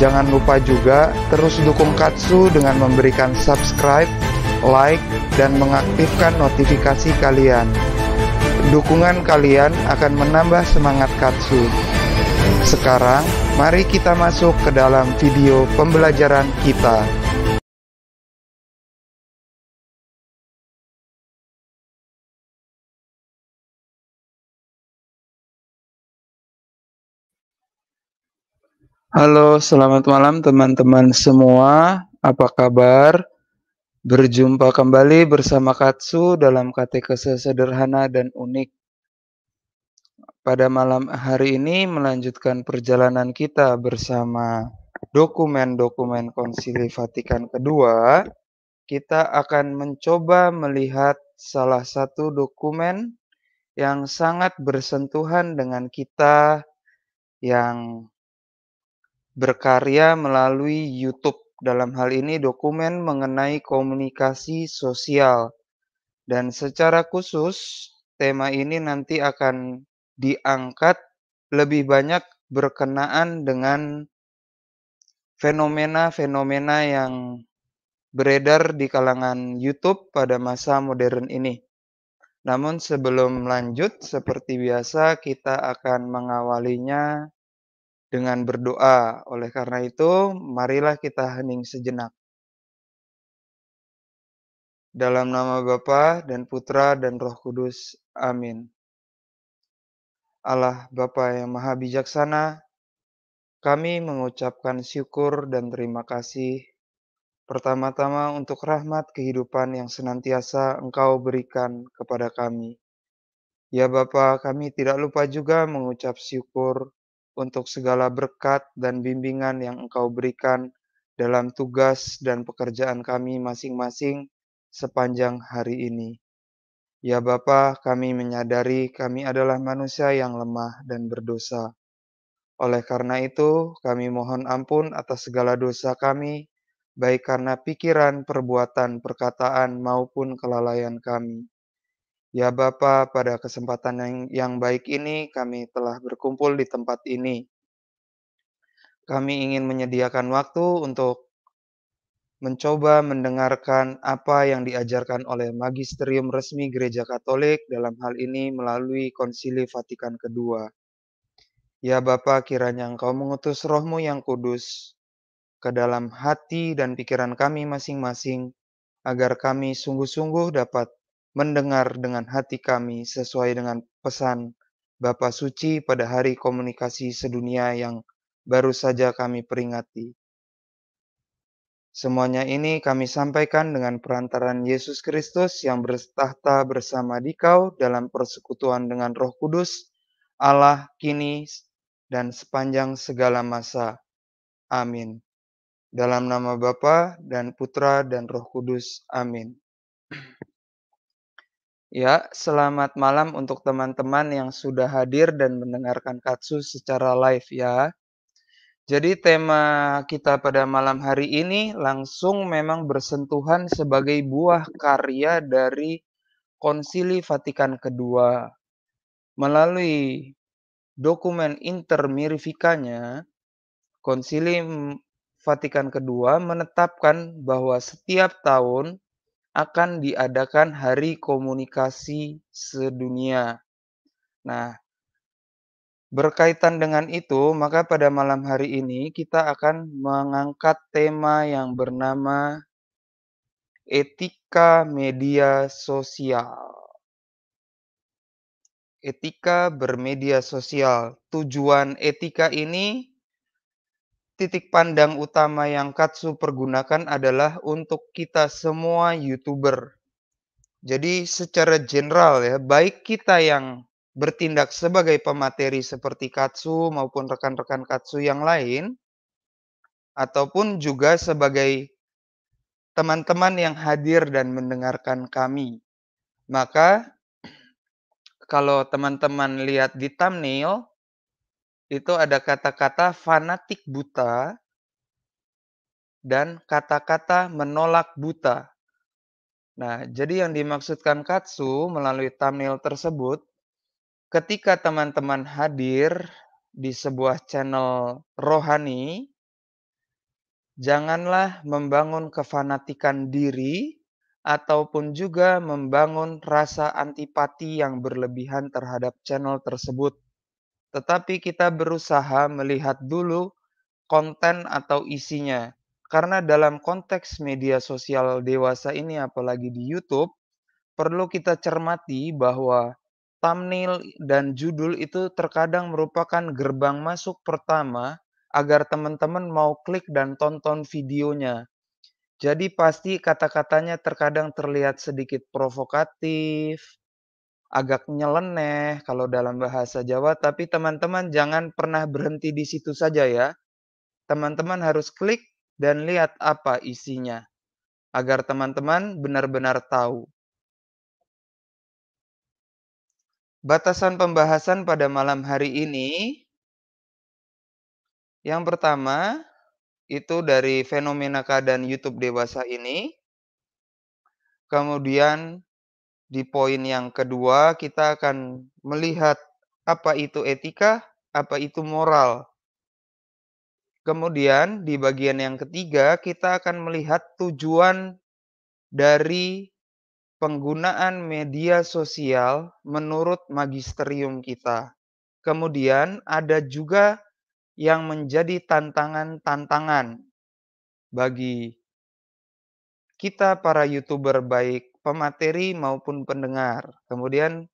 Jangan lupa juga terus dukung Katsu dengan memberikan subscribe, like, dan mengaktifkan notifikasi kalian. Dukungan kalian akan menambah semangat Katsu. Sekarang, mari kita masuk ke dalam video pembelajaran kita. Halo, selamat malam teman-teman semua. Apa kabar? Berjumpa kembali bersama Katsu dalam KTK sederhana dan unik. Pada malam hari ini melanjutkan perjalanan kita bersama dokumen-dokumen Konsili Vatikan kedua kita akan mencoba melihat salah satu dokumen yang sangat bersentuhan dengan kita yang berkarya melalui YouTube. Dalam hal ini dokumen mengenai komunikasi sosial. Dan secara khusus tema ini nanti akan diangkat lebih banyak berkenaan dengan fenomena-fenomena yang beredar di kalangan YouTube pada masa modern ini. Namun sebelum lanjut, seperti biasa kita akan mengawalinya dengan berdoa. Oleh karena itu, marilah kita hening sejenak. Dalam nama Bapa dan Putra dan Roh Kudus. Amin. Allah Bapa yang Maha Bijaksana, kami mengucapkan syukur dan terima kasih pertama-tama untuk rahmat kehidupan yang senantiasa Engkau berikan kepada kami. Ya Bapa, kami tidak lupa juga mengucap syukur untuk segala berkat dan bimbingan yang Engkau berikan dalam tugas dan pekerjaan kami masing-masing sepanjang hari ini. Ya Bapa, kami menyadari kami adalah manusia yang lemah dan berdosa. Oleh karena itu, kami mohon ampun atas segala dosa kami, baik karena pikiran, perbuatan, perkataan, maupun kelalaian kami. Ya Bapa, pada kesempatan yang, yang baik ini kami telah berkumpul di tempat ini. Kami ingin menyediakan waktu untuk mencoba mendengarkan apa yang diajarkan oleh magisterium resmi Gereja Katolik dalam hal ini melalui Konsili Vatikan II. Ya Bapa, kiranya Engkau mengutus Rohmu yang kudus ke dalam hati dan pikiran kami masing-masing, agar kami sungguh-sungguh dapat mendengar dengan hati kami sesuai dengan pesan Bapa Suci pada hari komunikasi sedunia yang baru saja kami peringati. Semuanya ini kami sampaikan dengan perantaran Yesus Kristus yang bertahta bersama dikau dalam persekutuan dengan Roh Kudus, Allah kini dan sepanjang segala masa. Amin. Dalam nama Bapa dan Putra dan Roh Kudus. Amin. Ya, selamat malam untuk teman-teman yang sudah hadir dan mendengarkan Katsu secara live ya. Jadi tema kita pada malam hari ini langsung memang bersentuhan sebagai buah karya dari Konsili Vatikan Kedua Melalui dokumen intermirifikanya, Konsili Vatikan Kedua menetapkan bahwa setiap tahun akan diadakan Hari Komunikasi Sedunia. Nah, berkaitan dengan itu, maka pada malam hari ini kita akan mengangkat tema yang bernama etika media sosial. Etika bermedia sosial. Tujuan etika ini titik pandang utama yang Katsu pergunakan adalah untuk kita semua YouTuber. Jadi secara general ya, baik kita yang bertindak sebagai pemateri seperti Katsu maupun rekan-rekan Katsu yang lain, ataupun juga sebagai teman-teman yang hadir dan mendengarkan kami. Maka kalau teman-teman lihat di thumbnail, itu ada kata-kata fanatik buta dan kata-kata menolak buta. Nah, jadi yang dimaksudkan Katsu melalui thumbnail tersebut, ketika teman-teman hadir di sebuah channel rohani, janganlah membangun kefanatikan diri ataupun juga membangun rasa antipati yang berlebihan terhadap channel tersebut tetapi kita berusaha melihat dulu konten atau isinya. Karena dalam konteks media sosial dewasa ini apalagi di YouTube, perlu kita cermati bahwa thumbnail dan judul itu terkadang merupakan gerbang masuk pertama agar teman-teman mau klik dan tonton videonya. Jadi pasti kata-katanya terkadang terlihat sedikit provokatif, agak nyeleneh kalau dalam bahasa Jawa, tapi teman-teman jangan pernah berhenti di situ saja ya. Teman-teman harus klik dan lihat apa isinya agar teman-teman benar-benar tahu. Batasan pembahasan pada malam hari ini yang pertama itu dari fenomena keadaan YouTube dewasa ini. Kemudian di poin yang kedua, kita akan melihat apa itu etika, apa itu moral. Kemudian, di bagian yang ketiga, kita akan melihat tujuan dari penggunaan media sosial menurut magisterium kita. Kemudian, ada juga yang menjadi tantangan-tantangan bagi kita para YouTuber baik pemateri maupun pendengar. Kemudian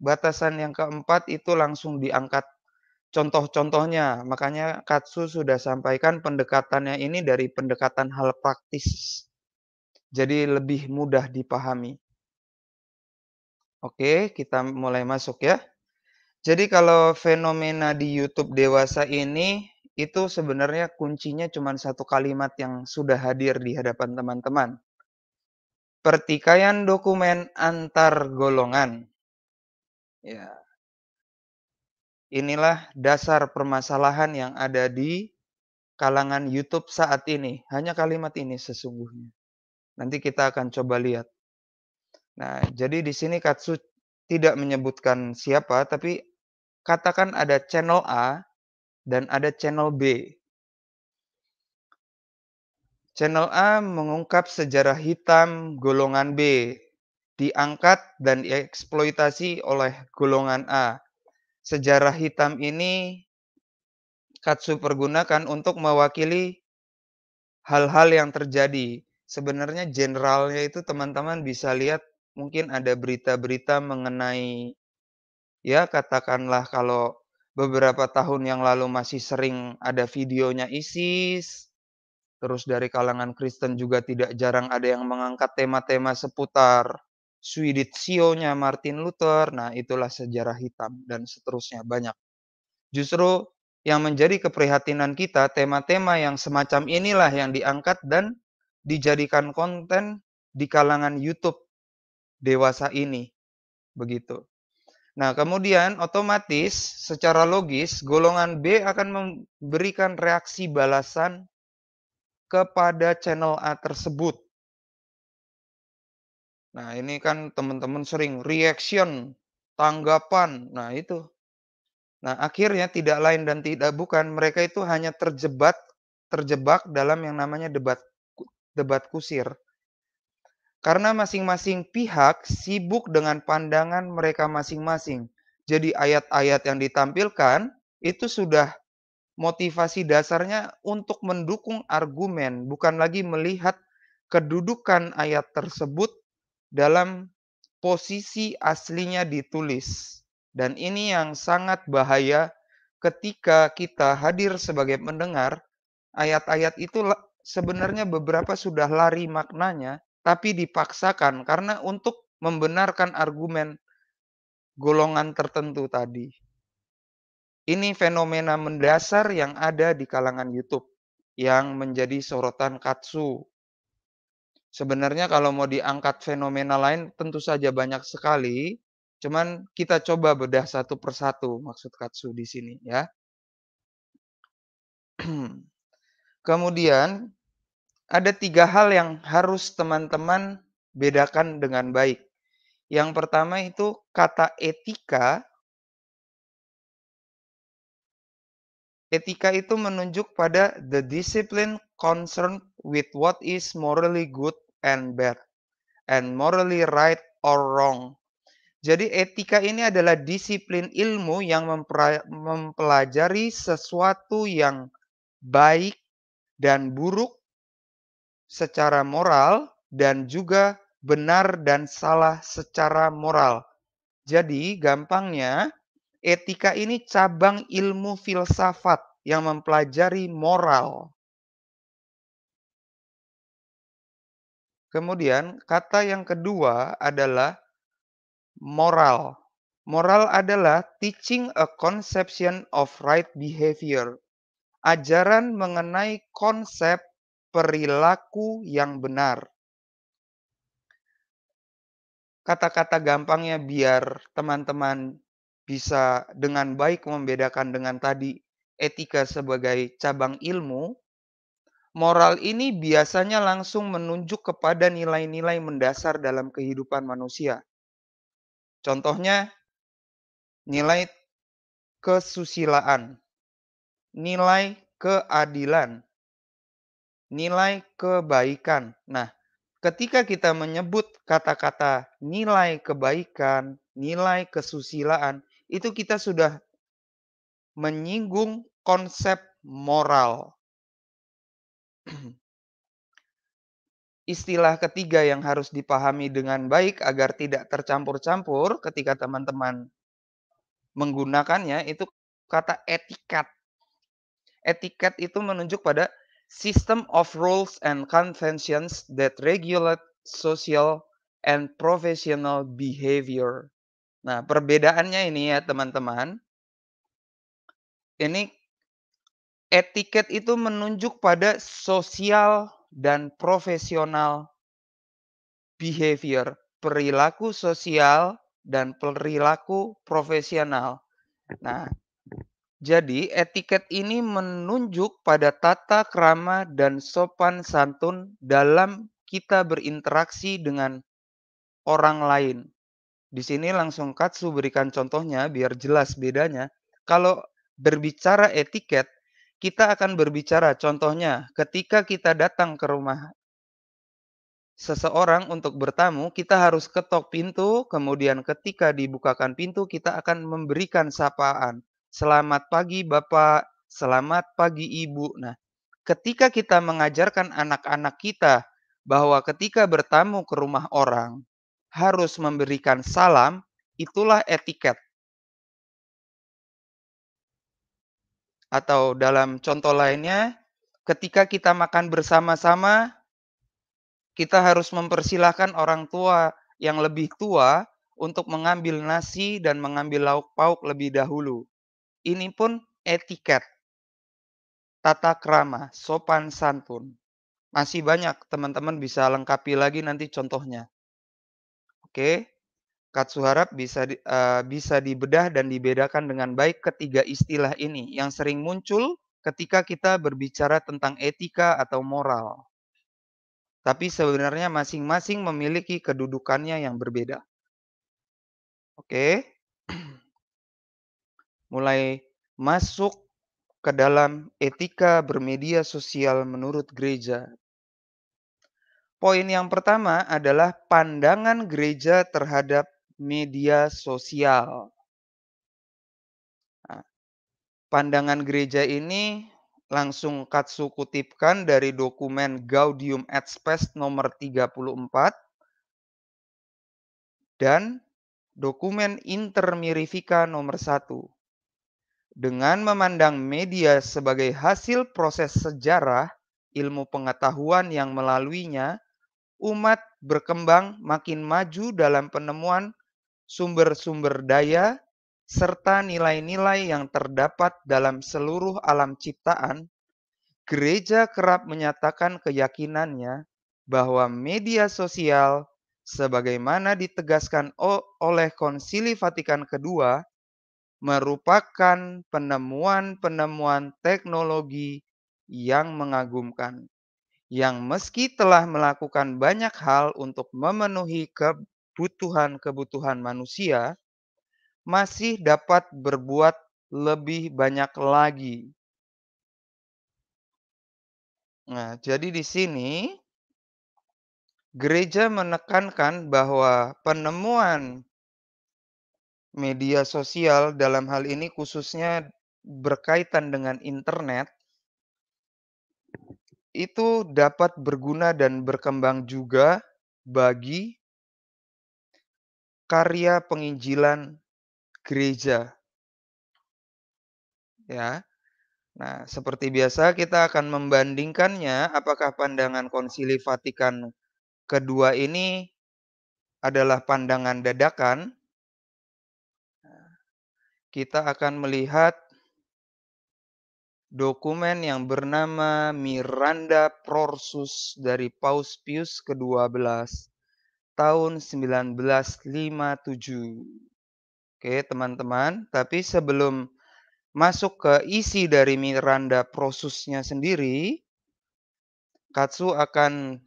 batasan yang keempat itu langsung diangkat contoh-contohnya. Makanya Katsu sudah sampaikan pendekatannya ini dari pendekatan hal praktis. Jadi lebih mudah dipahami. Oke, kita mulai masuk ya. Jadi kalau fenomena di YouTube dewasa ini itu sebenarnya kuncinya cuma satu kalimat yang sudah hadir di hadapan teman-teman. Pertikaian dokumen antar golongan. Ya. Inilah dasar permasalahan yang ada di kalangan YouTube saat ini. Hanya kalimat ini sesungguhnya. Nanti kita akan coba lihat. Nah, jadi di sini Katsu tidak menyebutkan siapa, tapi katakan ada channel A dan ada channel B. Channel A mengungkap sejarah hitam golongan B, diangkat dan dieksploitasi oleh golongan A. Sejarah hitam ini Katsu pergunakan untuk mewakili hal-hal yang terjadi. Sebenarnya generalnya itu teman-teman bisa lihat mungkin ada berita-berita mengenai ya katakanlah kalau beberapa tahun yang lalu masih sering ada videonya ISIS Terus dari kalangan Kristen juga tidak jarang ada yang mengangkat tema-tema seputar Suidizio-nya Martin Luther. Nah, itulah sejarah hitam dan seterusnya banyak. Justru yang menjadi keprihatinan kita, tema-tema yang semacam inilah yang diangkat dan dijadikan konten di kalangan YouTube dewasa ini. Begitu. Nah, kemudian otomatis secara logis golongan B akan memberikan reaksi balasan kepada channel A tersebut. Nah, ini kan teman-teman sering reaction, tanggapan. Nah, itu. Nah, akhirnya tidak lain dan tidak bukan mereka itu hanya terjebak terjebak dalam yang namanya debat debat kusir. Karena masing-masing pihak sibuk dengan pandangan mereka masing-masing. Jadi ayat-ayat yang ditampilkan itu sudah motivasi dasarnya untuk mendukung argumen, bukan lagi melihat kedudukan ayat tersebut dalam posisi aslinya ditulis. Dan ini yang sangat bahaya ketika kita hadir sebagai pendengar, ayat-ayat itu sebenarnya beberapa sudah lari maknanya, tapi dipaksakan karena untuk membenarkan argumen golongan tertentu tadi. Ini fenomena mendasar yang ada di kalangan YouTube yang menjadi sorotan Katsu. Sebenarnya kalau mau diangkat fenomena lain tentu saja banyak sekali, cuman kita coba bedah satu persatu maksud Katsu di sini ya. Kemudian ada tiga hal yang harus teman-teman bedakan dengan baik. Yang pertama itu kata etika Etika itu menunjuk pada the discipline concerned with what is morally good and bad and morally right or wrong. Jadi etika ini adalah disiplin ilmu yang mempelajari sesuatu yang baik dan buruk secara moral dan juga benar dan salah secara moral. Jadi gampangnya Etika ini cabang ilmu filsafat yang mempelajari moral. Kemudian, kata yang kedua adalah moral. Moral adalah teaching a conception of right behavior. Ajaran mengenai konsep perilaku yang benar. Kata-kata gampangnya biar teman-teman bisa dengan baik membedakan dengan tadi etika sebagai cabang ilmu, moral ini biasanya langsung menunjuk kepada nilai-nilai mendasar dalam kehidupan manusia. Contohnya, nilai kesusilaan, nilai keadilan, nilai kebaikan. Nah, ketika kita menyebut kata-kata nilai kebaikan, nilai kesusilaan, itu kita sudah menyinggung konsep moral. Istilah ketiga yang harus dipahami dengan baik agar tidak tercampur-campur ketika teman-teman menggunakannya itu kata etikat. Etiket itu menunjuk pada system of rules and conventions that regulate social and professional behavior. Nah, perbedaannya ini ya teman-teman. Ini etiket itu menunjuk pada sosial dan profesional behavior, perilaku sosial dan perilaku profesional. Nah, jadi etiket ini menunjuk pada tata krama dan sopan santun dalam kita berinteraksi dengan orang lain. Di sini langsung Katsu berikan contohnya biar jelas bedanya. Kalau berbicara etiket, kita akan berbicara contohnya ketika kita datang ke rumah seseorang untuk bertamu, kita harus ketok pintu, kemudian ketika dibukakan pintu kita akan memberikan sapaan. Selamat pagi Bapak, selamat pagi Ibu. Nah, ketika kita mengajarkan anak-anak kita bahwa ketika bertamu ke rumah orang, harus memberikan salam, itulah etiket. Atau dalam contoh lainnya, ketika kita makan bersama-sama, kita harus mempersilahkan orang tua yang lebih tua untuk mengambil nasi dan mengambil lauk pauk lebih dahulu. Ini pun etiket, tata krama, sopan santun. Masih banyak teman-teman bisa lengkapi lagi nanti contohnya. Oke. Katsu harap bisa di, uh, bisa dibedah dan dibedakan dengan baik ketiga istilah ini yang sering muncul ketika kita berbicara tentang etika atau moral. Tapi sebenarnya masing-masing memiliki kedudukannya yang berbeda. Oke. Mulai masuk ke dalam etika bermedia sosial menurut gereja Poin yang pertama adalah pandangan gereja terhadap media sosial. Nah, pandangan gereja ini langsung Katsu kutipkan dari dokumen Gaudium et Spes nomor 34 dan dokumen Intermirifika nomor 1. Dengan memandang media sebagai hasil proses sejarah, ilmu pengetahuan yang melaluinya umat berkembang makin maju dalam penemuan sumber-sumber daya serta nilai-nilai yang terdapat dalam seluruh alam ciptaan, gereja kerap menyatakan keyakinannya bahwa media sosial sebagaimana ditegaskan oleh Konsili Vatikan II merupakan penemuan-penemuan teknologi yang mengagumkan yang meski telah melakukan banyak hal untuk memenuhi kebutuhan-kebutuhan manusia, masih dapat berbuat lebih banyak lagi. Nah, jadi di sini gereja menekankan bahwa penemuan media sosial dalam hal ini khususnya berkaitan dengan internet itu dapat berguna dan berkembang juga bagi karya penginjilan gereja. Ya. Nah, seperti biasa kita akan membandingkannya apakah pandangan Konsili Vatikan kedua ini adalah pandangan dadakan. Nah, kita akan melihat dokumen yang bernama Miranda Prorsus dari Paus Pius ke-12 tahun 1957. Oke, teman-teman, tapi sebelum masuk ke isi dari Miranda Prorsusnya sendiri, Katsu akan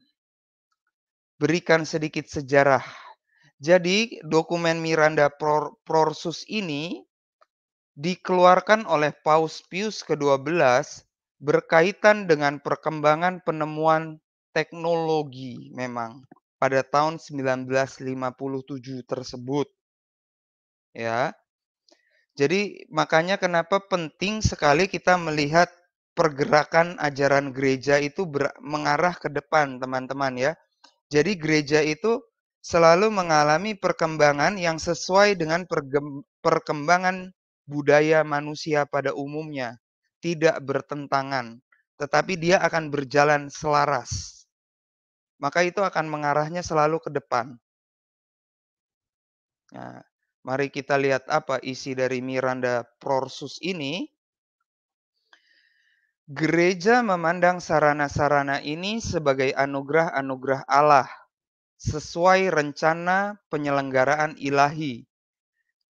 berikan sedikit sejarah. Jadi, dokumen Miranda Prorsus ini dikeluarkan oleh Paus Pius ke-12 berkaitan dengan perkembangan penemuan teknologi memang pada tahun 1957 tersebut. Ya. Jadi makanya kenapa penting sekali kita melihat pergerakan ajaran gereja itu mengarah ke depan, teman-teman ya. Jadi gereja itu selalu mengalami perkembangan yang sesuai dengan perkembangan budaya manusia pada umumnya tidak bertentangan, tetapi dia akan berjalan selaras. Maka itu akan mengarahnya selalu ke depan. Nah, mari kita lihat apa isi dari Miranda Prorsus ini. Gereja memandang sarana-sarana ini sebagai anugerah-anugerah Allah sesuai rencana penyelenggaraan ilahi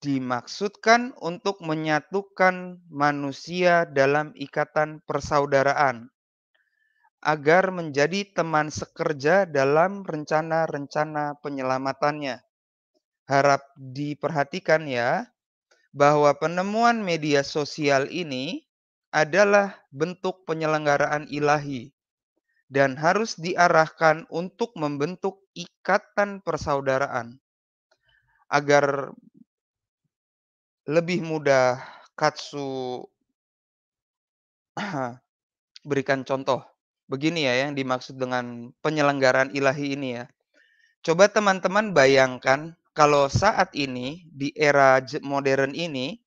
dimaksudkan untuk menyatukan manusia dalam ikatan persaudaraan agar menjadi teman sekerja dalam rencana-rencana penyelamatannya. Harap diperhatikan ya bahwa penemuan media sosial ini adalah bentuk penyelenggaraan ilahi dan harus diarahkan untuk membentuk ikatan persaudaraan agar lebih mudah katsu Berikan contoh. Begini ya yang dimaksud dengan penyelenggaran ilahi ini ya. Coba teman-teman bayangkan kalau saat ini di era modern ini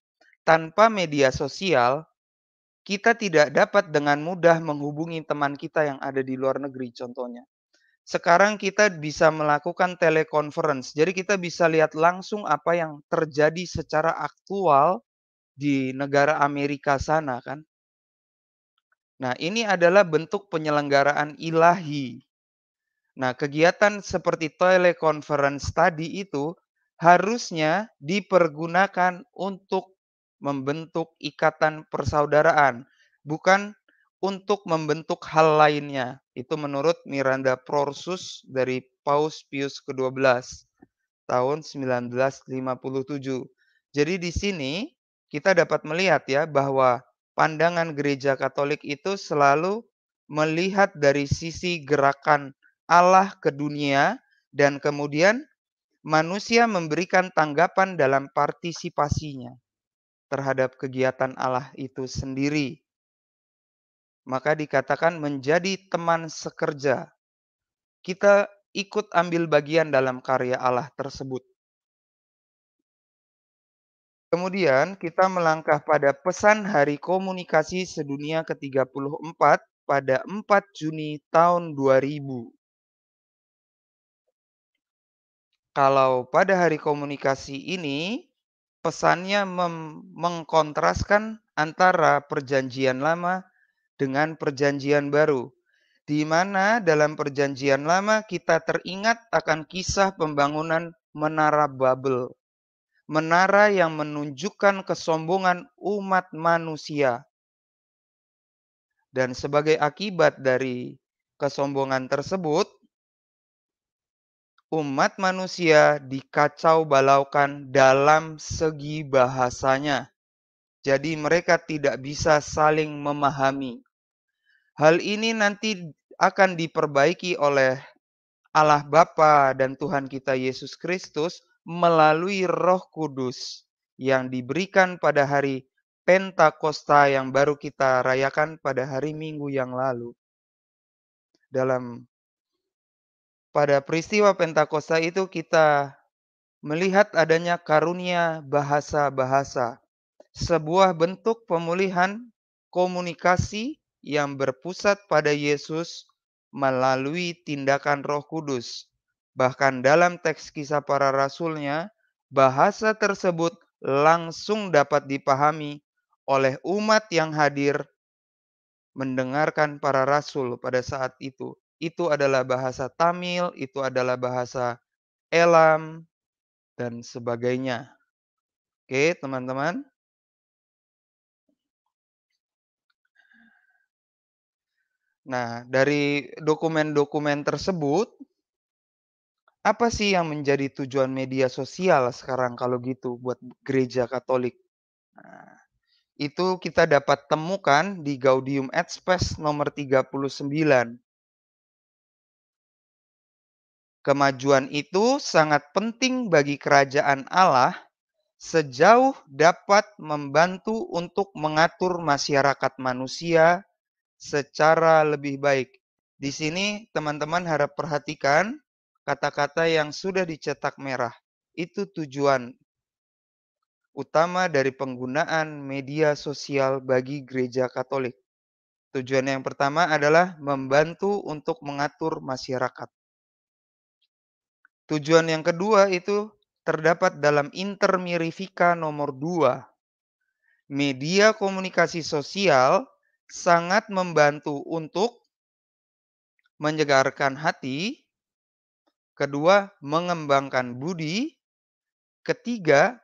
tanpa media sosial kita tidak dapat dengan mudah menghubungi teman kita yang ada di luar negeri contohnya sekarang kita bisa melakukan telekonferensi. Jadi kita bisa lihat langsung apa yang terjadi secara aktual di negara Amerika sana kan. Nah, ini adalah bentuk penyelenggaraan ilahi. Nah, kegiatan seperti telekonferensi tadi itu harusnya dipergunakan untuk membentuk ikatan persaudaraan, bukan untuk membentuk hal lainnya. Itu menurut Miranda Prorsus dari Paus Pius ke-12 tahun 1957. Jadi di sini kita dapat melihat ya bahwa pandangan gereja Katolik itu selalu melihat dari sisi gerakan Allah ke dunia dan kemudian manusia memberikan tanggapan dalam partisipasinya terhadap kegiatan Allah itu sendiri maka dikatakan menjadi teman sekerja. Kita ikut ambil bagian dalam karya Allah tersebut. Kemudian kita melangkah pada pesan Hari Komunikasi Sedunia ke-34 pada 4 Juni tahun 2000. Kalau pada Hari Komunikasi ini pesannya mengkontraskan antara perjanjian lama dengan perjanjian baru, di mana dalam perjanjian lama kita teringat akan kisah pembangunan menara Babel, menara yang menunjukkan kesombongan umat manusia. Dan sebagai akibat dari kesombongan tersebut, umat manusia dikacau balaukan dalam segi bahasanya. Jadi mereka tidak bisa saling memahami. Hal ini nanti akan diperbaiki oleh Allah Bapa dan Tuhan kita Yesus Kristus melalui Roh Kudus yang diberikan pada hari Pentakosta yang baru kita rayakan pada hari Minggu yang lalu. Dalam pada peristiwa Pentakosta itu kita melihat adanya karunia bahasa-bahasa, sebuah bentuk pemulihan komunikasi yang berpusat pada Yesus melalui tindakan Roh Kudus. Bahkan dalam teks kisah para rasulnya, bahasa tersebut langsung dapat dipahami oleh umat yang hadir mendengarkan para rasul pada saat itu. Itu adalah bahasa Tamil, itu adalah bahasa Elam, dan sebagainya. Oke, teman-teman. Nah, dari dokumen-dokumen tersebut, apa sih yang menjadi tujuan media sosial sekarang kalau gitu buat gereja Katolik? Nah, itu kita dapat temukan di Gaudium et Spes nomor 39. Kemajuan itu sangat penting bagi kerajaan Allah sejauh dapat membantu untuk mengatur masyarakat manusia secara lebih baik. Di sini teman-teman harap perhatikan kata-kata yang sudah dicetak merah. Itu tujuan utama dari penggunaan media sosial bagi gereja Katolik. Tujuan yang pertama adalah membantu untuk mengatur masyarakat. Tujuan yang kedua itu terdapat dalam intermirifika nomor 2. Media komunikasi sosial sangat membantu untuk menyegarkan hati, kedua mengembangkan budi, ketiga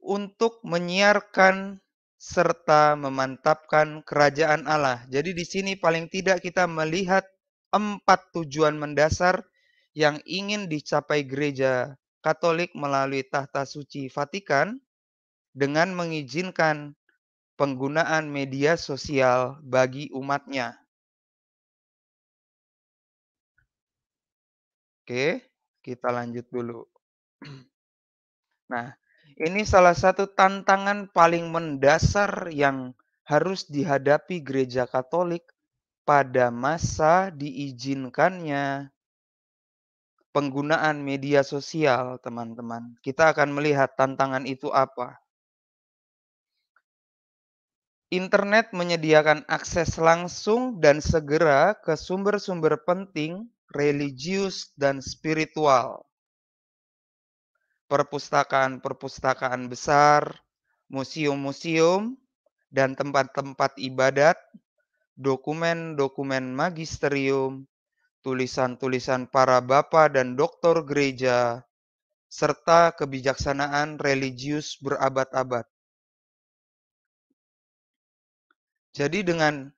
untuk menyiarkan serta memantapkan kerajaan Allah. Jadi di sini paling tidak kita melihat empat tujuan mendasar yang ingin dicapai gereja Katolik melalui tahta suci Vatikan dengan mengizinkan penggunaan media sosial bagi umatnya. Oke, kita lanjut dulu. Nah, ini salah satu tantangan paling mendasar yang harus dihadapi gereja Katolik pada masa diizinkannya penggunaan media sosial, teman-teman. Kita akan melihat tantangan itu apa. Internet menyediakan akses langsung dan segera ke sumber-sumber penting, religius, dan spiritual. Perpustakaan-perpustakaan besar, museum-museum, dan tempat-tempat ibadat, dokumen-dokumen magisterium, tulisan-tulisan para bapa dan doktor gereja, serta kebijaksanaan religius berabad-abad. Jadi dengan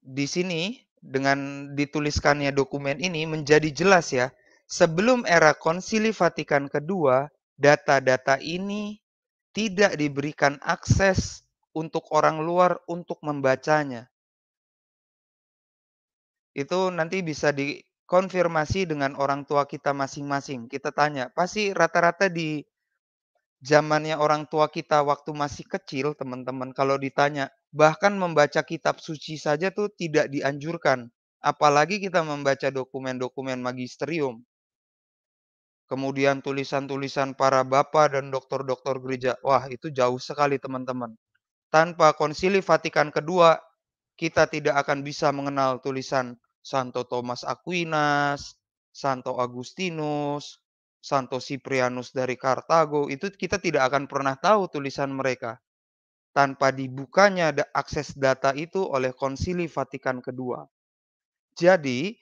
di sini dengan dituliskannya dokumen ini menjadi jelas ya, sebelum era Konsili Vatikan II, data-data ini tidak diberikan akses untuk orang luar untuk membacanya. Itu nanti bisa dikonfirmasi dengan orang tua kita masing-masing. Kita tanya, pasti rata-rata di zamannya orang tua kita waktu masih kecil, teman-teman, kalau ditanya, Bahkan membaca kitab suci saja tuh tidak dianjurkan, apalagi kita membaca dokumen-dokumen magisterium. Kemudian tulisan-tulisan para bapak dan dokter-dokter gereja. Wah, itu jauh sekali teman-teman. Tanpa konsili Vatikan kedua, kita tidak akan bisa mengenal tulisan Santo Thomas Aquinas, Santo Agustinus, Santo Siprianus dari Kartago, itu kita tidak akan pernah tahu tulisan mereka tanpa dibukanya akses data itu oleh Konsili Vatikan II. Jadi,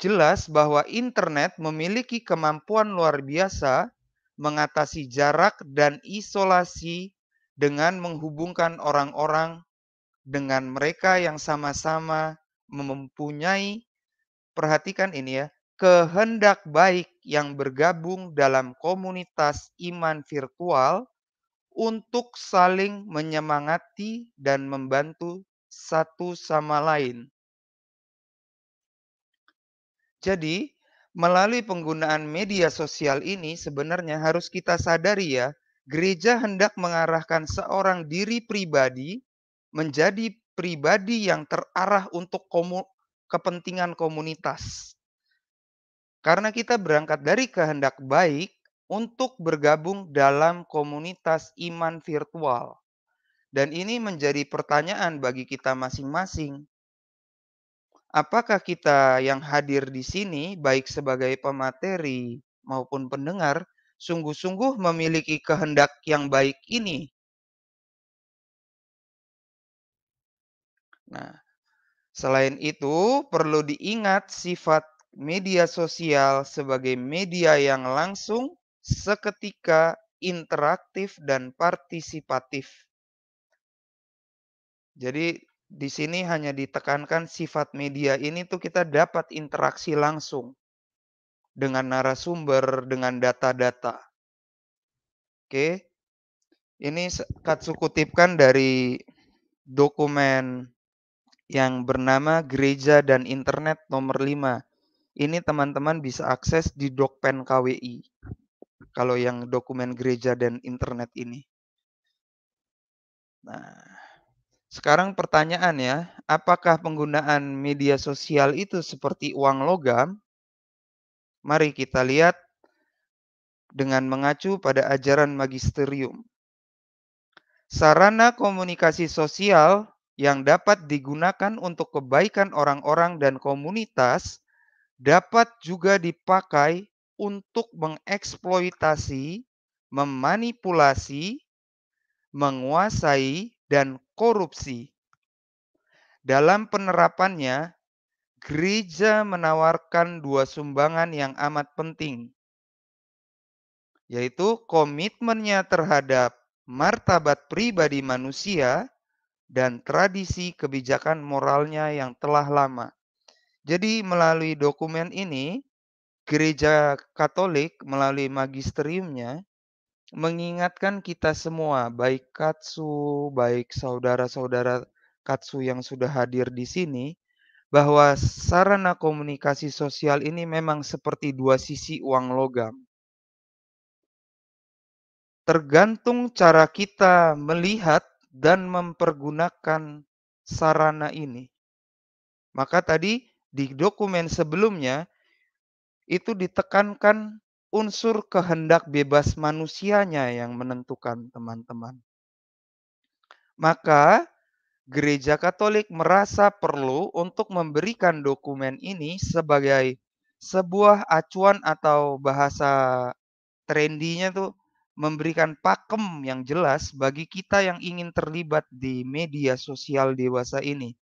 jelas bahwa internet memiliki kemampuan luar biasa mengatasi jarak dan isolasi dengan menghubungkan orang-orang dengan mereka yang sama-sama mempunyai perhatikan ini ya kehendak baik yang bergabung dalam komunitas iman virtual untuk saling menyemangati dan membantu satu sama lain. Jadi, melalui penggunaan media sosial ini sebenarnya harus kita sadari ya, gereja hendak mengarahkan seorang diri pribadi menjadi pribadi yang terarah untuk komu kepentingan komunitas. Karena kita berangkat dari kehendak baik, untuk bergabung dalam komunitas iman virtual. Dan ini menjadi pertanyaan bagi kita masing-masing. Apakah kita yang hadir di sini, baik sebagai pemateri maupun pendengar, sungguh-sungguh memiliki kehendak yang baik ini? Nah, selain itu, perlu diingat sifat media sosial sebagai media yang langsung seketika interaktif dan partisipatif. Jadi di sini hanya ditekankan sifat media ini tuh kita dapat interaksi langsung dengan narasumber, dengan data-data. Oke. Ini Katsu kutipkan dari dokumen yang bernama Gereja dan Internet nomor 5. Ini teman-teman bisa akses di Dokpen KWI kalau yang dokumen gereja dan internet ini. Nah, sekarang pertanyaan ya, apakah penggunaan media sosial itu seperti uang logam? Mari kita lihat dengan mengacu pada ajaran magisterium. Sarana komunikasi sosial yang dapat digunakan untuk kebaikan orang-orang dan komunitas dapat juga dipakai untuk mengeksploitasi, memanipulasi, menguasai, dan korupsi. Dalam penerapannya, gereja menawarkan dua sumbangan yang amat penting, yaitu komitmennya terhadap martabat pribadi manusia dan tradisi kebijakan moralnya yang telah lama. Jadi melalui dokumen ini Gereja Katolik melalui magisteriumnya mengingatkan kita semua, baik katsu, baik saudara-saudara katsu yang sudah hadir di sini, bahwa sarana komunikasi sosial ini memang seperti dua sisi uang logam. Tergantung cara kita melihat dan mempergunakan sarana ini. Maka tadi di dokumen sebelumnya itu ditekankan unsur kehendak bebas manusianya yang menentukan teman-teman. Maka Gereja Katolik merasa perlu untuk memberikan dokumen ini sebagai sebuah acuan atau bahasa trendinya tuh memberikan pakem yang jelas bagi kita yang ingin terlibat di media sosial dewasa ini.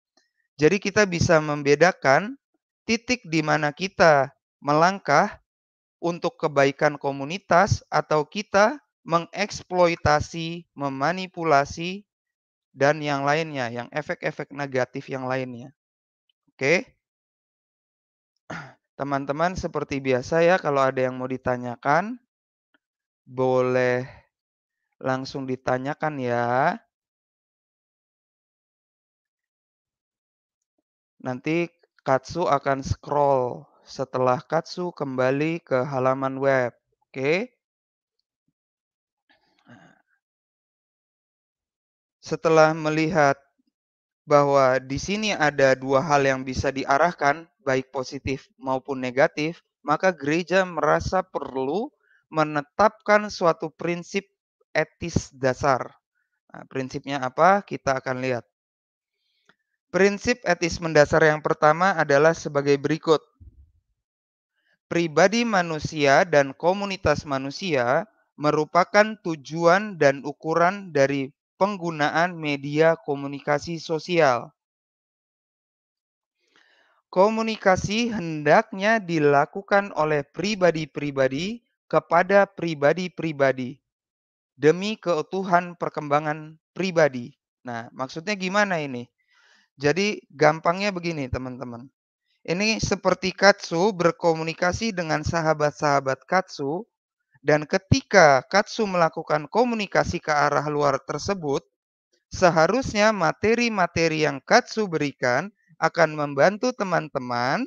Jadi kita bisa membedakan titik di mana kita melangkah untuk kebaikan komunitas atau kita mengeksploitasi, memanipulasi, dan yang lainnya, yang efek-efek negatif yang lainnya. Oke, teman-teman, seperti biasa ya, kalau ada yang mau ditanyakan, boleh langsung ditanyakan ya. Nanti Katsu akan scroll setelah Katsu kembali ke halaman web. Oke. Setelah melihat bahwa di sini ada dua hal yang bisa diarahkan, baik positif maupun negatif, maka gereja merasa perlu menetapkan suatu prinsip etis dasar. Nah, prinsipnya apa? Kita akan lihat. Prinsip etis mendasar yang pertama adalah sebagai berikut pribadi manusia dan komunitas manusia merupakan tujuan dan ukuran dari penggunaan media komunikasi sosial. Komunikasi hendaknya dilakukan oleh pribadi-pribadi kepada pribadi-pribadi demi keutuhan perkembangan pribadi. Nah, maksudnya gimana ini? Jadi gampangnya begini, teman-teman. Ini seperti Katsu berkomunikasi dengan sahabat-sahabat Katsu dan ketika Katsu melakukan komunikasi ke arah luar tersebut, seharusnya materi-materi yang Katsu berikan akan membantu teman-teman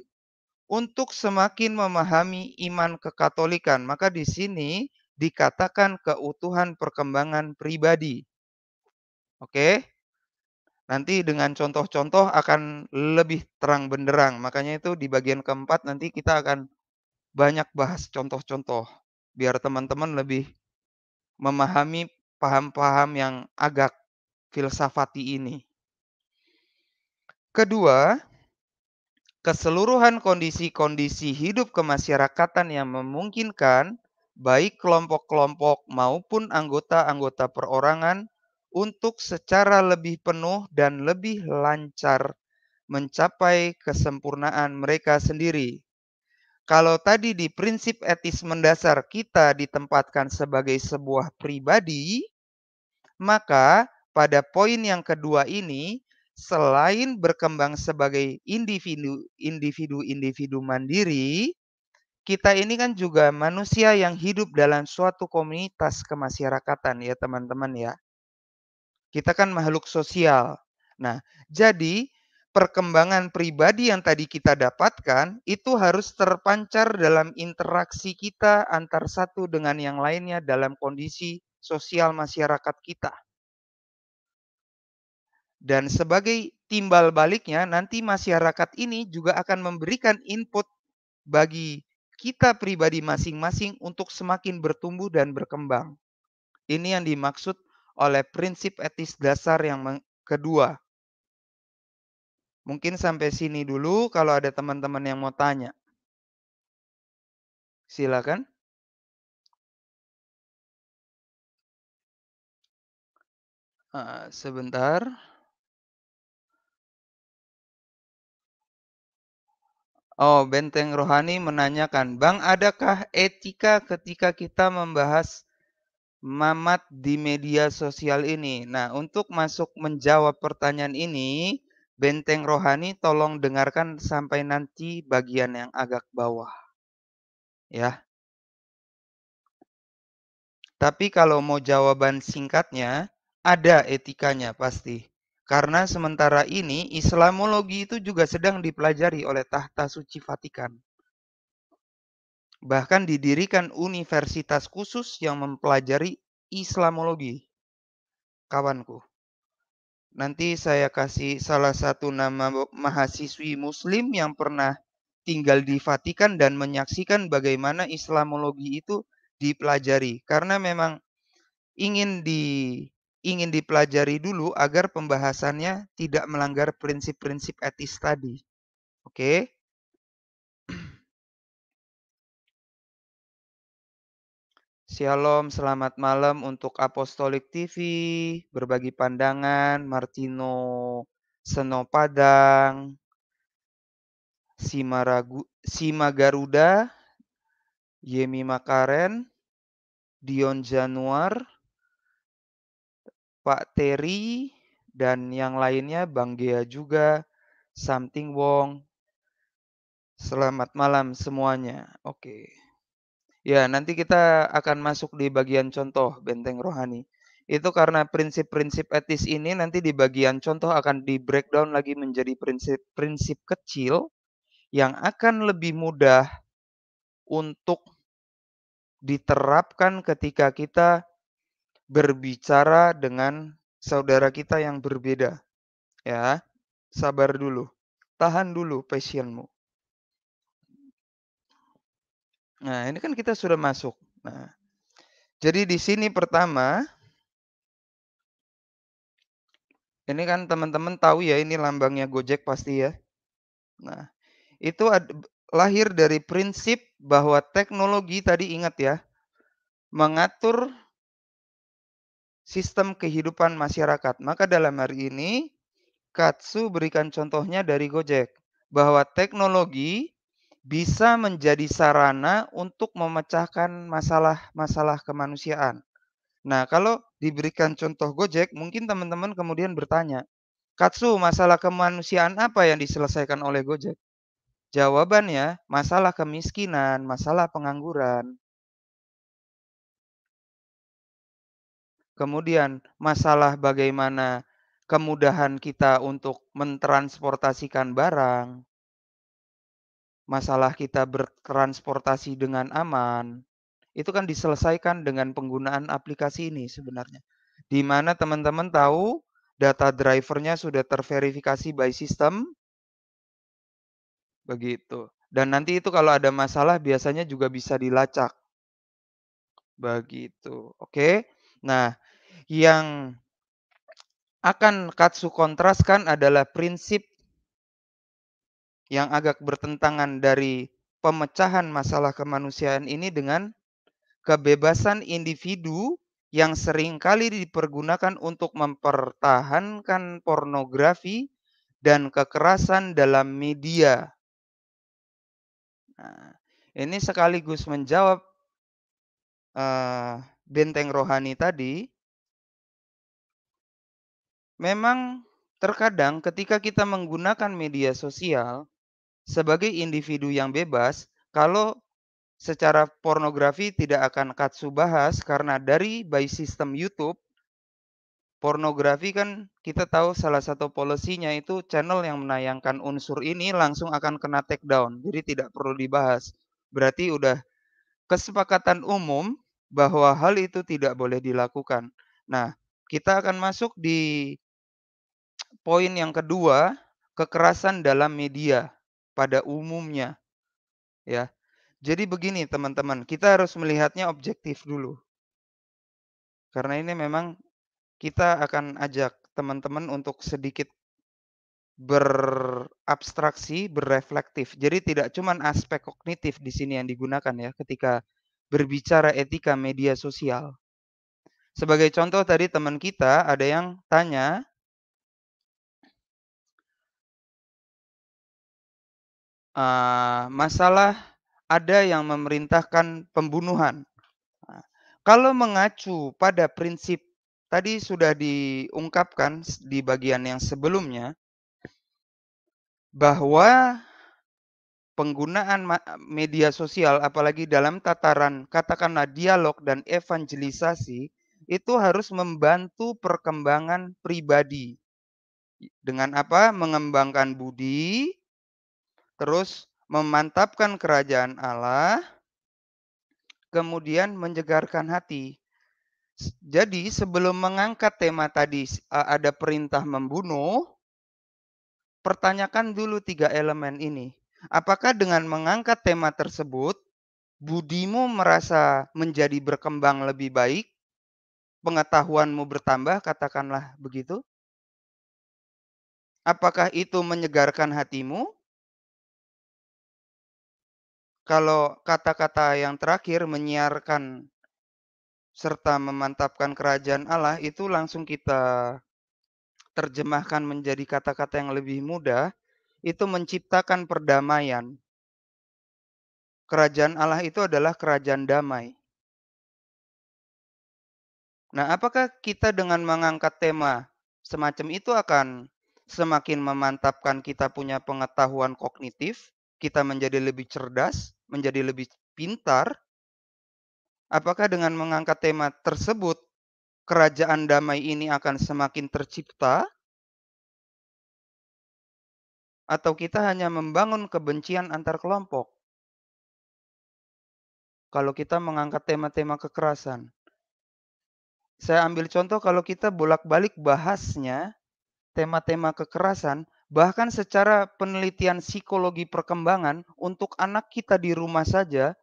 untuk semakin memahami iman kekatolikan. Maka di sini dikatakan keutuhan perkembangan pribadi. Oke nanti dengan contoh-contoh akan lebih terang benderang. Makanya itu di bagian keempat nanti kita akan banyak bahas contoh-contoh biar teman-teman lebih memahami paham-paham yang agak filsafati ini. Kedua, keseluruhan kondisi-kondisi hidup kemasyarakatan yang memungkinkan baik kelompok-kelompok maupun anggota-anggota perorangan untuk secara lebih penuh dan lebih lancar mencapai kesempurnaan mereka sendiri. Kalau tadi di prinsip etis mendasar kita ditempatkan sebagai sebuah pribadi, maka pada poin yang kedua ini, selain berkembang sebagai individu-individu mandiri, kita ini kan juga manusia yang hidup dalam suatu komunitas kemasyarakatan ya teman-teman ya. Kita kan makhluk sosial. Nah, jadi perkembangan pribadi yang tadi kita dapatkan itu harus terpancar dalam interaksi kita antar satu dengan yang lainnya dalam kondisi sosial masyarakat kita. Dan sebagai timbal baliknya nanti masyarakat ini juga akan memberikan input bagi kita pribadi masing-masing untuk semakin bertumbuh dan berkembang. Ini yang dimaksud oleh prinsip etis dasar yang kedua. Mungkin sampai sini dulu kalau ada teman-teman yang mau tanya. Silakan. Eh, sebentar. Oh, Benteng Rohani menanyakan, Bang, adakah etika ketika kita membahas Mamat di media sosial ini. Nah, untuk masuk menjawab pertanyaan ini, Benteng Rohani tolong dengarkan sampai nanti bagian yang agak bawah. Ya. Tapi kalau mau jawaban singkatnya, ada etikanya pasti. Karena sementara ini Islamologi itu juga sedang dipelajari oleh Tahta Suci Vatikan. Bahkan didirikan universitas khusus yang mempelajari Islamologi. Kawanku. Nanti saya kasih salah satu nama mahasiswi muslim yang pernah tinggal di Vatikan dan menyaksikan bagaimana Islamologi itu dipelajari karena memang ingin di ingin dipelajari dulu agar pembahasannya tidak melanggar prinsip-prinsip etis tadi. Oke. Shalom, selamat malam untuk Apostolik TV, Berbagi Pandangan, Martino Senopadang, Simaragu, Sima, Garuda, Yemi Makaren, Dion Januar, Pak Terry, dan yang lainnya Bang Gea juga, Something Wong. Selamat malam semuanya. Oke. Okay. Ya, nanti kita akan masuk di bagian contoh benteng rohani. Itu karena prinsip-prinsip etis ini nanti di bagian contoh akan di breakdown lagi menjadi prinsip-prinsip kecil yang akan lebih mudah untuk diterapkan ketika kita berbicara dengan saudara kita yang berbeda. Ya, sabar dulu. Tahan dulu passionmu. Nah, ini kan kita sudah masuk. Nah, jadi di sini pertama ini kan teman-teman tahu ya ini lambangnya Gojek pasti ya. Nah, itu ad, lahir dari prinsip bahwa teknologi tadi ingat ya mengatur sistem kehidupan masyarakat. Maka dalam hari ini Katsu berikan contohnya dari Gojek bahwa teknologi bisa menjadi sarana untuk memecahkan masalah-masalah kemanusiaan. Nah, kalau diberikan contoh Gojek, mungkin teman-teman kemudian bertanya, Katsu, masalah kemanusiaan apa yang diselesaikan oleh Gojek? Jawabannya, masalah kemiskinan, masalah pengangguran. Kemudian, masalah bagaimana kemudahan kita untuk mentransportasikan barang, masalah kita bertransportasi dengan aman itu kan diselesaikan dengan penggunaan aplikasi ini sebenarnya. Di mana teman-teman tahu data drivernya sudah terverifikasi by system. Begitu. Dan nanti itu kalau ada masalah biasanya juga bisa dilacak. Begitu. Oke. Nah, yang akan Katsu kontraskan adalah prinsip yang agak bertentangan dari pemecahan masalah kemanusiaan ini dengan kebebasan individu yang seringkali dipergunakan untuk mempertahankan pornografi dan kekerasan dalam media. Nah, ini sekaligus menjawab uh, benteng rohani tadi. Memang terkadang ketika kita menggunakan media sosial, sebagai individu yang bebas, kalau secara pornografi tidak akan Katsu bahas karena dari by system YouTube pornografi kan kita tahu salah satu polisinya itu channel yang menayangkan unsur ini langsung akan kena take down. Jadi tidak perlu dibahas. Berarti udah kesepakatan umum bahwa hal itu tidak boleh dilakukan. Nah, kita akan masuk di poin yang kedua, kekerasan dalam media pada umumnya. Ya. Jadi begini teman-teman, kita harus melihatnya objektif dulu. Karena ini memang kita akan ajak teman-teman untuk sedikit berabstraksi, bereflektif. Jadi tidak cuma aspek kognitif di sini yang digunakan ya ketika berbicara etika media sosial. Sebagai contoh tadi teman kita ada yang tanya, Eh, masalah ada yang memerintahkan pembunuhan. Nah, kalau mengacu pada prinsip tadi sudah diungkapkan di bagian yang sebelumnya bahwa penggunaan media sosial apalagi dalam tataran katakanlah dialog dan evangelisasi itu harus membantu perkembangan pribadi dengan apa mengembangkan budi terus memantapkan kerajaan Allah, kemudian menjegarkan hati. Jadi sebelum mengangkat tema tadi ada perintah membunuh, pertanyakan dulu tiga elemen ini. Apakah dengan mengangkat tema tersebut, budimu merasa menjadi berkembang lebih baik, pengetahuanmu bertambah, katakanlah begitu? Apakah itu menyegarkan hatimu? Kalau kata-kata yang terakhir menyiarkan serta memantapkan kerajaan Allah itu langsung kita terjemahkan menjadi kata-kata yang lebih mudah, itu menciptakan perdamaian. Kerajaan Allah itu adalah kerajaan damai. Nah, apakah kita dengan mengangkat tema semacam itu akan semakin memantapkan kita punya pengetahuan kognitif, kita menjadi lebih cerdas, menjadi lebih pintar? Apakah dengan mengangkat tema tersebut, kerajaan damai ini akan semakin tercipta? Atau kita hanya membangun kebencian antar kelompok? Kalau kita mengangkat tema-tema kekerasan. Saya ambil contoh kalau kita bolak-balik bahasnya tema-tema kekerasan, Bahkan secara penelitian psikologi perkembangan untuk anak kita di rumah saja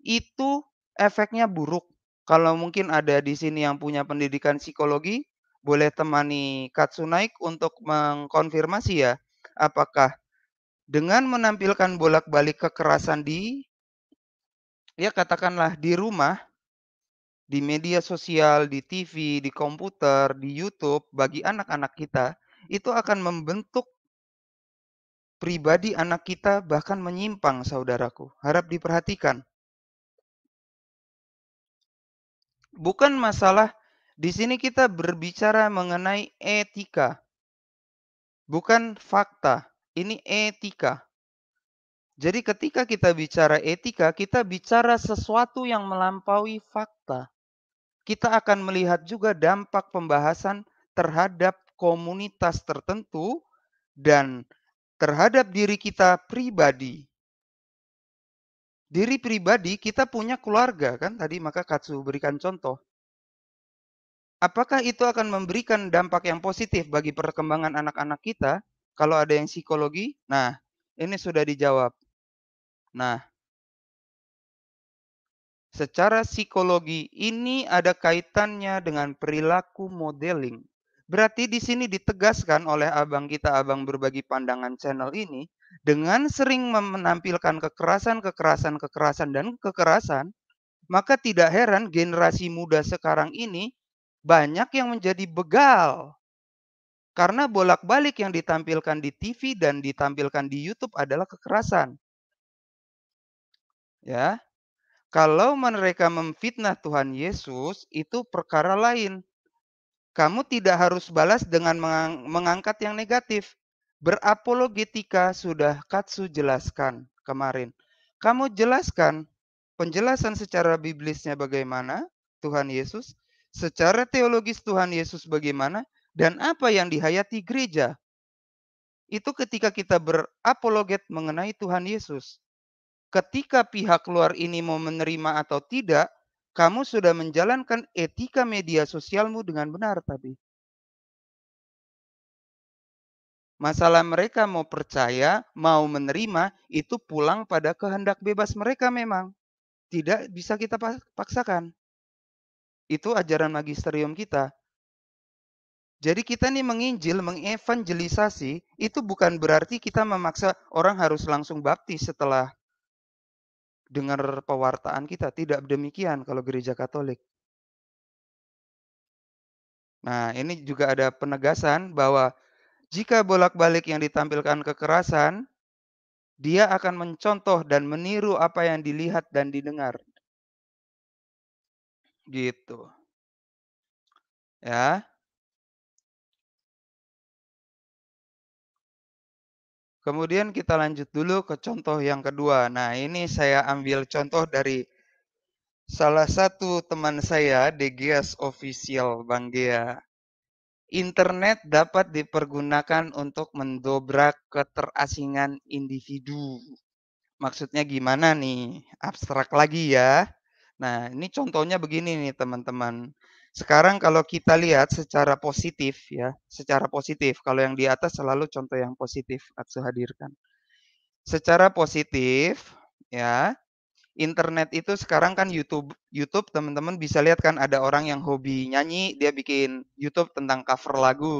itu efeknya buruk. Kalau mungkin ada di sini yang punya pendidikan psikologi, boleh temani Katsunaik untuk mengkonfirmasi ya apakah dengan menampilkan bolak-balik kekerasan di ya katakanlah di rumah di media sosial, di TV, di komputer, di YouTube bagi anak-anak kita itu akan membentuk pribadi anak kita bahkan menyimpang saudaraku. Harap diperhatikan. Bukan masalah di sini kita berbicara mengenai etika. Bukan fakta, ini etika. Jadi ketika kita bicara etika, kita bicara sesuatu yang melampaui fakta. Kita akan melihat juga dampak pembahasan terhadap komunitas tertentu dan terhadap diri kita pribadi. Diri pribadi kita punya keluarga kan tadi maka Katsu berikan contoh. Apakah itu akan memberikan dampak yang positif bagi perkembangan anak-anak kita kalau ada yang psikologi? Nah, ini sudah dijawab. Nah, secara psikologi ini ada kaitannya dengan perilaku modeling. Berarti di sini ditegaskan oleh abang kita, abang berbagi pandangan channel ini, dengan sering menampilkan kekerasan, kekerasan, kekerasan, dan kekerasan, maka tidak heran generasi muda sekarang ini banyak yang menjadi begal. Karena bolak-balik yang ditampilkan di TV dan ditampilkan di YouTube adalah kekerasan. Ya. Kalau mereka memfitnah Tuhan Yesus itu perkara lain, kamu tidak harus balas dengan mengangkat yang negatif. Berapologetika sudah Katsu jelaskan kemarin. Kamu jelaskan penjelasan secara biblisnya bagaimana Tuhan Yesus, secara teologis Tuhan Yesus bagaimana, dan apa yang dihayati gereja. Itu ketika kita berapologet mengenai Tuhan Yesus. Ketika pihak luar ini mau menerima atau tidak, kamu sudah menjalankan etika media sosialmu dengan benar tapi masalah mereka mau percaya, mau menerima itu pulang pada kehendak bebas mereka memang. Tidak bisa kita paksakan. Itu ajaran magisterium kita. Jadi kita nih menginjil, mengevangelisasi, itu bukan berarti kita memaksa orang harus langsung baptis setelah dengar pewartaan kita. Tidak demikian kalau gereja Katolik. Nah, ini juga ada penegasan bahwa jika bolak-balik yang ditampilkan kekerasan, dia akan mencontoh dan meniru apa yang dilihat dan didengar. Gitu. Ya. Kemudian kita lanjut dulu ke contoh yang kedua. Nah, ini saya ambil contoh dari salah satu teman saya, DGS Official Bang Gea. Internet dapat dipergunakan untuk mendobrak keterasingan individu. Maksudnya gimana nih? Abstrak lagi ya. Nah, ini contohnya begini nih teman-teman. Sekarang kalau kita lihat secara positif ya, secara positif kalau yang di atas selalu contoh yang positif aku hadirkan. Secara positif ya, internet itu sekarang kan YouTube YouTube teman-teman bisa lihat kan ada orang yang hobi nyanyi, dia bikin YouTube tentang cover lagu.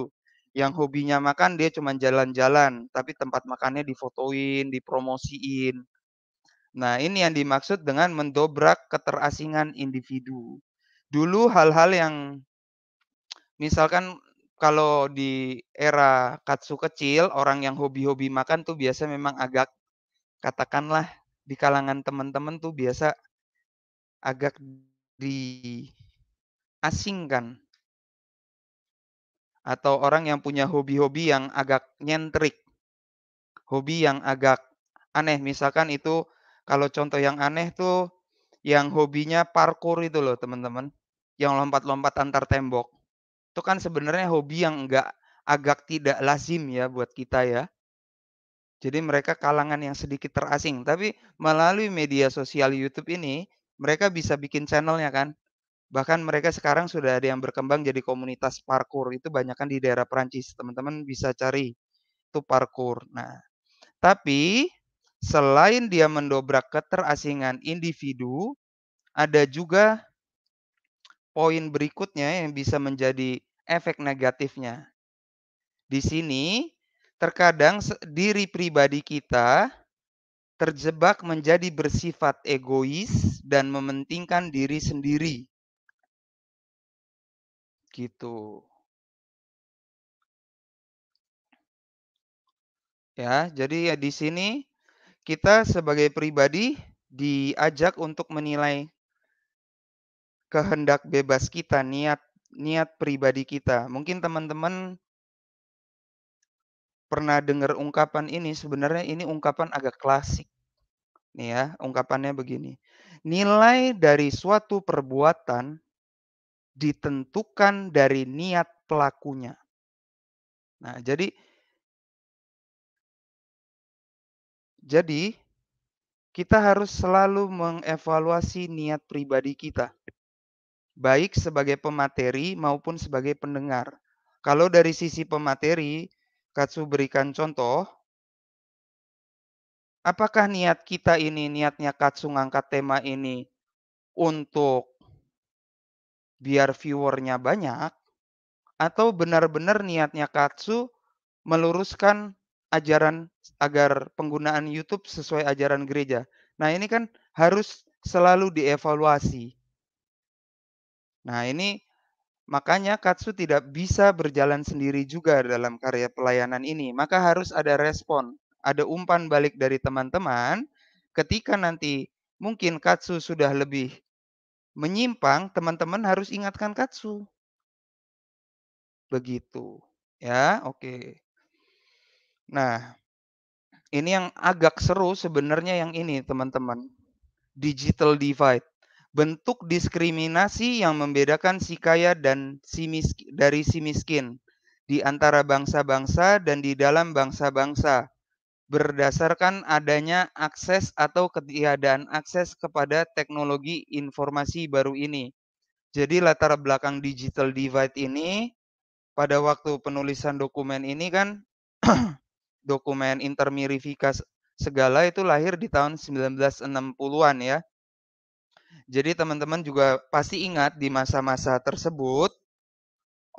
Yang hobinya makan dia cuma jalan-jalan, tapi tempat makannya difotoin, dipromosiin. Nah, ini yang dimaksud dengan mendobrak keterasingan individu dulu hal-hal yang misalkan kalau di era katsu kecil orang yang hobi-hobi makan tuh biasa memang agak katakanlah di kalangan teman-teman tuh biasa agak di diasingkan atau orang yang punya hobi-hobi yang agak nyentrik hobi yang agak aneh misalkan itu kalau contoh yang aneh tuh yang hobinya parkur itu loh teman-teman yang lompat-lompat antar tembok. Itu kan sebenarnya hobi yang enggak agak tidak lazim ya buat kita ya. Jadi mereka kalangan yang sedikit terasing, tapi melalui media sosial YouTube ini mereka bisa bikin channelnya kan. Bahkan mereka sekarang sudah ada yang berkembang jadi komunitas parkour itu banyak kan di daerah Perancis. Teman-teman bisa cari itu parkour. Nah, tapi selain dia mendobrak keterasingan individu, ada juga poin berikutnya yang bisa menjadi efek negatifnya. Di sini, terkadang diri pribadi kita terjebak menjadi bersifat egois dan mementingkan diri sendiri. Gitu. Ya, jadi ya di sini kita sebagai pribadi diajak untuk menilai kehendak bebas kita, niat niat pribadi kita. Mungkin teman-teman pernah dengar ungkapan ini, sebenarnya ini ungkapan agak klasik. Nih ya, ungkapannya begini. Nilai dari suatu perbuatan ditentukan dari niat pelakunya. Nah, jadi jadi kita harus selalu mengevaluasi niat pribadi kita baik sebagai pemateri maupun sebagai pendengar. Kalau dari sisi pemateri, Katsu berikan contoh, apakah niat kita ini, niatnya Katsu ngangkat tema ini untuk biar viewernya banyak, atau benar-benar niatnya Katsu meluruskan ajaran agar penggunaan YouTube sesuai ajaran gereja. Nah ini kan harus selalu dievaluasi. Nah, ini makanya Katsu tidak bisa berjalan sendiri juga dalam karya pelayanan ini. Maka harus ada respon, ada umpan balik dari teman-teman ketika nanti mungkin Katsu sudah lebih menyimpang, teman-teman harus ingatkan Katsu. Begitu. Ya, oke. Okay. Nah, ini yang agak seru sebenarnya yang ini, teman-teman. Digital divide bentuk diskriminasi yang membedakan si kaya dan si miskin, dari si miskin di antara bangsa-bangsa dan di dalam bangsa-bangsa berdasarkan adanya akses atau ketiadaan akses kepada teknologi informasi baru ini. Jadi latar belakang digital divide ini pada waktu penulisan dokumen ini kan dokumen intermirifikas segala itu lahir di tahun 1960-an ya. Jadi teman-teman juga pasti ingat di masa-masa tersebut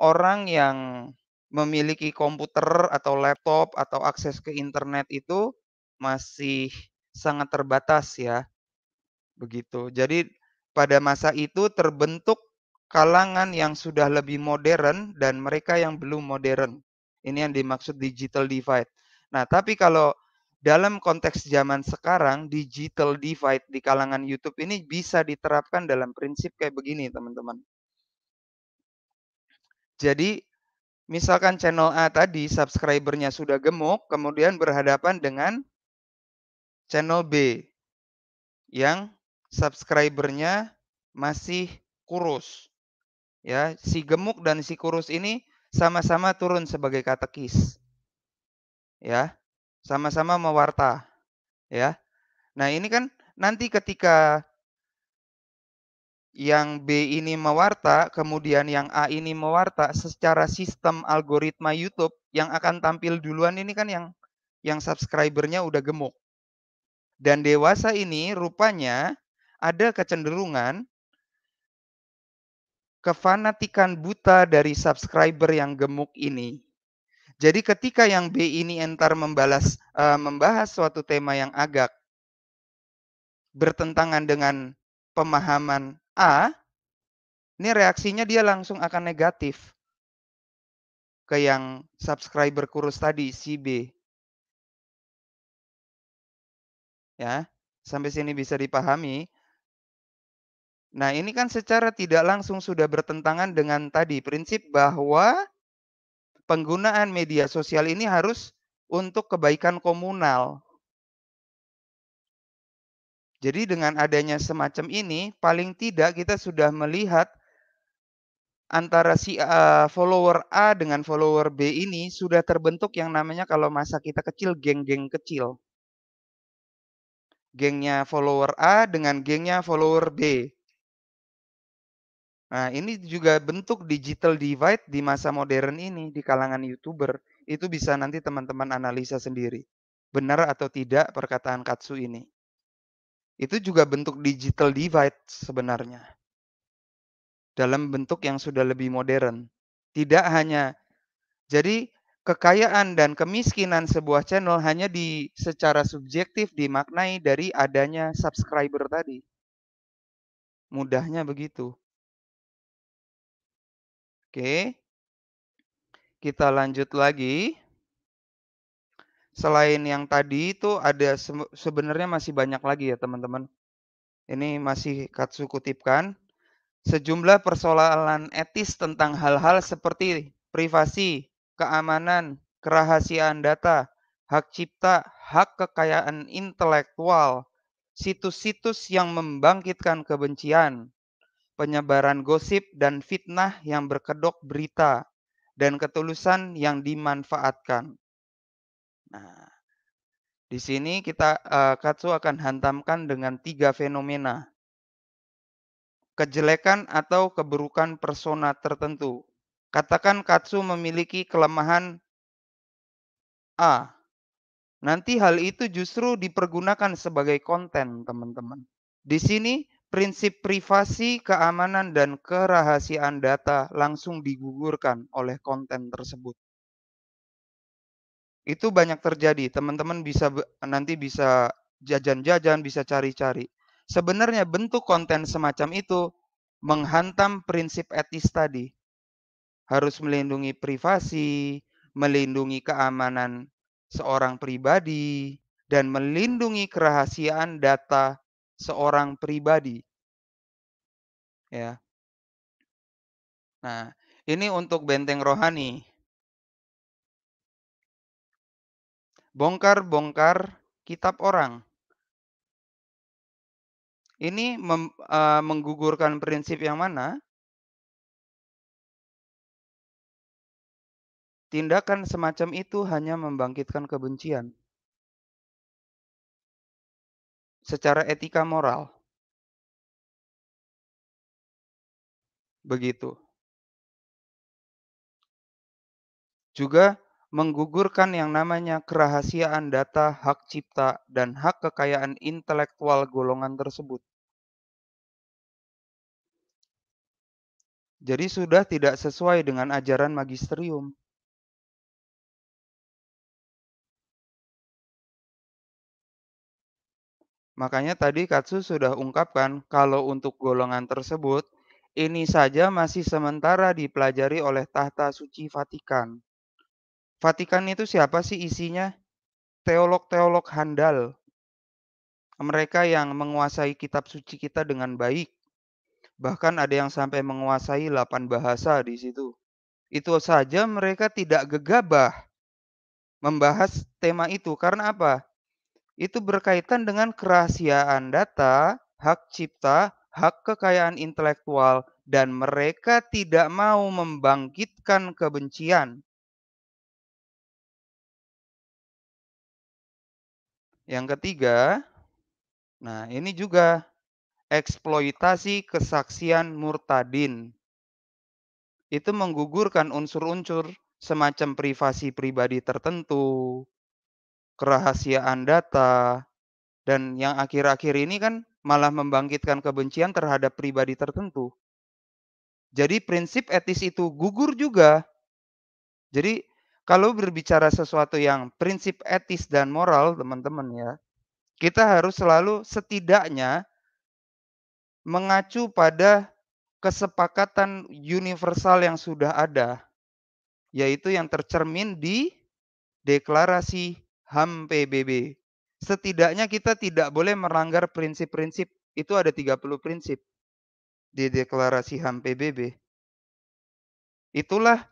orang yang memiliki komputer atau laptop atau akses ke internet itu masih sangat terbatas ya. Begitu. Jadi pada masa itu terbentuk kalangan yang sudah lebih modern dan mereka yang belum modern. Ini yang dimaksud digital divide. Nah, tapi kalau dalam konteks zaman sekarang digital divide di kalangan YouTube ini bisa diterapkan dalam prinsip kayak begini teman-teman. Jadi misalkan channel A tadi subscribernya sudah gemuk kemudian berhadapan dengan channel B yang subscribernya masih kurus. Ya, si gemuk dan si kurus ini sama-sama turun sebagai katekis. Ya, sama-sama mewarta, ya. Nah, ini kan nanti ketika yang B ini mewarta, kemudian yang A ini mewarta secara sistem algoritma YouTube yang akan tampil duluan ini kan yang yang subscribernya udah gemuk. Dan dewasa ini rupanya ada kecenderungan kefanatikan buta dari subscriber yang gemuk ini. Jadi ketika yang B ini entar membalas uh, membahas suatu tema yang agak bertentangan dengan pemahaman A, ini reaksinya dia langsung akan negatif ke yang subscriber kurus tadi si B. Ya, sampai sini bisa dipahami. Nah, ini kan secara tidak langsung sudah bertentangan dengan tadi prinsip bahwa penggunaan media sosial ini harus untuk kebaikan komunal. Jadi dengan adanya semacam ini, paling tidak kita sudah melihat antara si uh, follower A dengan follower B ini sudah terbentuk yang namanya kalau masa kita kecil geng-geng kecil. Gengnya follower A dengan gengnya follower B. Nah, ini juga bentuk digital divide di masa modern ini di kalangan YouTuber. Itu bisa nanti teman-teman analisa sendiri. Benar atau tidak perkataan katsu ini. Itu juga bentuk digital divide sebenarnya. Dalam bentuk yang sudah lebih modern. Tidak hanya jadi kekayaan dan kemiskinan sebuah channel hanya di secara subjektif dimaknai dari adanya subscriber tadi. Mudahnya begitu. Oke. Kita lanjut lagi. Selain yang tadi itu ada sebenarnya masih banyak lagi ya teman-teman. Ini masih Katsu kutipkan. Sejumlah persoalan etis tentang hal-hal seperti privasi, keamanan, kerahasiaan data, hak cipta, hak kekayaan intelektual, situs-situs yang membangkitkan kebencian, penyebaran gosip dan fitnah yang berkedok berita, dan ketulusan yang dimanfaatkan. Nah, di sini kita uh, Katsu akan hantamkan dengan tiga fenomena. Kejelekan atau keburukan persona tertentu. Katakan Katsu memiliki kelemahan A. Nanti hal itu justru dipergunakan sebagai konten, teman-teman. Di sini prinsip privasi, keamanan, dan kerahasiaan data langsung digugurkan oleh konten tersebut. Itu banyak terjadi. Teman-teman bisa nanti bisa jajan-jajan, bisa cari-cari. Sebenarnya bentuk konten semacam itu menghantam prinsip etis tadi. Harus melindungi privasi, melindungi keamanan seorang pribadi, dan melindungi kerahasiaan data seorang pribadi. Ya. Nah, ini untuk benteng rohani. Bongkar-bongkar kitab orang. Ini mem, e, menggugurkan prinsip yang mana? Tindakan semacam itu hanya membangkitkan kebencian secara etika moral. Begitu. Juga menggugurkan yang namanya kerahasiaan data, hak cipta, dan hak kekayaan intelektual golongan tersebut. Jadi sudah tidak sesuai dengan ajaran magisterium. Makanya tadi Katsu sudah ungkapkan kalau untuk golongan tersebut, ini saja masih sementara dipelajari oleh tahta suci Vatikan. Vatikan itu siapa sih isinya? Teolog-teolog handal. Mereka yang menguasai kitab suci kita dengan baik. Bahkan ada yang sampai menguasai 8 bahasa di situ. Itu saja mereka tidak gegabah membahas tema itu. Karena apa? itu berkaitan dengan kerahasiaan data, hak cipta, hak kekayaan intelektual, dan mereka tidak mau membangkitkan kebencian. Yang ketiga, nah ini juga eksploitasi kesaksian murtadin. Itu menggugurkan unsur-unsur semacam privasi pribadi tertentu, kerahasiaan data, dan yang akhir-akhir ini kan malah membangkitkan kebencian terhadap pribadi tertentu. Jadi prinsip etis itu gugur juga. Jadi kalau berbicara sesuatu yang prinsip etis dan moral, teman-teman ya, kita harus selalu setidaknya mengacu pada kesepakatan universal yang sudah ada, yaitu yang tercermin di deklarasi HAM PBB. Setidaknya kita tidak boleh melanggar prinsip-prinsip. Itu ada 30 prinsip di deklarasi HAM PBB. Itulah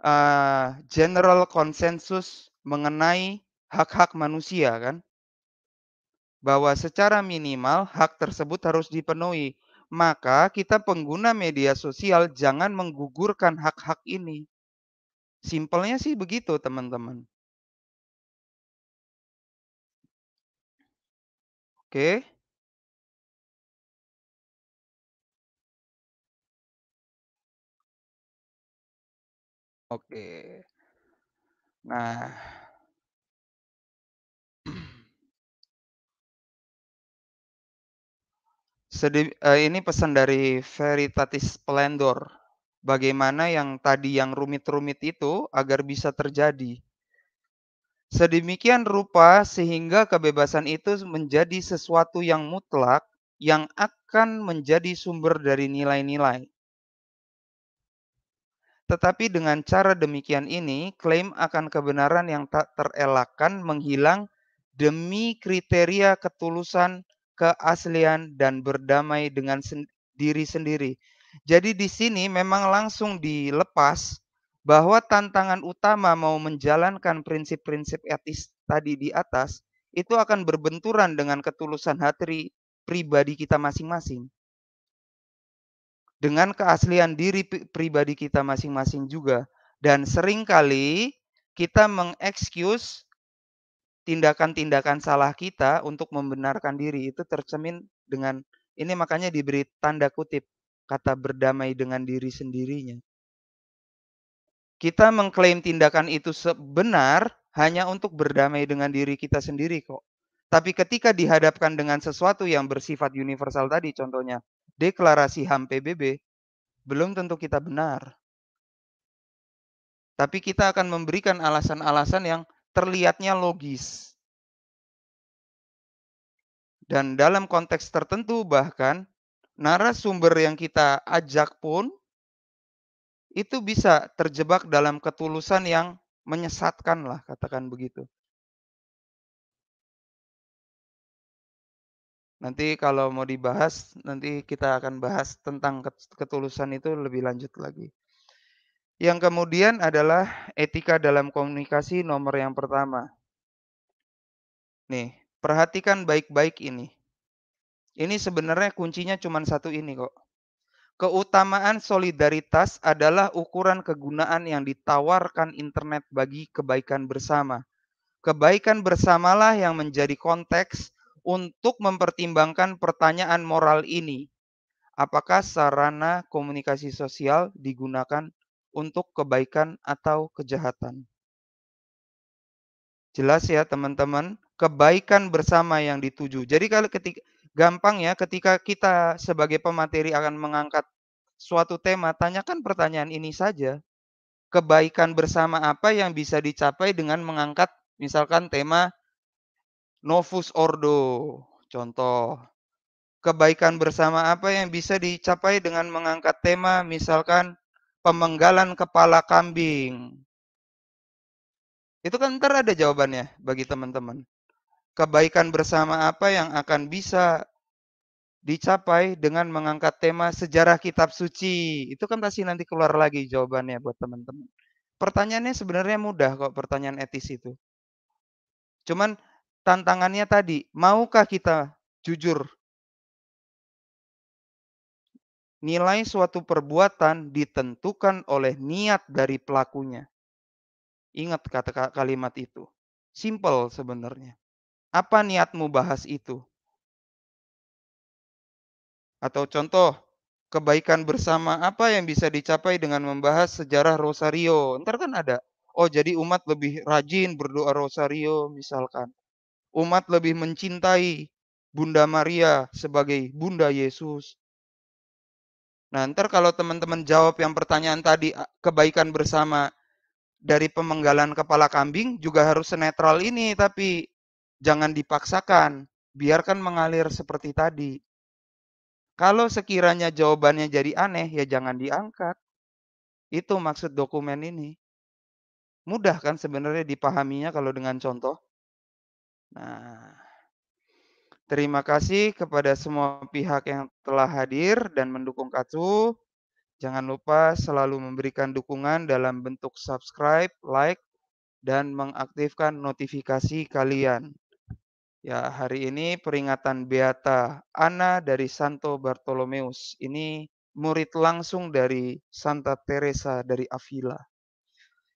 uh, general consensus mengenai hak-hak manusia kan. Bahwa secara minimal hak tersebut harus dipenuhi. Maka kita pengguna media sosial jangan menggugurkan hak-hak ini. Simpelnya sih begitu teman-teman. Oke. Oke. Nah. Sedih eh, ini pesan dari Veritatis Splendor. Bagaimana yang tadi yang rumit-rumit itu agar bisa terjadi. Sedemikian rupa sehingga kebebasan itu menjadi sesuatu yang mutlak yang akan menjadi sumber dari nilai-nilai. Tetapi dengan cara demikian ini, klaim akan kebenaran yang tak terelakkan menghilang demi kriteria ketulusan, keaslian, dan berdamai dengan sen diri sendiri. Jadi di sini memang langsung dilepas bahwa tantangan utama mau menjalankan prinsip-prinsip etis tadi di atas itu akan berbenturan dengan ketulusan hati pribadi kita masing-masing. Dengan keaslian diri pribadi kita masing-masing juga. Dan seringkali kita mengekskus tindakan-tindakan salah kita untuk membenarkan diri. Itu tercemin dengan, ini makanya diberi tanda kutip, kata berdamai dengan diri sendirinya kita mengklaim tindakan itu sebenar hanya untuk berdamai dengan diri kita sendiri kok. Tapi ketika dihadapkan dengan sesuatu yang bersifat universal tadi, contohnya deklarasi HAM PBB, belum tentu kita benar. Tapi kita akan memberikan alasan-alasan yang terlihatnya logis. Dan dalam konteks tertentu bahkan narasumber yang kita ajak pun itu bisa terjebak dalam ketulusan yang menyesatkan lah, katakan begitu. Nanti kalau mau dibahas, nanti kita akan bahas tentang ketulusan itu lebih lanjut lagi. Yang kemudian adalah etika dalam komunikasi nomor yang pertama. Nih, perhatikan baik-baik ini. Ini sebenarnya kuncinya cuma satu ini kok. Keutamaan solidaritas adalah ukuran kegunaan yang ditawarkan internet bagi kebaikan bersama. Kebaikan bersamalah yang menjadi konteks untuk mempertimbangkan pertanyaan moral ini. Apakah sarana komunikasi sosial digunakan untuk kebaikan atau kejahatan? Jelas ya teman-teman, kebaikan bersama yang dituju. Jadi kalau ketika gampang ya ketika kita sebagai pemateri akan mengangkat suatu tema, tanyakan pertanyaan ini saja. Kebaikan bersama apa yang bisa dicapai dengan mengangkat misalkan tema Novus Ordo, contoh. Kebaikan bersama apa yang bisa dicapai dengan mengangkat tema misalkan pemenggalan kepala kambing. Itu kan ntar ada jawabannya bagi teman-teman kebaikan bersama apa yang akan bisa dicapai dengan mengangkat tema sejarah kitab suci. Itu kan pasti nanti keluar lagi jawabannya buat teman-teman. Pertanyaannya sebenarnya mudah kok pertanyaan etis itu. Cuman tantangannya tadi, maukah kita jujur? Nilai suatu perbuatan ditentukan oleh niat dari pelakunya. Ingat kata kalimat itu. Simple sebenarnya. Apa niatmu bahas itu? Atau contoh, kebaikan bersama apa yang bisa dicapai dengan membahas sejarah Rosario? Ntar kan ada. Oh, jadi umat lebih rajin berdoa Rosario misalkan. Umat lebih mencintai Bunda Maria sebagai Bunda Yesus. Nah, ntar kalau teman-teman jawab yang pertanyaan tadi, kebaikan bersama dari pemenggalan kepala kambing juga harus senetral ini, tapi Jangan dipaksakan, biarkan mengalir seperti tadi. Kalau sekiranya jawabannya jadi aneh, ya jangan diangkat. Itu maksud dokumen ini. Mudah kan sebenarnya dipahaminya kalau dengan contoh. Nah, terima kasih kepada semua pihak yang telah hadir dan mendukung Katsu. Jangan lupa selalu memberikan dukungan dalam bentuk subscribe, like, dan mengaktifkan notifikasi kalian. Ya, hari ini peringatan Beata Ana dari Santo Bartolomeus. Ini murid langsung dari Santa Teresa dari Avila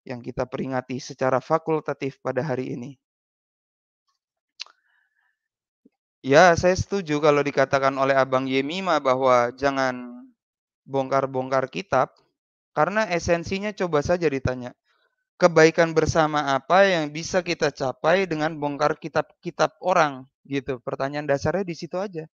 yang kita peringati secara fakultatif pada hari ini. Ya, saya setuju kalau dikatakan oleh Abang Yemima bahwa jangan bongkar-bongkar kitab karena esensinya coba saja ditanya kebaikan bersama apa yang bisa kita capai dengan bongkar kitab-kitab orang gitu. Pertanyaan dasarnya di situ aja.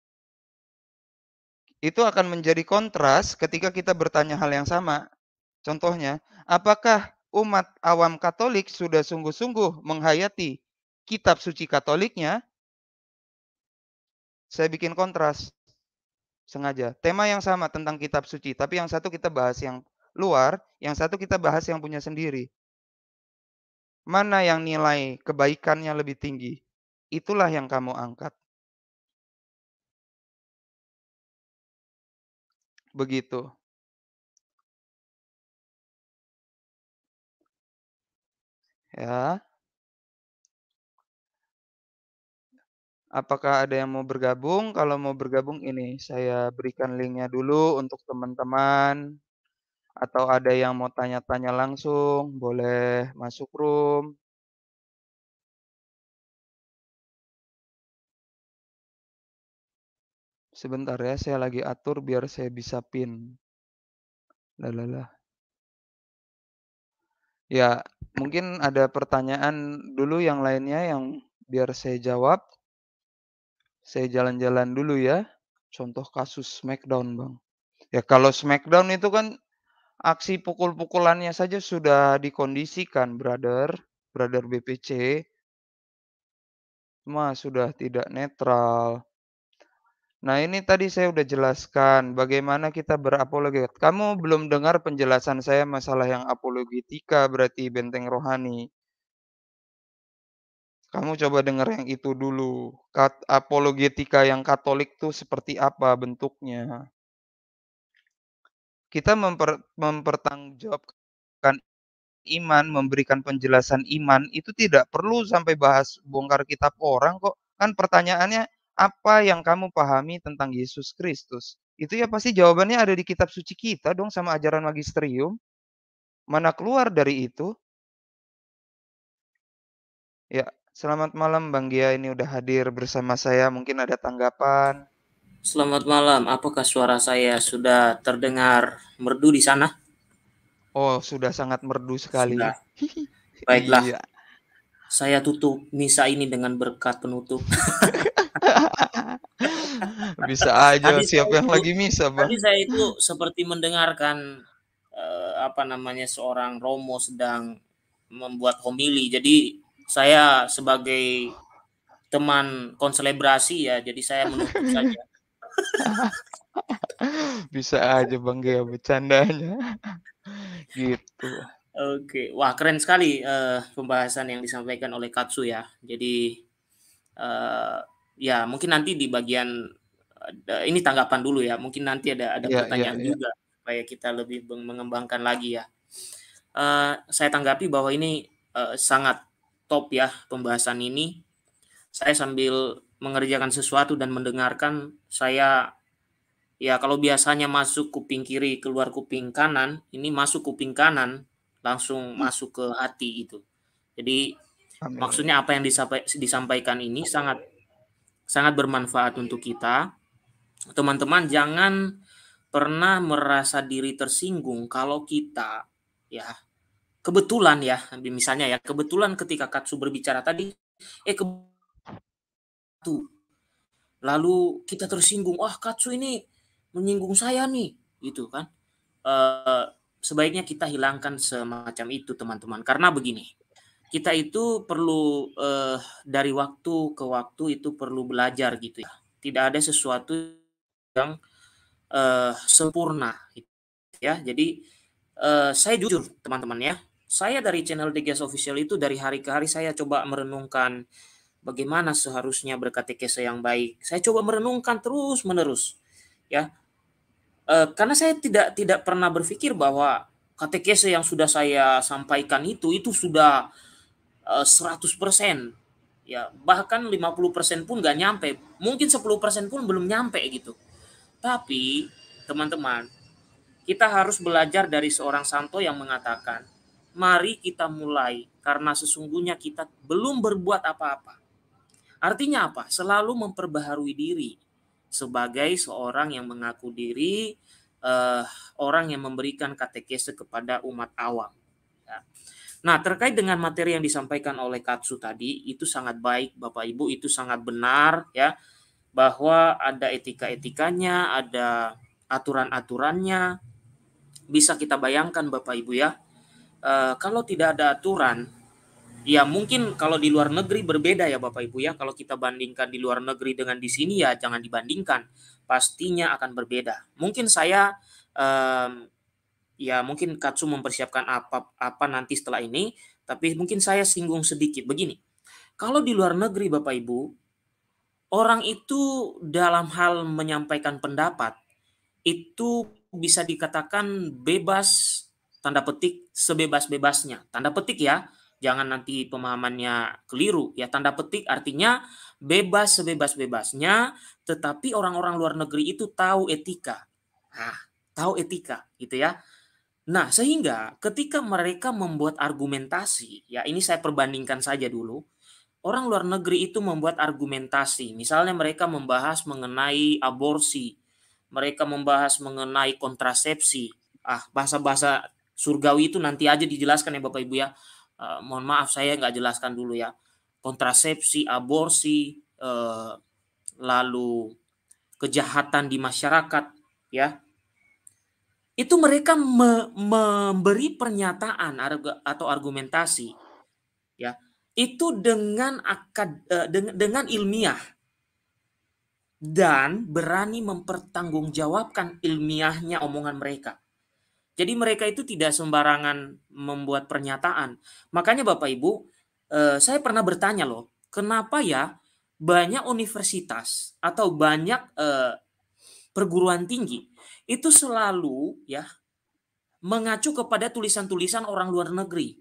Itu akan menjadi kontras ketika kita bertanya hal yang sama. Contohnya, apakah umat awam Katolik sudah sungguh-sungguh menghayati kitab suci Katoliknya? Saya bikin kontras sengaja. Tema yang sama tentang kitab suci, tapi yang satu kita bahas yang luar, yang satu kita bahas yang punya sendiri mana yang nilai kebaikannya lebih tinggi, itulah yang kamu angkat. Begitu. Ya. Apakah ada yang mau bergabung? Kalau mau bergabung ini saya berikan linknya dulu untuk teman-teman atau ada yang mau tanya-tanya langsung, boleh masuk room. Sebentar ya, saya lagi atur biar saya bisa pin. Lalalah. Ya, mungkin ada pertanyaan dulu yang lainnya yang biar saya jawab. Saya jalan-jalan dulu ya. Contoh kasus Smackdown, Bang. Ya kalau Smackdown itu kan aksi pukul-pukulannya saja sudah dikondisikan, brother, brother BPC. mah sudah tidak netral. Nah, ini tadi saya udah jelaskan bagaimana kita berapologi. Kamu belum dengar penjelasan saya masalah yang apologetika berarti benteng rohani. Kamu coba dengar yang itu dulu. Kat apologetika yang Katolik itu seperti apa bentuknya? kita memper, mempertanggungjawabkan iman, memberikan penjelasan iman itu tidak perlu sampai bahas bongkar kitab orang kok. Kan pertanyaannya apa yang kamu pahami tentang Yesus Kristus? Itu ya pasti jawabannya ada di kitab suci kita dong sama ajaran magisterium. Mana keluar dari itu? Ya, selamat malam Bang Gia ini udah hadir bersama saya. Mungkin ada tanggapan. Selamat malam. Apakah suara saya sudah terdengar merdu di sana? Oh, sudah sangat merdu sekali. Sudah. Baiklah. Iya. Saya tutup misa ini dengan berkat penutup. Bisa aja tadi siapa yang lagi misa, Bang. Tadi saya itu seperti mendengarkan eh, apa namanya seorang romo sedang membuat homili. Jadi saya sebagai teman konselebrasi ya, jadi saya menutup saja. Bisa aja bangga bercandanya. gitu. Oke, wah keren sekali uh, pembahasan yang disampaikan oleh Katsu ya. Jadi uh, ya mungkin nanti di bagian uh, ini tanggapan dulu ya. Mungkin nanti ada ada yeah, iya, pertanyaan yeah, juga yeah. supaya kita lebih mengembangkan lagi ya. Uh, saya tanggapi bahwa ini uh, sangat top ya pembahasan ini. Saya sambil mengerjakan sesuatu dan mendengarkan saya ya kalau biasanya masuk kuping kiri keluar kuping kanan ini masuk kuping kanan langsung hmm. masuk ke hati itu jadi Amin. maksudnya apa yang disampaikan ini sangat sangat bermanfaat untuk kita teman-teman jangan pernah merasa diri tersinggung kalau kita ya kebetulan ya misalnya ya kebetulan ketika Katsu berbicara tadi eh kebetulan satu. Lalu kita tersinggung, wah oh, Katsu ini menyinggung saya nih, gitu kan. Uh, sebaiknya kita hilangkan semacam itu teman-teman. Karena begini, kita itu perlu uh, dari waktu ke waktu itu perlu belajar gitu ya. Tidak ada sesuatu yang uh, sempurna gitu ya. Jadi uh, saya jujur teman-teman ya, saya dari channel The Guest Official itu dari hari ke hari saya coba merenungkan bagaimana seharusnya berkatekesa yang baik. Saya coba merenungkan terus menerus, ya, e, karena saya tidak tidak pernah berpikir bahwa katekese yang sudah saya sampaikan itu itu sudah e, eh, 100%, ya, bahkan 50% pun gak nyampe, mungkin 10% pun belum nyampe gitu. Tapi teman-teman, kita harus belajar dari seorang santo yang mengatakan, mari kita mulai karena sesungguhnya kita belum berbuat apa-apa. Artinya apa? Selalu memperbaharui diri sebagai seorang yang mengaku diri eh, orang yang memberikan katekese kepada umat awam. Ya. Nah, terkait dengan materi yang disampaikan oleh Katsu tadi, itu sangat baik Bapak Ibu, itu sangat benar ya bahwa ada etika-etikanya, ada aturan-aturannya. Bisa kita bayangkan Bapak Ibu ya, eh, kalau tidak ada aturan, Ya mungkin kalau di luar negeri berbeda ya Bapak Ibu ya. Kalau kita bandingkan di luar negeri dengan di sini ya jangan dibandingkan. Pastinya akan berbeda. Mungkin saya um, ya mungkin Katsu mempersiapkan apa apa nanti setelah ini. Tapi mungkin saya singgung sedikit begini. Kalau di luar negeri Bapak Ibu orang itu dalam hal menyampaikan pendapat itu bisa dikatakan bebas tanda petik sebebas-bebasnya. Tanda petik ya jangan nanti pemahamannya keliru ya tanda petik artinya bebas sebebas-bebasnya tetapi orang-orang luar negeri itu tahu etika nah tahu etika gitu ya nah sehingga ketika mereka membuat argumentasi ya ini saya perbandingkan saja dulu orang luar negeri itu membuat argumentasi misalnya mereka membahas mengenai aborsi mereka membahas mengenai kontrasepsi ah bahasa-bahasa surgawi itu nanti aja dijelaskan ya Bapak Ibu ya Eh, mohon maaf saya nggak jelaskan dulu ya kontrasepsi aborsi uh, lalu kejahatan di masyarakat ya itu mereka me memberi pernyataan atau argumentasi ya itu dengan akad eh, dengan, dengan ilmiah dan berani mempertanggungjawabkan ilmiahnya omongan mereka jadi mereka itu tidak sembarangan membuat pernyataan. Makanya Bapak Ibu, eh, saya pernah bertanya loh, kenapa ya banyak universitas atau banyak eh, perguruan tinggi itu selalu ya mengacu kepada tulisan-tulisan orang luar negeri.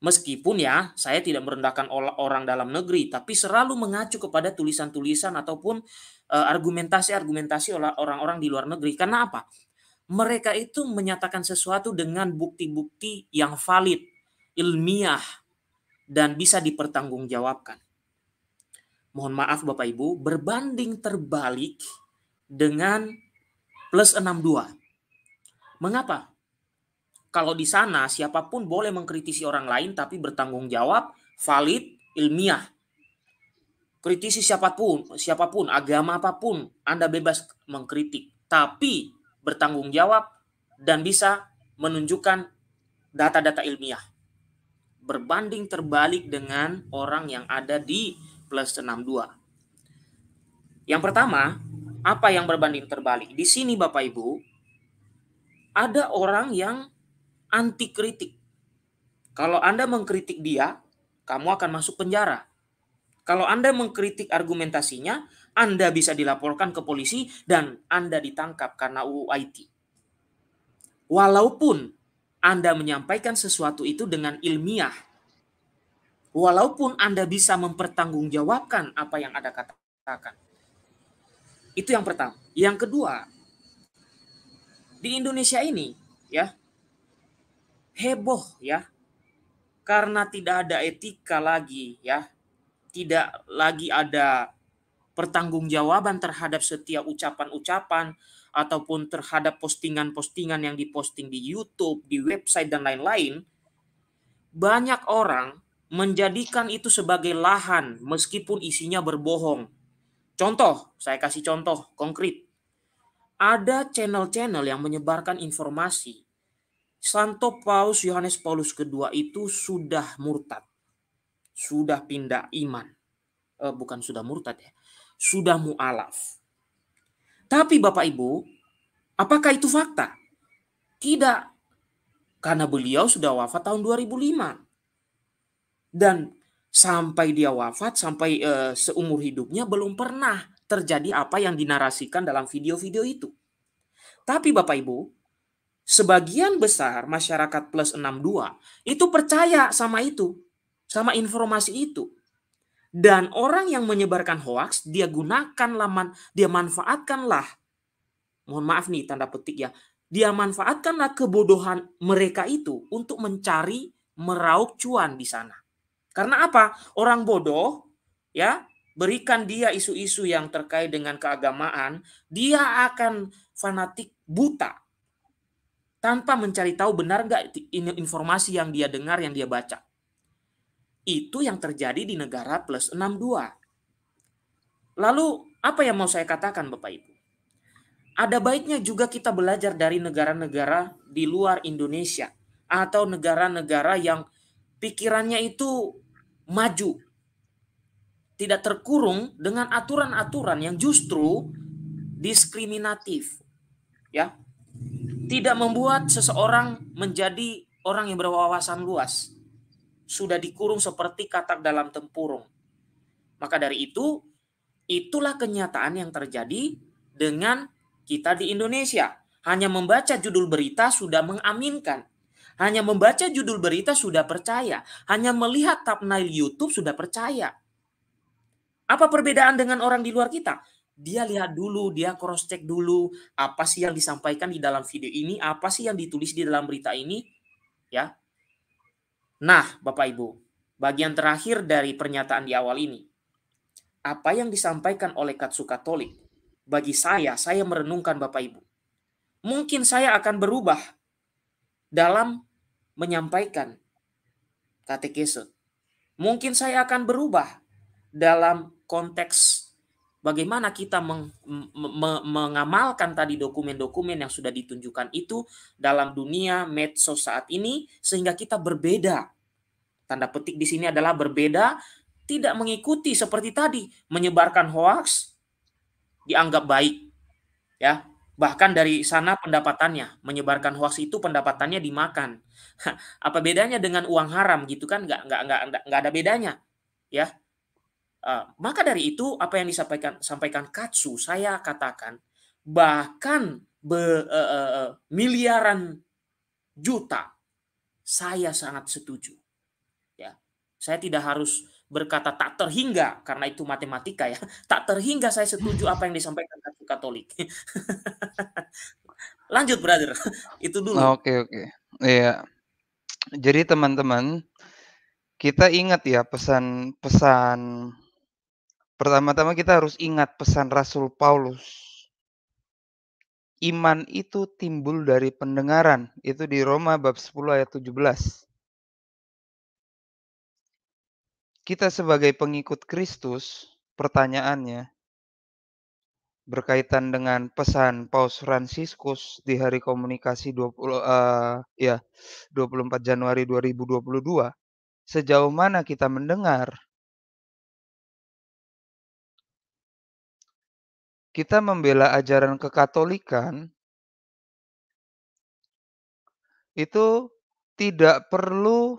Meskipun ya saya tidak merendahkan orang dalam negeri, tapi selalu mengacu kepada tulisan-tulisan ataupun eh, argumentasi-argumentasi uh, argumentasi -argumentasi orang-orang di luar negeri. Karena apa? mereka itu menyatakan sesuatu dengan bukti-bukti yang valid, ilmiah, dan bisa dipertanggungjawabkan. Mohon maaf Bapak Ibu, berbanding terbalik dengan plus 62. Mengapa? Kalau di sana siapapun boleh mengkritisi orang lain tapi bertanggung jawab, valid, ilmiah. Kritisi siapapun, siapapun, agama apapun, Anda bebas mengkritik. Tapi bertanggung jawab, dan bisa menunjukkan data-data ilmiah. Berbanding terbalik dengan orang yang ada di plus 62. Yang pertama, apa yang berbanding terbalik? Di sini Bapak Ibu, ada orang yang anti kritik. Kalau Anda mengkritik dia, kamu akan masuk penjara. Kalau Anda mengkritik argumentasinya, anda bisa dilaporkan ke polisi dan Anda ditangkap karena UU IT. Walaupun Anda menyampaikan sesuatu itu dengan ilmiah, walaupun Anda bisa mempertanggungjawabkan apa yang Anda katakan. Itu yang pertama. Yang kedua, di Indonesia ini ya heboh ya karena tidak ada etika lagi ya tidak lagi ada pertanggungjawaban terhadap setiap ucapan-ucapan ataupun terhadap postingan-postingan yang diposting di YouTube, di website dan lain-lain, banyak orang menjadikan itu sebagai lahan meskipun isinya berbohong. Contoh, saya kasih contoh konkret. Ada channel-channel yang menyebarkan informasi Santo Paus Yohanes Paulus II itu sudah murtad, sudah pindah iman. Eh, bukan sudah murtad ya, sudah mu'alaf. Tapi Bapak Ibu, apakah itu fakta? Tidak. Karena beliau sudah wafat tahun 2005. Dan sampai dia wafat, sampai uh, seumur hidupnya belum pernah terjadi apa yang dinarasikan dalam video-video itu. Tapi Bapak Ibu, sebagian besar masyarakat plus 62 itu percaya sama itu, sama informasi itu. Dan orang yang menyebarkan hoaks, dia gunakan laman, dia manfaatkanlah, mohon maaf nih tanda petik ya, dia manfaatkanlah kebodohan mereka itu untuk mencari meraup cuan di sana. Karena apa? Orang bodoh ya berikan dia isu-isu yang terkait dengan keagamaan, dia akan fanatik buta tanpa mencari tahu benar nggak informasi yang dia dengar, yang dia baca. Itu yang terjadi di negara plus 62. Lalu apa yang mau saya katakan Bapak Ibu? Ada baiknya juga kita belajar dari negara-negara di luar Indonesia atau negara-negara yang pikirannya itu maju, tidak terkurung dengan aturan-aturan yang justru diskriminatif. Ya. Tidak membuat seseorang menjadi orang yang berwawasan luas sudah dikurung seperti katak dalam tempurung. Maka dari itu, itulah kenyataan yang terjadi dengan kita di Indonesia. Hanya membaca judul berita sudah mengaminkan. Hanya membaca judul berita sudah percaya. Hanya melihat thumbnail YouTube sudah percaya. Apa perbedaan dengan orang di luar kita? Dia lihat dulu, dia cross check dulu apa sih yang disampaikan di dalam video ini, apa sih yang ditulis di dalam berita ini, ya. Nah, Bapak Ibu, bagian terakhir dari pernyataan di awal ini. Apa yang disampaikan oleh Katsu Katolik, bagi saya, saya merenungkan Bapak Ibu. Mungkin saya akan berubah dalam menyampaikan katekesut. Mungkin saya akan berubah dalam konteks bagaimana kita meng, me, mengamalkan tadi dokumen-dokumen yang sudah ditunjukkan itu dalam dunia medsos saat ini sehingga kita berbeda. Tanda petik di sini adalah berbeda, tidak mengikuti seperti tadi menyebarkan hoax dianggap baik. Ya, bahkan dari sana pendapatannya menyebarkan hoax itu pendapatannya dimakan. Apa bedanya dengan uang haram gitu kan? Nggak nggak nggak nggak ada bedanya. Ya, Ah, maka dari itu apa yang disampaikan sampaikan Katsu saya katakan bahkan be, uh, uh, miliaran juta saya sangat setuju. Ya. Saya tidak harus berkata tak terhingga karena itu matematika ya. Tak terhingga saya setuju apa yang disampaikan Katsu Katolik. Lanjut brother. itu dulu. Oke okay, oke. Okay. Iya. Jadi teman-teman kita ingat ya pesan-pesan Pertama-tama kita harus ingat pesan Rasul Paulus. Iman itu timbul dari pendengaran. Itu di Roma bab 10 ayat 17. Kita sebagai pengikut Kristus, pertanyaannya berkaitan dengan pesan Paus Fransiskus di hari komunikasi 20 uh, eh, ya 24 Januari 2022. Sejauh mana kita mendengar kita membela ajaran kekatolikan itu tidak perlu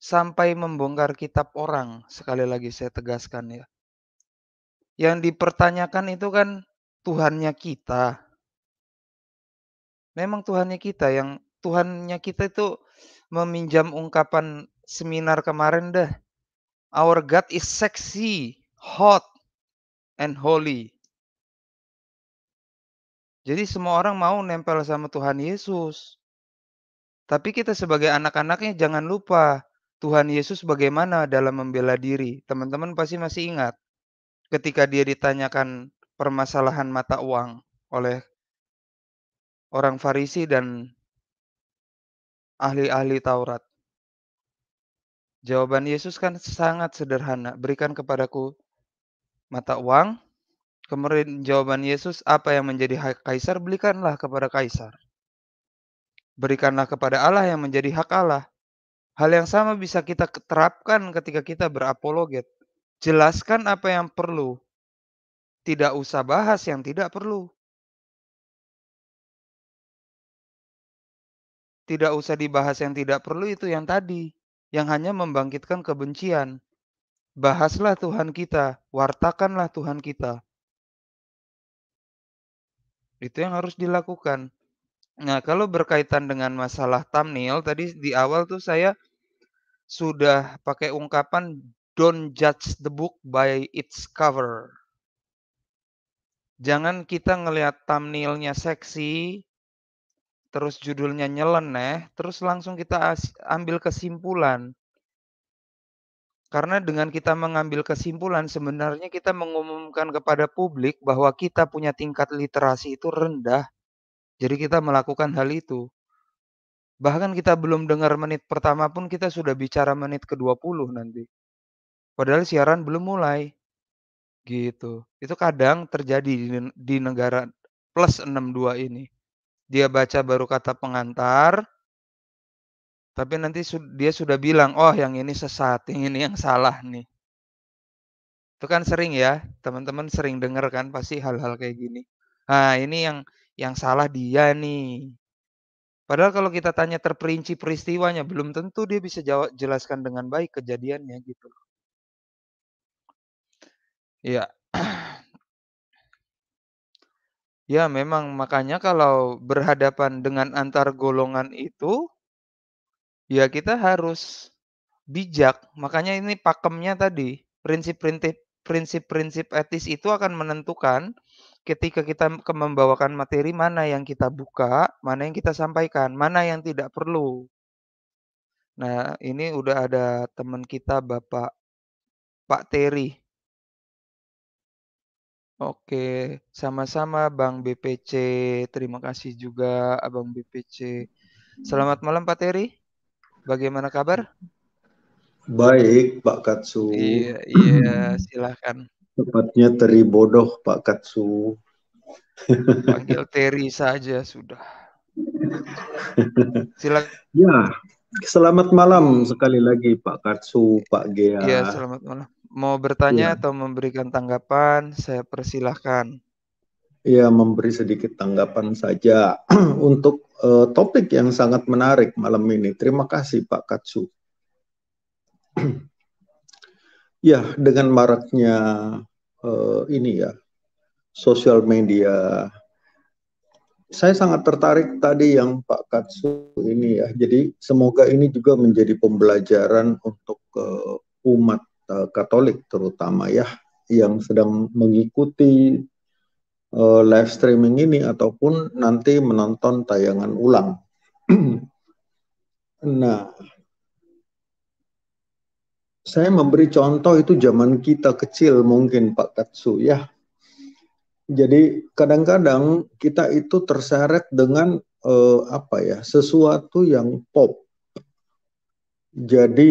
sampai membongkar kitab orang. Sekali lagi saya tegaskan ya. Yang dipertanyakan itu kan Tuhannya kita. Memang Tuhannya kita yang Tuhannya kita itu meminjam ungkapan seminar kemarin deh. Our God is sexy, hot, and holy. Jadi semua orang mau nempel sama Tuhan Yesus. Tapi kita sebagai anak-anaknya jangan lupa Tuhan Yesus bagaimana dalam membela diri. Teman-teman pasti masih ingat ketika dia ditanyakan permasalahan mata uang oleh orang Farisi dan ahli-ahli Taurat. Jawaban Yesus kan sangat sederhana, berikan kepadaku mata uang Kemarin jawaban Yesus, apa yang menjadi hak kaisar belikanlah kepada kaisar. Berikanlah kepada Allah yang menjadi hak Allah. Hal yang sama bisa kita terapkan ketika kita berapologet. Jelaskan apa yang perlu. Tidak usah bahas yang tidak perlu. Tidak usah dibahas yang tidak perlu itu yang tadi. Yang hanya membangkitkan kebencian. Bahaslah Tuhan kita, wartakanlah Tuhan kita. Itu yang harus dilakukan. Nah, kalau berkaitan dengan masalah thumbnail tadi di awal tuh saya sudah pakai ungkapan don't judge the book by its cover. Jangan kita ngelihat thumbnailnya seksi, terus judulnya nyeleneh, terus langsung kita ambil kesimpulan. Karena dengan kita mengambil kesimpulan, sebenarnya kita mengumumkan kepada publik bahwa kita punya tingkat literasi itu rendah. Jadi kita melakukan hal itu. Bahkan kita belum dengar menit pertama pun kita sudah bicara menit ke-20 nanti. Padahal siaran belum mulai. Gitu. Itu kadang terjadi di, negara plus 62 ini. Dia baca baru kata pengantar, tapi nanti dia sudah bilang, oh yang ini sesat, yang ini yang salah nih. Itu kan sering ya, teman-teman sering dengar kan pasti hal-hal kayak gini. Nah ini yang yang salah dia nih. Padahal kalau kita tanya terperinci peristiwanya, belum tentu dia bisa jawab, jelaskan dengan baik kejadiannya gitu. Ya. Ya memang makanya kalau berhadapan dengan antar golongan itu Ya kita harus bijak. Makanya ini pakemnya tadi, prinsip-prinsip prinsip-prinsip etis itu akan menentukan ketika kita membawakan materi mana yang kita buka, mana yang kita sampaikan, mana yang tidak perlu. Nah, ini udah ada teman kita Bapak Pak Terry. Oke, sama-sama Bang BPC. Terima kasih juga Abang BPC. Selamat malam Pak Terry. Bagaimana kabar? Baik, Pak Katsu. Iya, iya, silahkan. Tepatnya Teri Bodoh, Pak Katsu. Panggil Teri saja sudah. Silakan. Ya, selamat malam sekali lagi Pak Katsu, Pak Gea. Iya, selamat malam. Mau bertanya ya. atau memberikan tanggapan, saya persilahkan. Ya, memberi sedikit tanggapan saja untuk uh, topik yang sangat menarik malam ini. Terima kasih Pak Katsu. ya, dengan maraknya uh, ini ya, sosial media. Saya sangat tertarik tadi yang Pak Katsu ini ya. Jadi semoga ini juga menjadi pembelajaran untuk uh, umat uh, Katolik terutama ya yang sedang mengikuti uh, live streaming ini ataupun nanti menonton tayangan ulang. nah, saya memberi contoh itu zaman kita kecil mungkin Pak Katsu ya. Jadi kadang-kadang kita itu terseret dengan uh, apa ya sesuatu yang pop. Jadi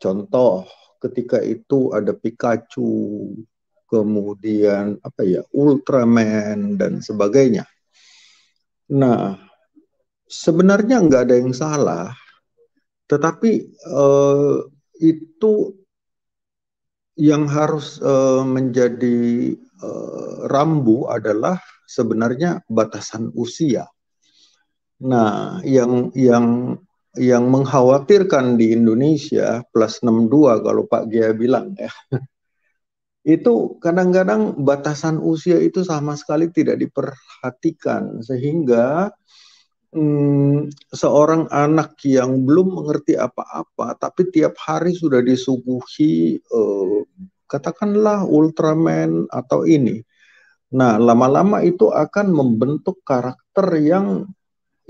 contoh ketika itu ada Pikachu, kemudian apa ya Ultraman dan sebagainya. Nah, sebenarnya nggak ada yang salah, tetapi eh, itu yang harus eh, menjadi eh, rambu adalah sebenarnya batasan usia. Nah, yang yang yang mengkhawatirkan di Indonesia plus 62 kalau Pak Gia bilang ya. itu kadang-kadang batasan usia itu sama sekali tidak diperhatikan sehingga hmm, seorang anak yang belum mengerti apa-apa tapi tiap hari sudah disuguhi eh, katakanlah Ultraman atau ini. Nah, lama-lama itu akan membentuk karakter yang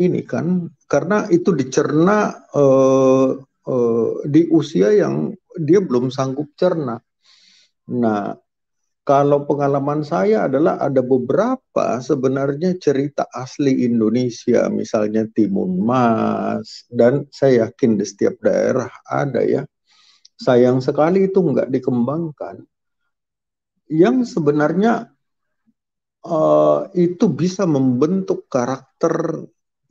ini kan karena itu dicerna eh, eh, di usia yang dia belum sanggup cerna Nah, kalau pengalaman saya adalah ada beberapa sebenarnya cerita asli Indonesia, misalnya timun mas, dan saya yakin di setiap daerah ada ya. Sayang sekali itu nggak dikembangkan. Yang sebenarnya uh, itu bisa membentuk karakter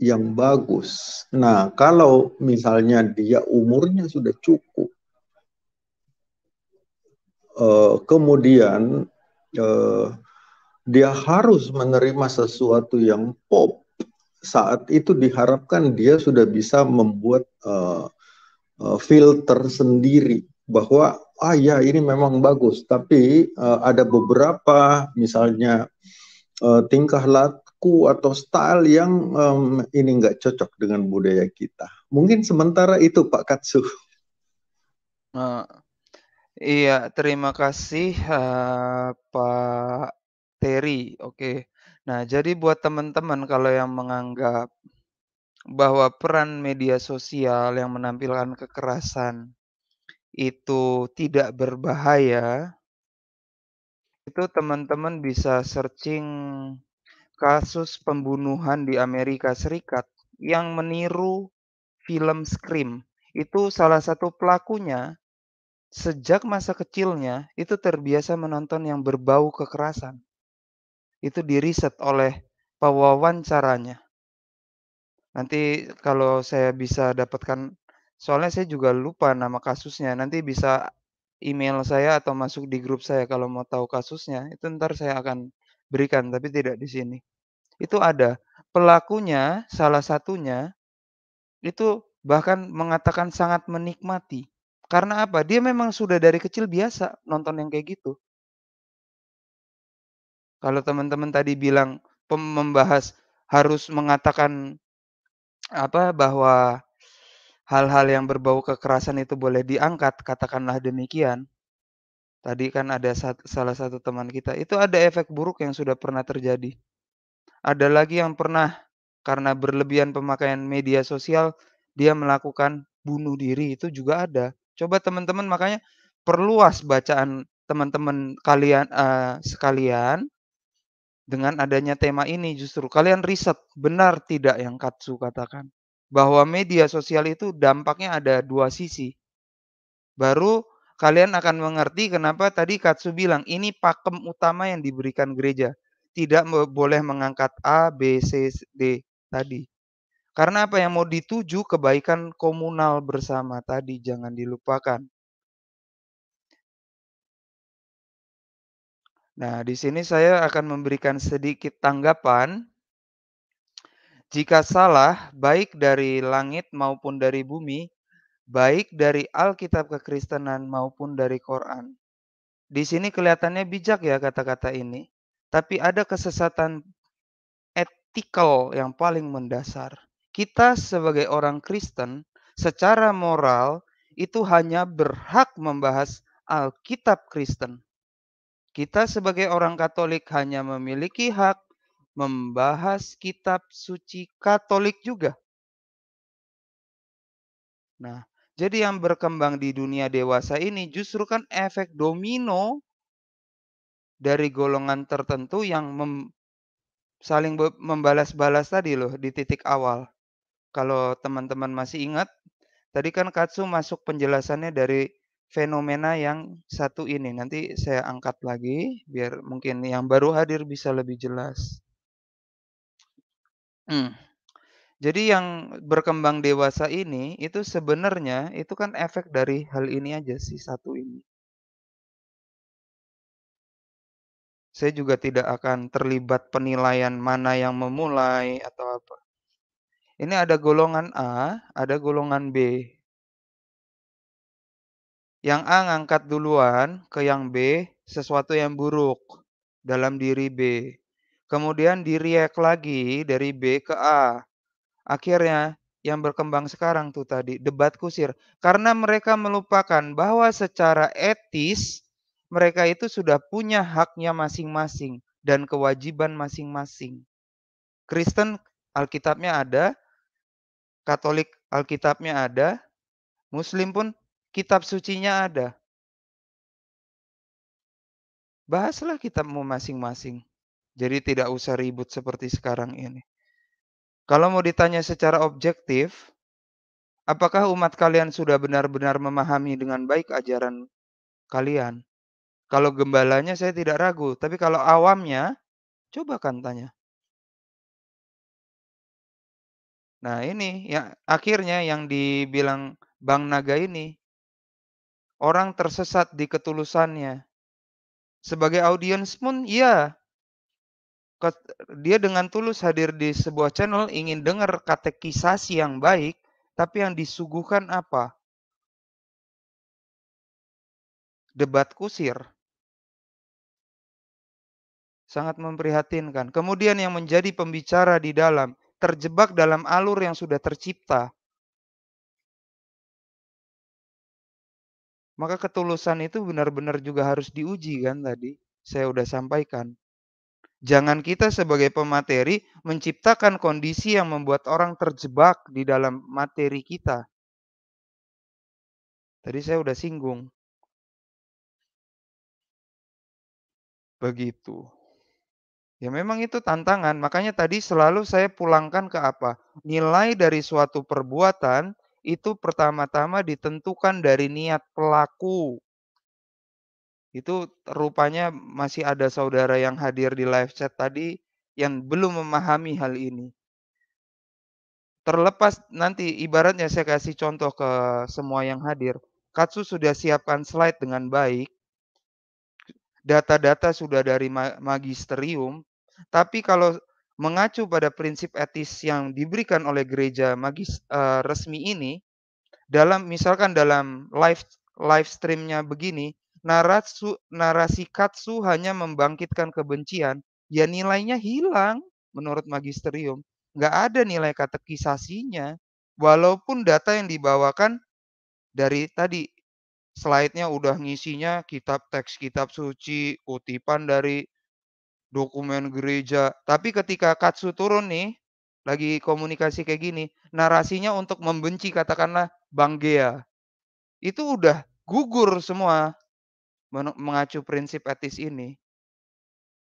yang bagus. Nah, kalau misalnya dia umurnya sudah cukup, Eh, kemudian uh, dia harus menerima sesuatu yang pop saat itu diharapkan dia sudah bisa membuat uh, uh, filter sendiri bahwa ah ya ini memang bagus tapi uh, ada beberapa misalnya uh, tingkah laku atau style yang um, ini nggak cocok dengan budaya kita mungkin sementara itu Pak Katsu. Uh, Iya, terima kasih, uh, Pak Terry. Oke. Nah, jadi buat teman-teman kalau yang menganggap bahwa peran media sosial yang menampilkan kekerasan itu tidak berbahaya itu teman-teman bisa searching kasus pembunuhan di Amerika Serikat yang meniru film Scream. Itu salah satu pelakunya Sejak masa kecilnya itu terbiasa menonton yang berbau kekerasan. Itu diriset oleh pewawancaranya. Nanti kalau saya bisa dapatkan soalnya saya juga lupa nama kasusnya. Nanti bisa email saya atau masuk di grup saya kalau mau tahu kasusnya. Itu ntar saya akan berikan tapi tidak di sini. Itu ada pelakunya salah satunya itu bahkan mengatakan sangat menikmati karena apa? Dia memang sudah dari kecil biasa nonton yang kayak gitu. Kalau teman-teman tadi bilang membahas harus mengatakan apa bahwa hal-hal yang berbau kekerasan itu boleh diangkat, katakanlah demikian. Tadi kan ada salah satu teman kita, itu ada efek buruk yang sudah pernah terjadi. Ada lagi yang pernah karena berlebihan pemakaian media sosial dia melakukan bunuh diri itu juga ada. Coba teman-teman makanya perluas bacaan teman-teman kalian uh, sekalian dengan adanya tema ini justru kalian riset benar tidak yang Katsu katakan bahwa media sosial itu dampaknya ada dua sisi. Baru kalian akan mengerti kenapa tadi Katsu bilang ini pakem utama yang diberikan gereja. Tidak boleh mengangkat A, B, C, D tadi. Karena apa yang mau dituju kebaikan komunal bersama tadi jangan dilupakan. Nah, di sini saya akan memberikan sedikit tanggapan. Jika salah, baik dari langit maupun dari bumi, baik dari Alkitab kekristenan maupun dari Quran. Di sini kelihatannya bijak ya kata-kata ini, tapi ada kesesatan etikal yang paling mendasar kita sebagai orang Kristen secara moral itu hanya berhak membahas Alkitab Kristen. Kita sebagai orang Katolik hanya memiliki hak membahas kitab suci Katolik juga. Nah, jadi yang berkembang di dunia dewasa ini justru kan efek domino dari golongan tertentu yang mem saling membalas-balas tadi loh di titik awal. Kalau teman-teman masih ingat, tadi kan Katsu masuk penjelasannya dari fenomena yang satu ini. Nanti saya angkat lagi biar mungkin yang baru hadir bisa lebih jelas. Hmm. Jadi yang berkembang dewasa ini itu sebenarnya itu kan efek dari hal ini aja sih satu ini. Saya juga tidak akan terlibat penilaian mana yang memulai atau apa. Ini ada golongan A, ada golongan B. Yang A ngangkat duluan ke yang B sesuatu yang buruk dalam diri B. Kemudian diriak lagi dari B ke A. Akhirnya yang berkembang sekarang tuh tadi debat kusir karena mereka melupakan bahwa secara etis mereka itu sudah punya haknya masing-masing dan kewajiban masing-masing. Kristen Alkitabnya ada, Katolik Alkitabnya ada, Muslim pun kitab sucinya ada. Bahaslah kitabmu masing-masing. Jadi tidak usah ribut seperti sekarang ini. Kalau mau ditanya secara objektif, apakah umat kalian sudah benar-benar memahami dengan baik ajaran kalian? Kalau gembalanya saya tidak ragu, tapi kalau awamnya, coba kan tanya. Nah, ini ya akhirnya yang dibilang Bang Naga ini orang tersesat di ketulusannya. Sebagai audiens pun iya dia dengan tulus hadir di sebuah channel ingin dengar katekisasi yang baik, tapi yang disuguhkan apa? Debat kusir. Sangat memprihatinkan. Kemudian yang menjadi pembicara di dalam terjebak dalam alur yang sudah tercipta. Maka ketulusan itu benar-benar juga harus diuji kan tadi. Saya sudah sampaikan. Jangan kita sebagai pemateri menciptakan kondisi yang membuat orang terjebak di dalam materi kita. Tadi saya sudah singgung. Begitu. Ya memang itu tantangan. Makanya tadi selalu saya pulangkan ke apa? Nilai dari suatu perbuatan itu pertama-tama ditentukan dari niat pelaku. Itu rupanya masih ada saudara yang hadir di live chat tadi yang belum memahami hal ini. Terlepas nanti ibaratnya saya kasih contoh ke semua yang hadir. Katsu sudah siapkan slide dengan baik. Data-data sudah dari magisterium, tapi kalau mengacu pada prinsip etis yang diberikan oleh gereja magis uh, resmi ini dalam misalkan dalam live live streamnya begini narasi narasi katsu hanya membangkitkan kebencian ya nilainya hilang menurut magisterium nggak ada nilai katekisasinya walaupun data yang dibawakan dari tadi slide-nya udah ngisinya kitab teks kitab suci kutipan dari dokumen gereja. Tapi ketika Katsu turun nih, lagi komunikasi kayak gini, narasinya untuk membenci katakanlah Bang Gea. Itu udah gugur semua mengacu prinsip etis ini.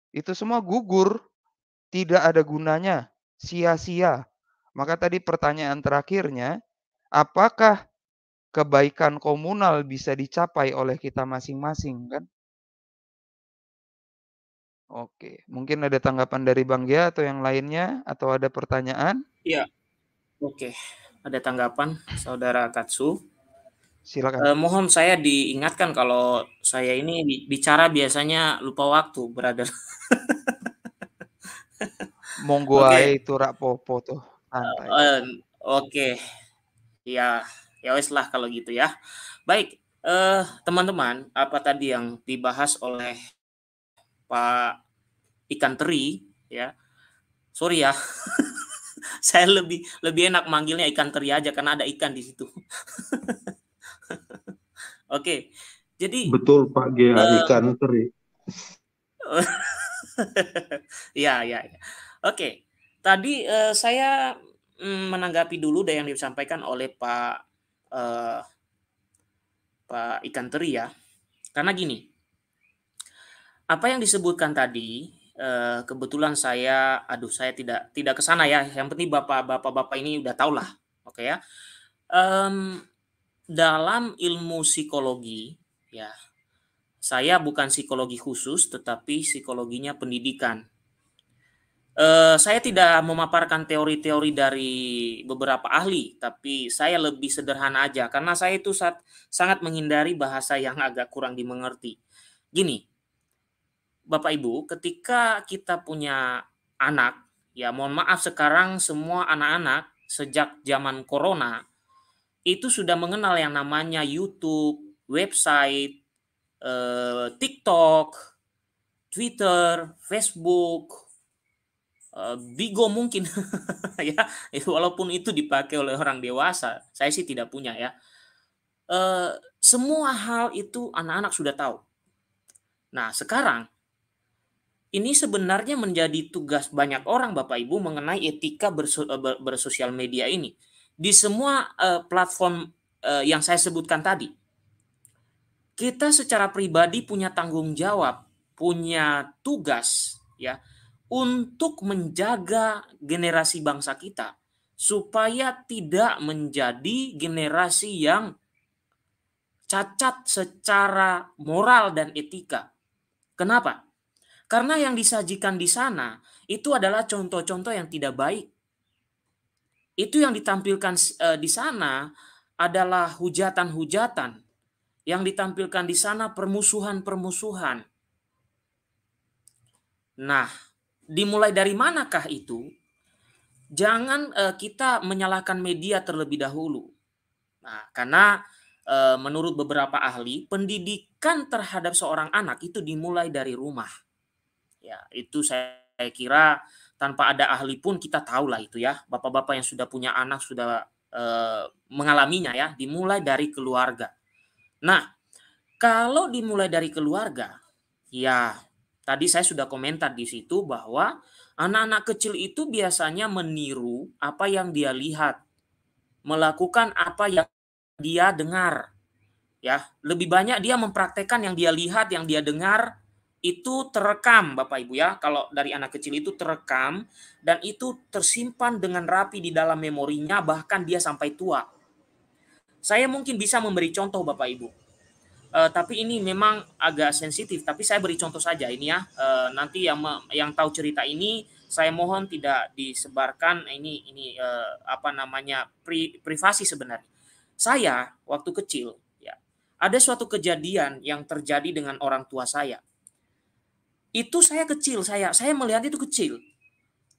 Itu semua gugur, tidak ada gunanya, sia-sia. Maka tadi pertanyaan terakhirnya, apakah kebaikan komunal bisa dicapai oleh kita masing-masing kan? Oke, mungkin ada tanggapan dari Bang Gia atau yang lainnya atau ada pertanyaan? Iya. Oke, ada tanggapan Saudara Katsu. Silakan. Eh, mohon saya diingatkan kalau saya ini bicara biasanya lupa waktu, brother. Monggo okay. itu rak popo tuh. Eh, oke. Okay. Iya, ya, ya wes lah kalau gitu ya. Baik, eh teman-teman, apa tadi yang dibahas oleh Pak Ikan Teri ya. Sorry ya. Saya lebih lebih enak manggilnya ikan teri aja karena ada ikan di situ. Oke. Jadi Betul Pak G uh, ikan teri. ya, ya, ya. Oke. Tadi uh, saya mm, menanggapi dulu dari yang disampaikan oleh Pak uh, Pak Ikan Teri ya. Karena gini, apa yang disebutkan tadi eh, kebetulan saya aduh saya tidak tidak ke sana ya yang penting bapak-bapak bapak ini udah tau lah oke okay ya um, dalam ilmu psikologi ya saya bukan psikologi khusus tetapi psikologinya pendidikan Uh, saya tidak memaparkan teori-teori dari beberapa ahli, tapi saya lebih sederhana aja karena saya itu saat, sangat menghindari bahasa yang agak kurang dimengerti. Gini, Bapak Ibu, ketika kita punya anak, ya mohon maaf sekarang semua anak-anak sejak zaman corona itu sudah mengenal yang namanya YouTube, website, eh, TikTok, Twitter, Facebook, eh, Bigo mungkin ya, walaupun itu dipakai oleh orang dewasa, saya sih tidak punya ya. Eh, semua hal itu anak-anak sudah tahu. Nah sekarang ini sebenarnya menjadi tugas banyak orang Bapak Ibu mengenai etika eh, bersosial media ini di semua uh, platform uh, yang saya sebutkan tadi. Kita secara pribadi punya tanggung jawab, punya tugas ya untuk menjaga generasi bangsa kita supaya tidak menjadi generasi yang cacat secara moral dan etika. Kenapa? Karena yang disajikan di sana itu adalah contoh-contoh yang tidak baik. Itu yang ditampilkan eh, di sana adalah hujatan-hujatan. Yang ditampilkan di sana permusuhan-permusuhan. Nah, dimulai dari manakah itu? Jangan eh, kita menyalahkan media terlebih dahulu. Nah, karena eh, menurut beberapa ahli, pendidikan terhadap seorang anak itu dimulai dari rumah Ya, itu saya, kira tanpa ada ahli pun kita tahu lah itu ya. Bapak-bapak yang sudah punya anak sudah e, mengalaminya ya, dimulai dari keluarga. Nah, kalau dimulai dari keluarga, ya tadi saya sudah komentar di situ bahwa anak-anak kecil itu biasanya meniru apa yang dia lihat, melakukan apa yang dia dengar. Ya, lebih banyak dia mempraktekkan yang dia lihat, yang dia dengar itu terekam Bapak Ibu ya. Kalau dari anak kecil itu terekam dan itu tersimpan dengan rapi di dalam memorinya bahkan dia sampai tua. Saya mungkin bisa memberi contoh Bapak Ibu. E, tapi ini memang agak sensitif, tapi saya beri contoh saja ini ya. E, nanti yang yang tahu cerita ini saya mohon tidak disebarkan ini ini e, apa namanya pri, privasi sebenarnya. Saya waktu kecil ya, ada suatu kejadian yang terjadi dengan orang tua saya itu saya kecil, saya saya melihat itu kecil.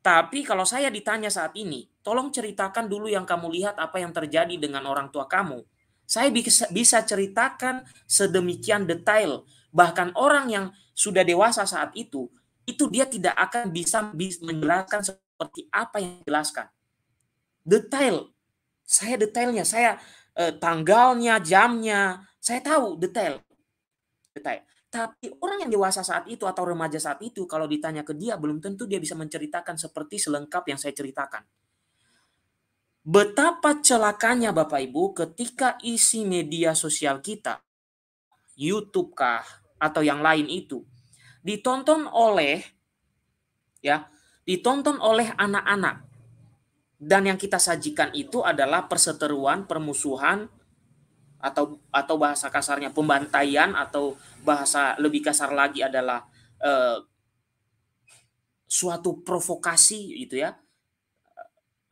Tapi kalau saya ditanya saat ini, tolong ceritakan dulu yang kamu lihat apa yang terjadi dengan orang tua kamu. Saya bisa, bisa ceritakan sedemikian detail. Bahkan orang yang sudah dewasa saat itu, itu dia tidak akan bisa menjelaskan seperti apa yang dijelaskan. Detail. Saya detailnya, saya eh, tanggalnya, jamnya, saya tahu detail. Detail. Tapi orang yang dewasa saat itu atau remaja saat itu kalau ditanya ke dia belum tentu dia bisa menceritakan seperti selengkap yang saya ceritakan. Betapa celakanya Bapak Ibu ketika isi media sosial kita, YouTube kah atau yang lain itu ditonton oleh ya, ditonton oleh anak-anak. Dan yang kita sajikan itu adalah perseteruan, permusuhan, atau atau bahasa kasarnya pembantaian atau bahasa lebih kasar lagi adalah eh, suatu provokasi gitu ya.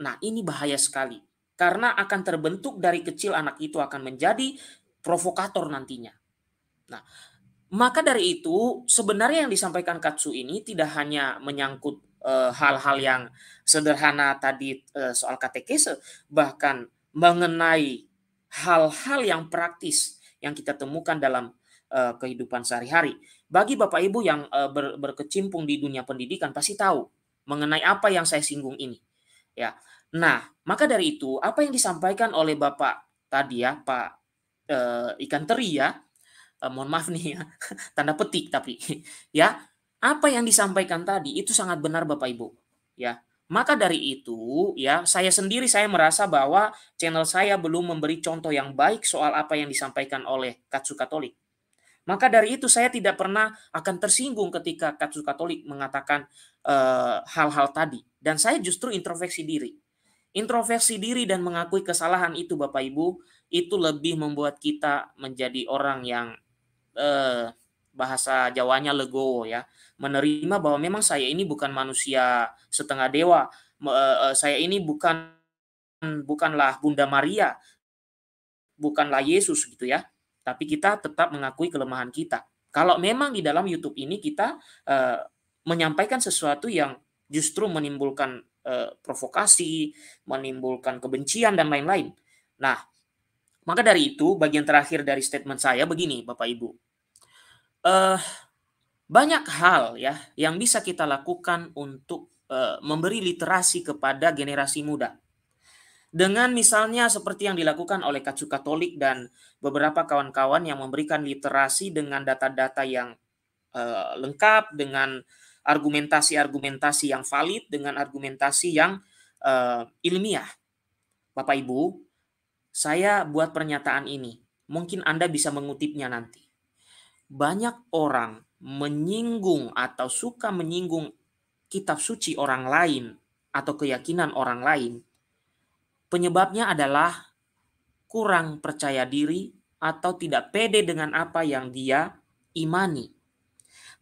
Nah, ini bahaya sekali karena akan terbentuk dari kecil anak itu akan menjadi provokator nantinya. Nah, maka dari itu sebenarnya yang disampaikan Katsu ini tidak hanya menyangkut eh, hal-hal e, yang sederhana tadi e, soal katekese bahkan mengenai hal-hal yang praktis yang kita temukan dalam uh, kehidupan sehari-hari. Bagi Bapak Ibu yang uh, ber, berkecimpung di dunia pendidikan pasti tahu mengenai apa yang saya singgung ini. Ya. Nah, maka dari itu apa yang disampaikan oleh Bapak tadi ya, Pak uh, Ikan Teri ya. Uh, mohon maaf nih ya, tanda petik tapi ya, apa yang disampaikan tadi itu sangat benar Bapak Ibu. Ya. Maka dari itu, ya, saya sendiri saya merasa bahwa channel saya belum memberi contoh yang baik soal apa yang disampaikan oleh Katsu Katolik. Maka dari itu saya tidak pernah akan tersinggung ketika Katsu Katolik mengatakan eh, hal-hal e, tadi dan saya justru introspeksi diri. Introspeksi diri dan mengakui kesalahan itu Bapak Ibu itu lebih membuat kita menjadi orang yang eh bahasa Jawanya lego ya, menerima bahwa memang saya ini bukan manusia setengah dewa, eh, eh, saya ini bukan bukanlah Bunda Maria, bukanlah Yesus gitu ya, tapi kita tetap mengakui kelemahan kita. Kalau memang di dalam YouTube ini kita eh, menyampaikan sesuatu yang justru menimbulkan provokasi, menimbulkan kebencian dan lain-lain. Nah, maka dari itu bagian terakhir dari statement saya begini, Bapak Ibu uh, banyak hal ya yang bisa kita lakukan untuk uh, memberi literasi kepada generasi muda. Dengan misalnya seperti yang dilakukan oleh Kacu Katolik dan beberapa kawan-kawan yang memberikan literasi dengan data-data yang uh, lengkap, dengan argumentasi-argumentasi yang valid, dengan argumentasi yang uh, ilmiah. Bapak Ibu, saya buat pernyataan ini. Mungkin Anda bisa mengutipnya nanti banyak orang menyinggung atau suka menyinggung kitab suci orang lain atau keyakinan orang lain, penyebabnya adalah kurang percaya diri atau tidak pede dengan apa yang dia imani.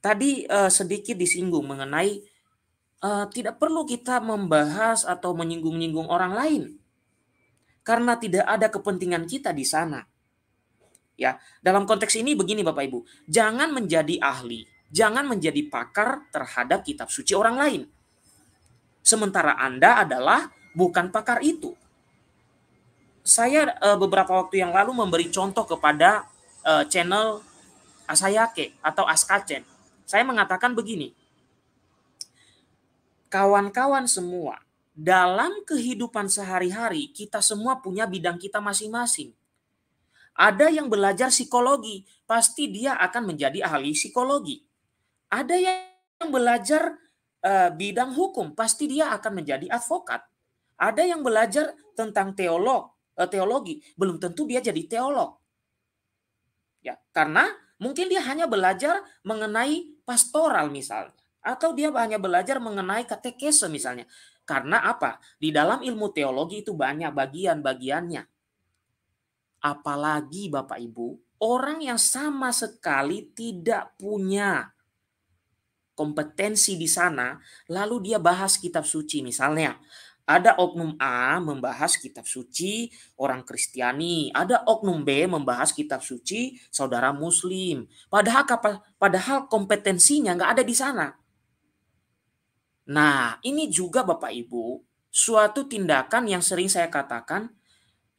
Tadi eh, sedikit disinggung mengenai eh, tidak perlu kita membahas atau menyinggung-nyinggung orang lain karena tidak ada kepentingan kita di sana. Ya, dalam konteks ini begini Bapak Ibu, jangan menjadi ahli, jangan menjadi pakar terhadap kitab suci orang lain. Sementara Anda adalah bukan pakar itu. Saya e, beberapa waktu yang lalu memberi contoh kepada e, channel Asayake atau Askacen. Saya mengatakan begini. Kawan-kawan semua, dalam kehidupan sehari-hari kita semua punya bidang kita masing-masing ada yang belajar psikologi, pasti dia akan menjadi ahli psikologi. Ada yang belajar eh, bidang hukum, pasti dia akan menjadi advokat. Ada yang belajar tentang teolog, eh, teologi, belum tentu dia jadi teolog. Ya, karena mungkin dia hanya belajar mengenai pastoral misalnya atau dia hanya belajar mengenai katekese misalnya. Karena apa? Di dalam ilmu teologi itu banyak bagian-bagiannya. Apalagi Bapak Ibu, orang yang sama sekali tidak punya kompetensi di sana, lalu dia bahas kitab suci misalnya. Ada oknum A membahas kitab suci orang Kristiani, ada oknum B membahas kitab suci saudara Muslim. Padahal padahal kompetensinya nggak ada di sana. Nah, ini juga Bapak Ibu, suatu tindakan yang sering saya katakan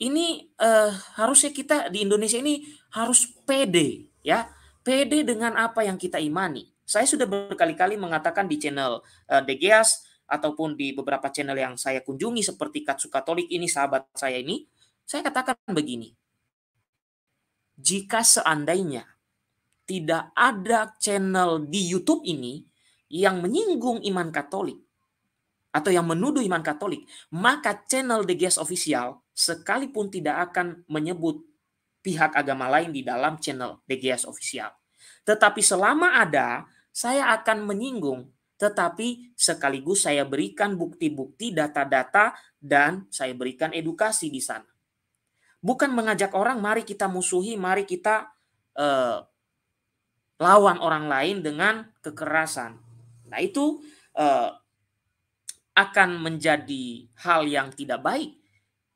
ini eh, harusnya kita di Indonesia ini harus pede ya pede dengan apa yang kita imani saya sudah berkali-kali mengatakan di channel eh, Degeas ataupun di beberapa channel yang saya kunjungi seperti Katsu Katolik ini sahabat saya ini saya katakan begini jika seandainya tidak ada channel di YouTube ini yang menyinggung iman Katolik atau yang menuduh iman Katolik, maka channel The Guest Official sekalipun tidak akan menyebut pihak agama lain di dalam channel DGS official. Tetapi selama ada, saya akan menyinggung, tetapi sekaligus saya berikan bukti-bukti, data-data, dan saya berikan edukasi di sana. Bukan mengajak orang, mari kita musuhi, mari kita eh, lawan orang lain dengan kekerasan. Nah, itu eh, akan menjadi hal yang tidak baik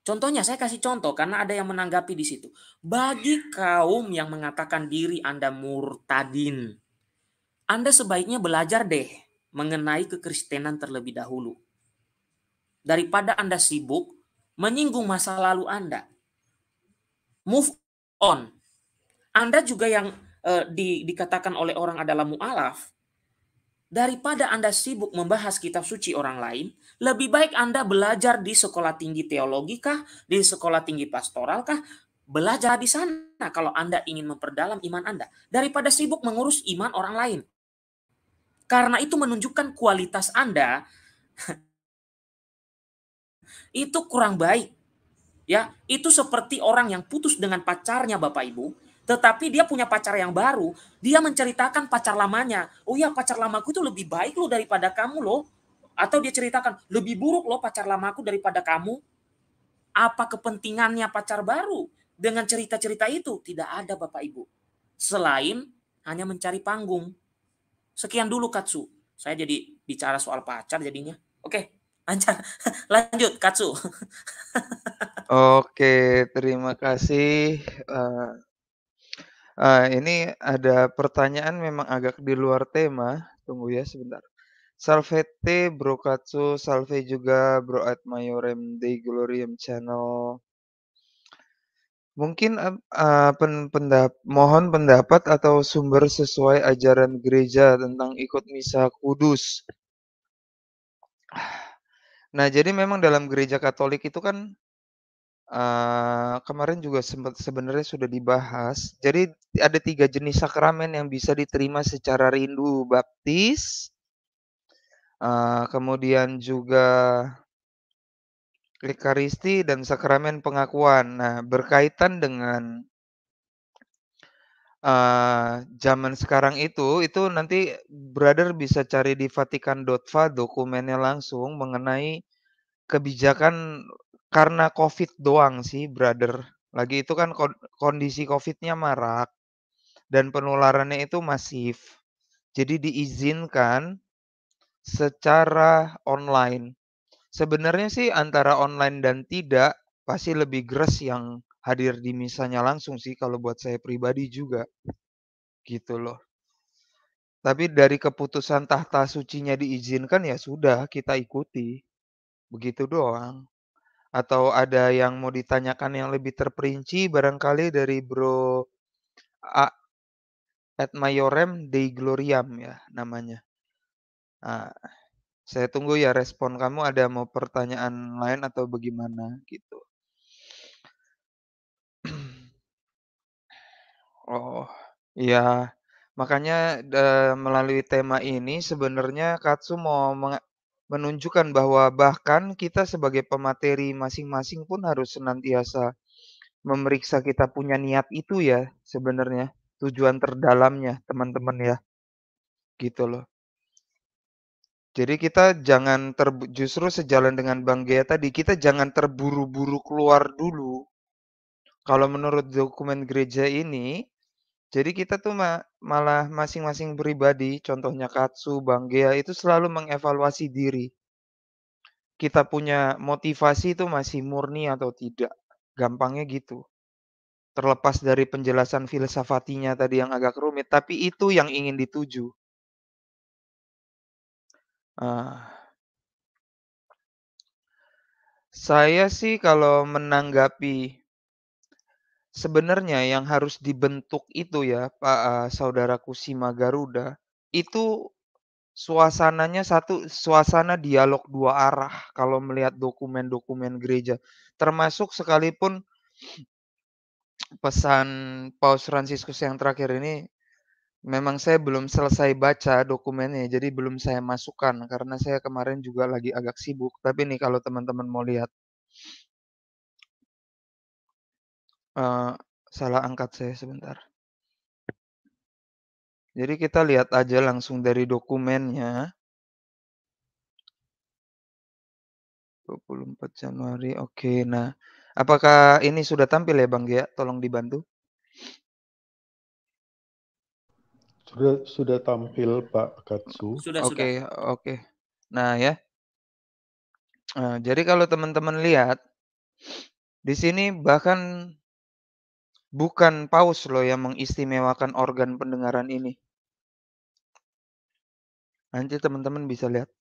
Contohnya saya kasih contoh karena ada yang menanggapi di situ. Bagi kaum yang mengatakan diri Anda murtadin, Anda sebaiknya belajar deh mengenai kekristenan terlebih dahulu. Daripada Anda sibuk menyinggung masa lalu Anda. Move on. Anda juga yang eh, di, dikatakan oleh orang adalah mualaf. Daripada Anda sibuk membahas kitab suci orang lain, lebih baik Anda belajar di sekolah tinggi teologi kah, di sekolah tinggi pastoral kah, belajar di sana kalau Anda ingin memperdalam iman Anda daripada sibuk mengurus iman orang lain. Karena itu menunjukkan kualitas Anda itu kurang baik. Ya, itu seperti orang yang putus dengan pacarnya Bapak Ibu, tetapi dia punya pacar yang baru, dia menceritakan pacar lamanya. Oh ya pacar lamaku itu lebih baik loh daripada kamu loh. Atau dia ceritakan, lebih buruk loh pacar lamaku daripada kamu. Apa kepentingannya pacar baru dengan cerita-cerita itu? Tidak ada Bapak Ibu. Selain hanya mencari panggung. Sekian dulu Katsu. Saya jadi bicara soal pacar jadinya. Oke, lancar. Lanjut Katsu. Oke, terima kasih. Uh... Uh, ini ada pertanyaan memang agak di luar tema. Tunggu ya sebentar. Salve te bro Katsu, salve juga Bro Ad De Gloriam Channel. Mungkin uh, pen, pendap, mohon pendapat atau sumber sesuai ajaran gereja tentang ikut misa kudus. Nah, jadi memang dalam gereja Katolik itu kan uh, kemarin juga sempat sebenarnya sudah dibahas. Jadi ada tiga jenis sakramen yang bisa diterima secara rindu, baptis, Eh, kemudian juga Ekaristi dan sakramen pengakuan. Nah, berkaitan dengan uh, zaman sekarang itu, itu nanti brother bisa cari di vatikan.va dokumennya langsung mengenai kebijakan karena Covid doang sih brother. Lagi itu kan kondisi Covid-nya marak dan penularannya itu masif. Jadi diizinkan secara online. Sebenarnya sih antara online dan tidak pasti lebih gres yang hadir di misalnya langsung sih kalau buat saya pribadi juga. Gitu loh. Tapi dari keputusan tahta sucinya diizinkan ya sudah kita ikuti. Begitu doang. Atau ada yang mau ditanyakan yang lebih terperinci barangkali dari Bro A at Mayorem Dei Gloriam ya namanya. Nah, saya tunggu ya respon kamu ada mau pertanyaan lain atau bagaimana gitu. oh, iya. Makanya de, melalui tema ini sebenarnya Katsu mau menunjukkan bahwa bahkan kita sebagai pemateri masing-masing pun harus senantiasa memeriksa kita punya niat itu ya sebenarnya tujuan terdalamnya teman-teman ya. Gitu loh. Jadi kita jangan ter justru sejalan dengan Bang Gea tadi, kita jangan terburu-buru keluar dulu. Kalau menurut dokumen gereja ini, jadi kita tuh ma malah masing-masing pribadi, contohnya Katsu, Bang Gea itu selalu mengevaluasi diri. Kita punya motivasi itu masih murni atau tidak. Gampangnya gitu. Terlepas dari penjelasan filsafatinya tadi yang agak rumit, tapi itu yang ingin dituju Ah. Saya sih kalau menanggapi, sebenarnya yang harus dibentuk itu ya, Pak, uh, saudaraku Sima Garuda, itu suasananya satu suasana dialog dua arah kalau melihat dokumen-dokumen gereja, termasuk sekalipun pesan Paus Fransiskus yang terakhir ini Memang saya belum selesai baca dokumennya, jadi belum saya masukkan karena saya kemarin juga lagi agak sibuk. Tapi nih kalau teman-teman mau lihat, uh, salah angkat saya sebentar. Jadi kita lihat aja langsung dari dokumennya. 24 Januari, oke. Nah, apakah ini sudah tampil ya Bang Gia? Tolong dibantu. Sudah sudah tampil Pak Katsu. Sudah Oke, okay, oke. Okay. Nah, ya. Nah, jadi kalau teman-teman lihat di sini bahkan bukan paus loh yang mengistimewakan organ pendengaran ini. Nanti teman-teman bisa lihat.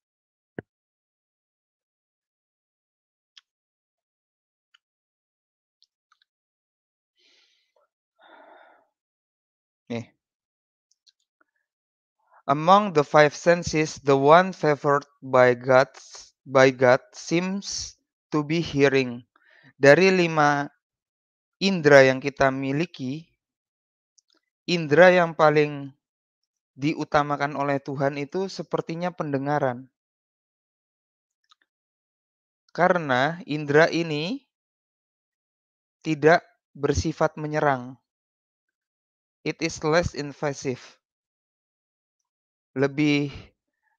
Among the five senses, the one favored by God, by God seems to be hearing. Dari lima indera yang kita miliki, indera yang paling diutamakan oleh Tuhan itu sepertinya pendengaran. Karena indera ini tidak bersifat menyerang. It is less invasive lebih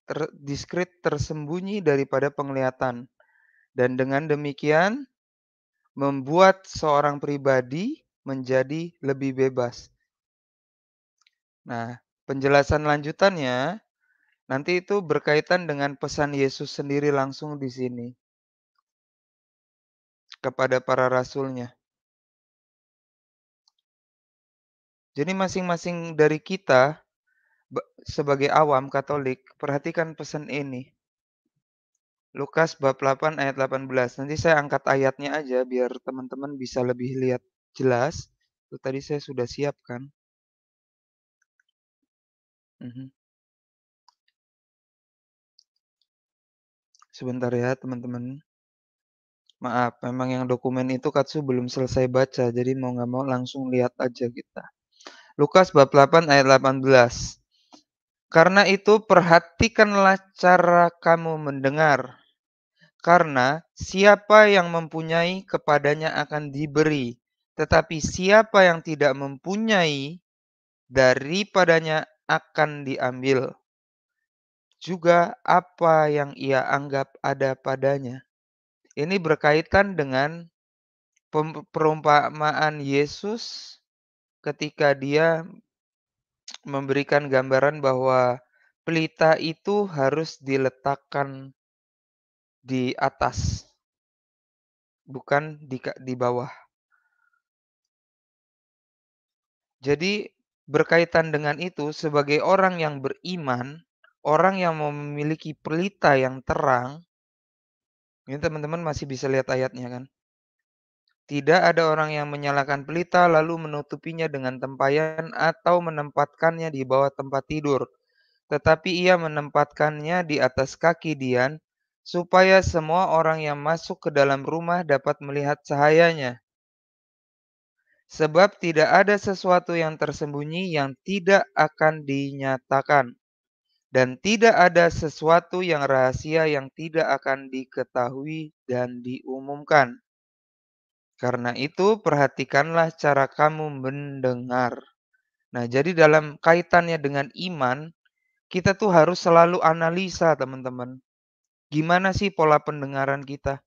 ter diskret tersembunyi daripada penglihatan. Dan dengan demikian membuat seorang pribadi menjadi lebih bebas. Nah, penjelasan lanjutannya nanti itu berkaitan dengan pesan Yesus sendiri langsung di sini kepada para rasulnya. Jadi masing-masing dari kita sebagai awam Katolik, perhatikan pesan ini. Lukas bab 8 ayat 18. Nanti saya angkat ayatnya aja biar teman-teman bisa lebih lihat jelas. Itu tadi saya sudah siapkan. Mhm. Sebentar ya teman-teman. Maaf, memang yang dokumen itu Katsu belum selesai baca, jadi mau nggak mau langsung lihat aja kita. Lukas bab 8 ayat 18. Karena itu perhatikanlah cara kamu mendengar. Karena siapa yang mempunyai kepadanya akan diberi, tetapi siapa yang tidak mempunyai daripadanya akan diambil. Juga apa yang ia anggap ada padanya. Ini berkaitan dengan perumpamaan Yesus ketika dia Memberikan gambaran bahwa pelita itu harus diletakkan di atas, bukan di di bawah. Jadi berkaitan dengan itu sebagai orang yang beriman, orang yang memiliki pelita yang terang, ini teman-teman masih bisa lihat ayatnya kan? Tidak ada orang yang menyalakan pelita lalu menutupinya dengan tempayan atau menempatkannya di bawah tempat tidur, tetapi ia menempatkannya di atas kaki Dian, supaya semua orang yang masuk ke dalam rumah dapat melihat cahayanya. Sebab tidak ada sesuatu yang tersembunyi yang tidak akan dinyatakan, dan tidak ada sesuatu yang rahasia yang tidak akan diketahui dan diumumkan. Karena itu, perhatikanlah cara kamu mendengar. Nah, jadi dalam kaitannya dengan iman, kita tuh harus selalu analisa, teman-teman. Gimana sih pola pendengaran kita?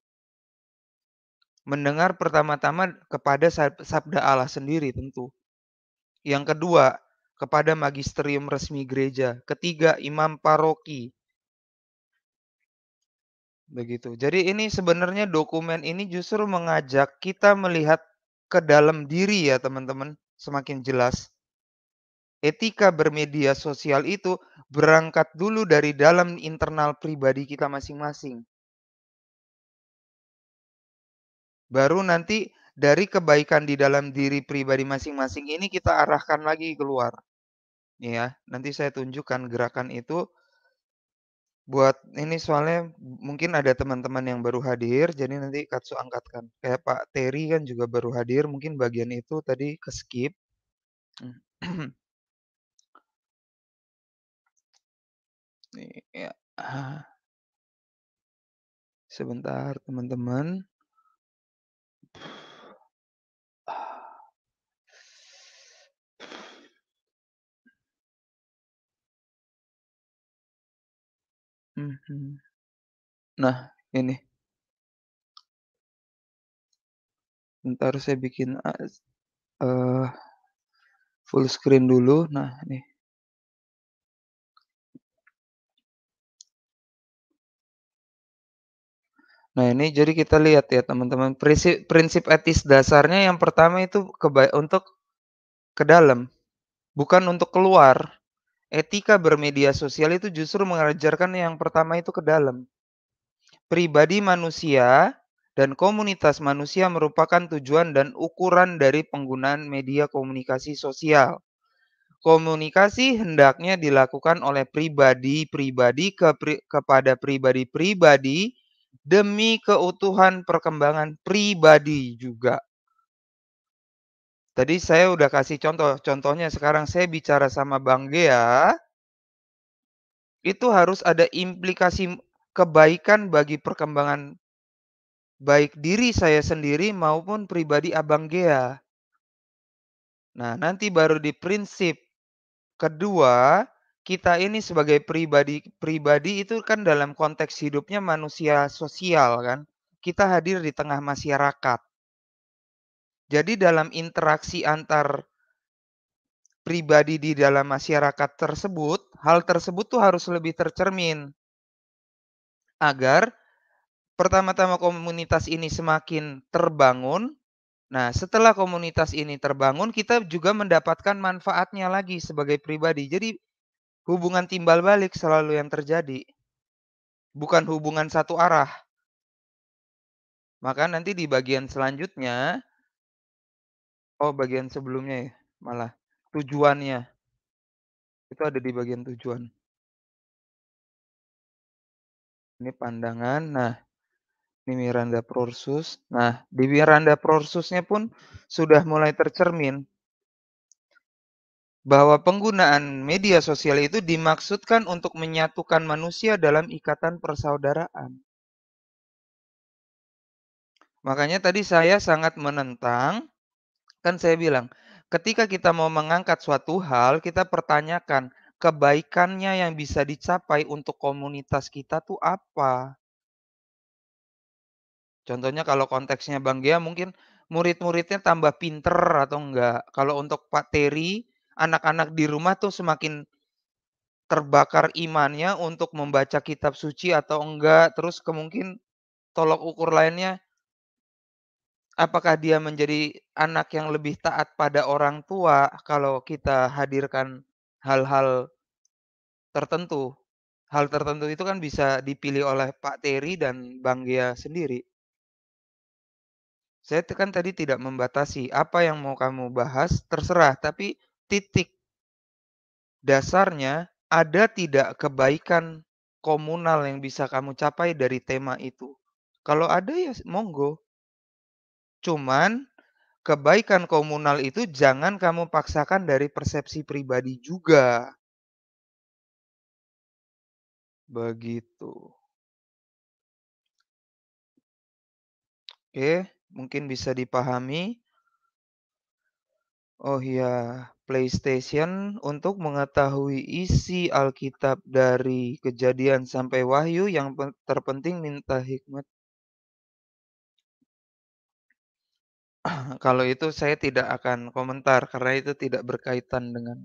Mendengar pertama-tama kepada sabda Allah sendiri tentu. Yang kedua, kepada magisterium resmi gereja. Ketiga, imam paroki. Begitu. Jadi ini sebenarnya dokumen ini justru mengajak kita melihat ke dalam diri ya teman-teman, semakin jelas. Etika bermedia sosial itu berangkat dulu dari dalam internal pribadi kita masing-masing. Baru nanti dari kebaikan di dalam diri pribadi masing-masing ini kita arahkan lagi keluar. Ya, nanti saya tunjukkan gerakan itu Buat ini soalnya mungkin ada teman-teman yang baru hadir, jadi nanti Katsu angkatkan. Kayak Pak Terry kan juga baru hadir, mungkin bagian itu tadi ke-skip. Iya. Sebentar teman-teman. Mhm. Nah, ini. ntar saya bikin uh, full screen dulu. Nah, ini Nah, ini jadi kita lihat ya teman-teman, prinsip prinsip etis dasarnya yang pertama itu keba untuk ke dalam, bukan untuk keluar etika bermedia sosial itu justru mengajarkan yang pertama itu ke dalam. Pribadi manusia dan komunitas manusia merupakan tujuan dan ukuran dari penggunaan media komunikasi sosial. Komunikasi hendaknya dilakukan oleh pribadi-pribadi ke pri kepada pribadi-pribadi demi keutuhan perkembangan pribadi juga. Tadi saya udah kasih contoh, contohnya sekarang saya bicara sama Bang Gea, itu harus ada implikasi kebaikan bagi perkembangan baik diri saya sendiri maupun pribadi Abang Gea. Nah, nanti baru di prinsip kedua, kita ini sebagai pribadi pribadi itu kan dalam konteks hidupnya manusia sosial kan. Kita hadir di tengah masyarakat jadi dalam interaksi antar pribadi di dalam masyarakat tersebut, hal tersebut tuh harus lebih tercermin agar pertama-tama komunitas ini semakin terbangun. Nah, setelah komunitas ini terbangun, kita juga mendapatkan manfaatnya lagi sebagai pribadi. Jadi hubungan timbal balik selalu yang terjadi. Bukan hubungan satu arah. Maka nanti di bagian selanjutnya Oh, bagian sebelumnya ya, malah tujuannya. Itu ada di bagian tujuan. Ini pandangan. Nah, ini Miranda Prorsus. Nah, di Miranda Prorsusnya pun sudah mulai tercermin bahwa penggunaan media sosial itu dimaksudkan untuk menyatukan manusia dalam ikatan persaudaraan. Makanya tadi saya sangat menentang Kan saya bilang, ketika kita mau mengangkat suatu hal, kita pertanyakan kebaikannya yang bisa dicapai untuk komunitas kita tuh apa. Contohnya kalau konteksnya Bang Gia mungkin murid-muridnya tambah pinter atau enggak. Kalau untuk Pak Teri, anak-anak di rumah tuh semakin terbakar imannya untuk membaca kitab suci atau enggak. Terus kemungkin tolok ukur lainnya apakah dia menjadi anak yang lebih taat pada orang tua kalau kita hadirkan hal-hal tertentu. Hal tertentu itu kan bisa dipilih oleh Pak Terry dan Bang Gia sendiri. Saya kan tadi tidak membatasi apa yang mau kamu bahas, terserah. Tapi titik dasarnya ada tidak kebaikan komunal yang bisa kamu capai dari tema itu? Kalau ada ya monggo, Cuman kebaikan komunal itu jangan kamu paksakan dari persepsi pribadi juga. Begitu. Oke, mungkin bisa dipahami. Oh iya, PlayStation untuk mengetahui isi Alkitab dari kejadian sampai wahyu yang terpenting minta hikmat Kalau itu saya tidak akan komentar karena itu tidak berkaitan dengan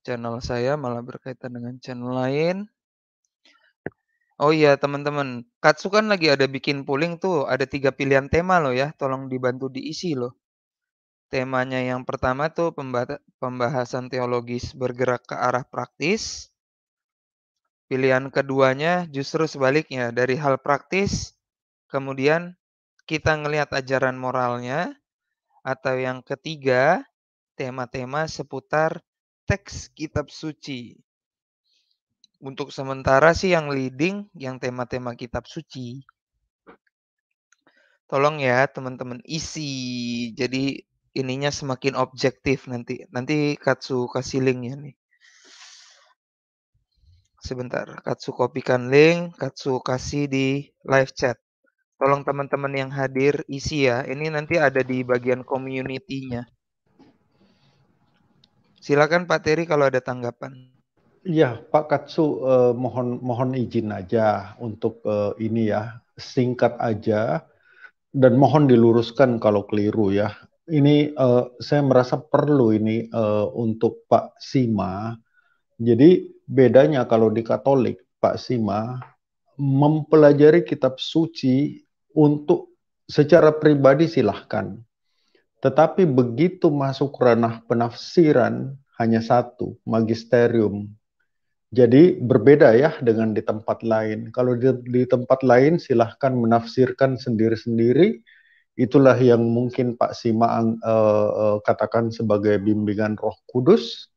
channel saya, malah berkaitan dengan channel lain. Oh iya teman-teman, Katsu kan lagi ada bikin polling tuh, ada tiga pilihan tema loh ya, tolong dibantu diisi loh. Temanya yang pertama tuh pembahasan teologis bergerak ke arah praktis. Pilihan keduanya justru sebaliknya, dari hal praktis kemudian kita ngelihat ajaran moralnya, atau yang ketiga, tema-tema seputar teks kitab suci. Untuk sementara sih yang leading yang tema-tema kitab suci. Tolong ya teman-teman isi. Jadi ininya semakin objektif nanti. Nanti Katsu kasih linknya nih. Sebentar, Katsu kopikan link, Katsu kasih di live chat. Tolong teman-teman yang hadir isi ya. Ini nanti ada di bagian community-nya. Silakan Pak Teri kalau ada tanggapan. Ya, Pak Katsu eh, mohon mohon izin aja untuk eh, ini ya, singkat aja dan mohon diluruskan kalau keliru ya. Ini eh, saya merasa perlu ini eh, untuk Pak Sima. Jadi bedanya kalau di Katolik Pak Sima mempelajari kitab suci untuk secara pribadi silahkan. Tetapi begitu masuk ranah penafsiran hanya satu, magisterium. Jadi berbeda ya dengan di tempat lain. Kalau di, di tempat lain silahkan menafsirkan sendiri-sendiri. Itulah yang mungkin Pak Sima uh, katakan sebagai bimbingan Roh Kudus.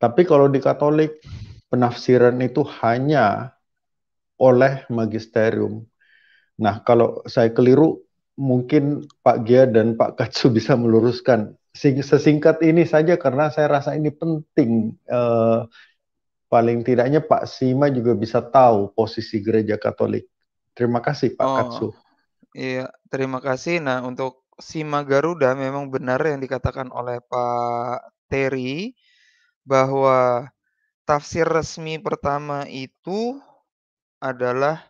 Tapi kalau di Katolik penafsiran itu hanya oleh magisterium Nah, kalau saya keliru, mungkin Pak Gia dan Pak Katsu bisa meluruskan. Sesingkat ini saja karena saya rasa ini penting. Eh, paling tidaknya Pak Sima juga bisa tahu posisi gereja Katolik. Terima kasih Pak oh, Katsu. Iya, terima kasih. Nah, untuk Sima Garuda memang benar yang dikatakan oleh Pak Terry bahwa tafsir resmi pertama itu adalah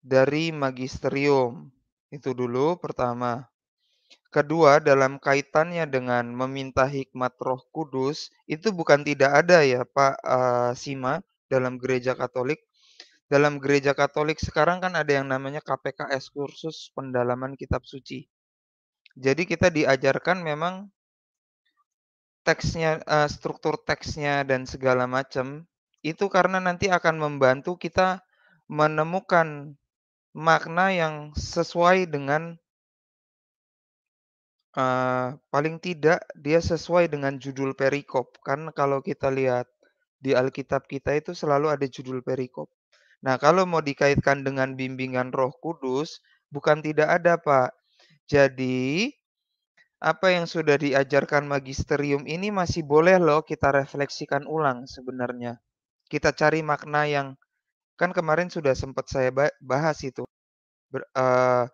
dari magisterium. Itu dulu pertama. Kedua, dalam kaitannya dengan meminta hikmat Roh Kudus, itu bukan tidak ada ya, Pak eh, Sima, dalam gereja Katolik. Dalam gereja Katolik sekarang kan ada yang namanya KPKS kursus pendalaman kitab suci. Jadi kita diajarkan memang teksnya eh, struktur teksnya dan segala macam itu karena nanti akan membantu kita menemukan makna yang sesuai dengan uh, paling tidak dia sesuai dengan judul perikop. Kan kalau kita lihat di Alkitab kita itu selalu ada judul perikop. Nah, kalau mau dikaitkan dengan bimbingan Roh Kudus, bukan tidak ada, Pak. Jadi, apa yang sudah diajarkan magisterium ini masih boleh loh kita refleksikan ulang sebenarnya. Kita cari makna yang Kan kemarin sudah sempat saya bahas itu. Ber, uh,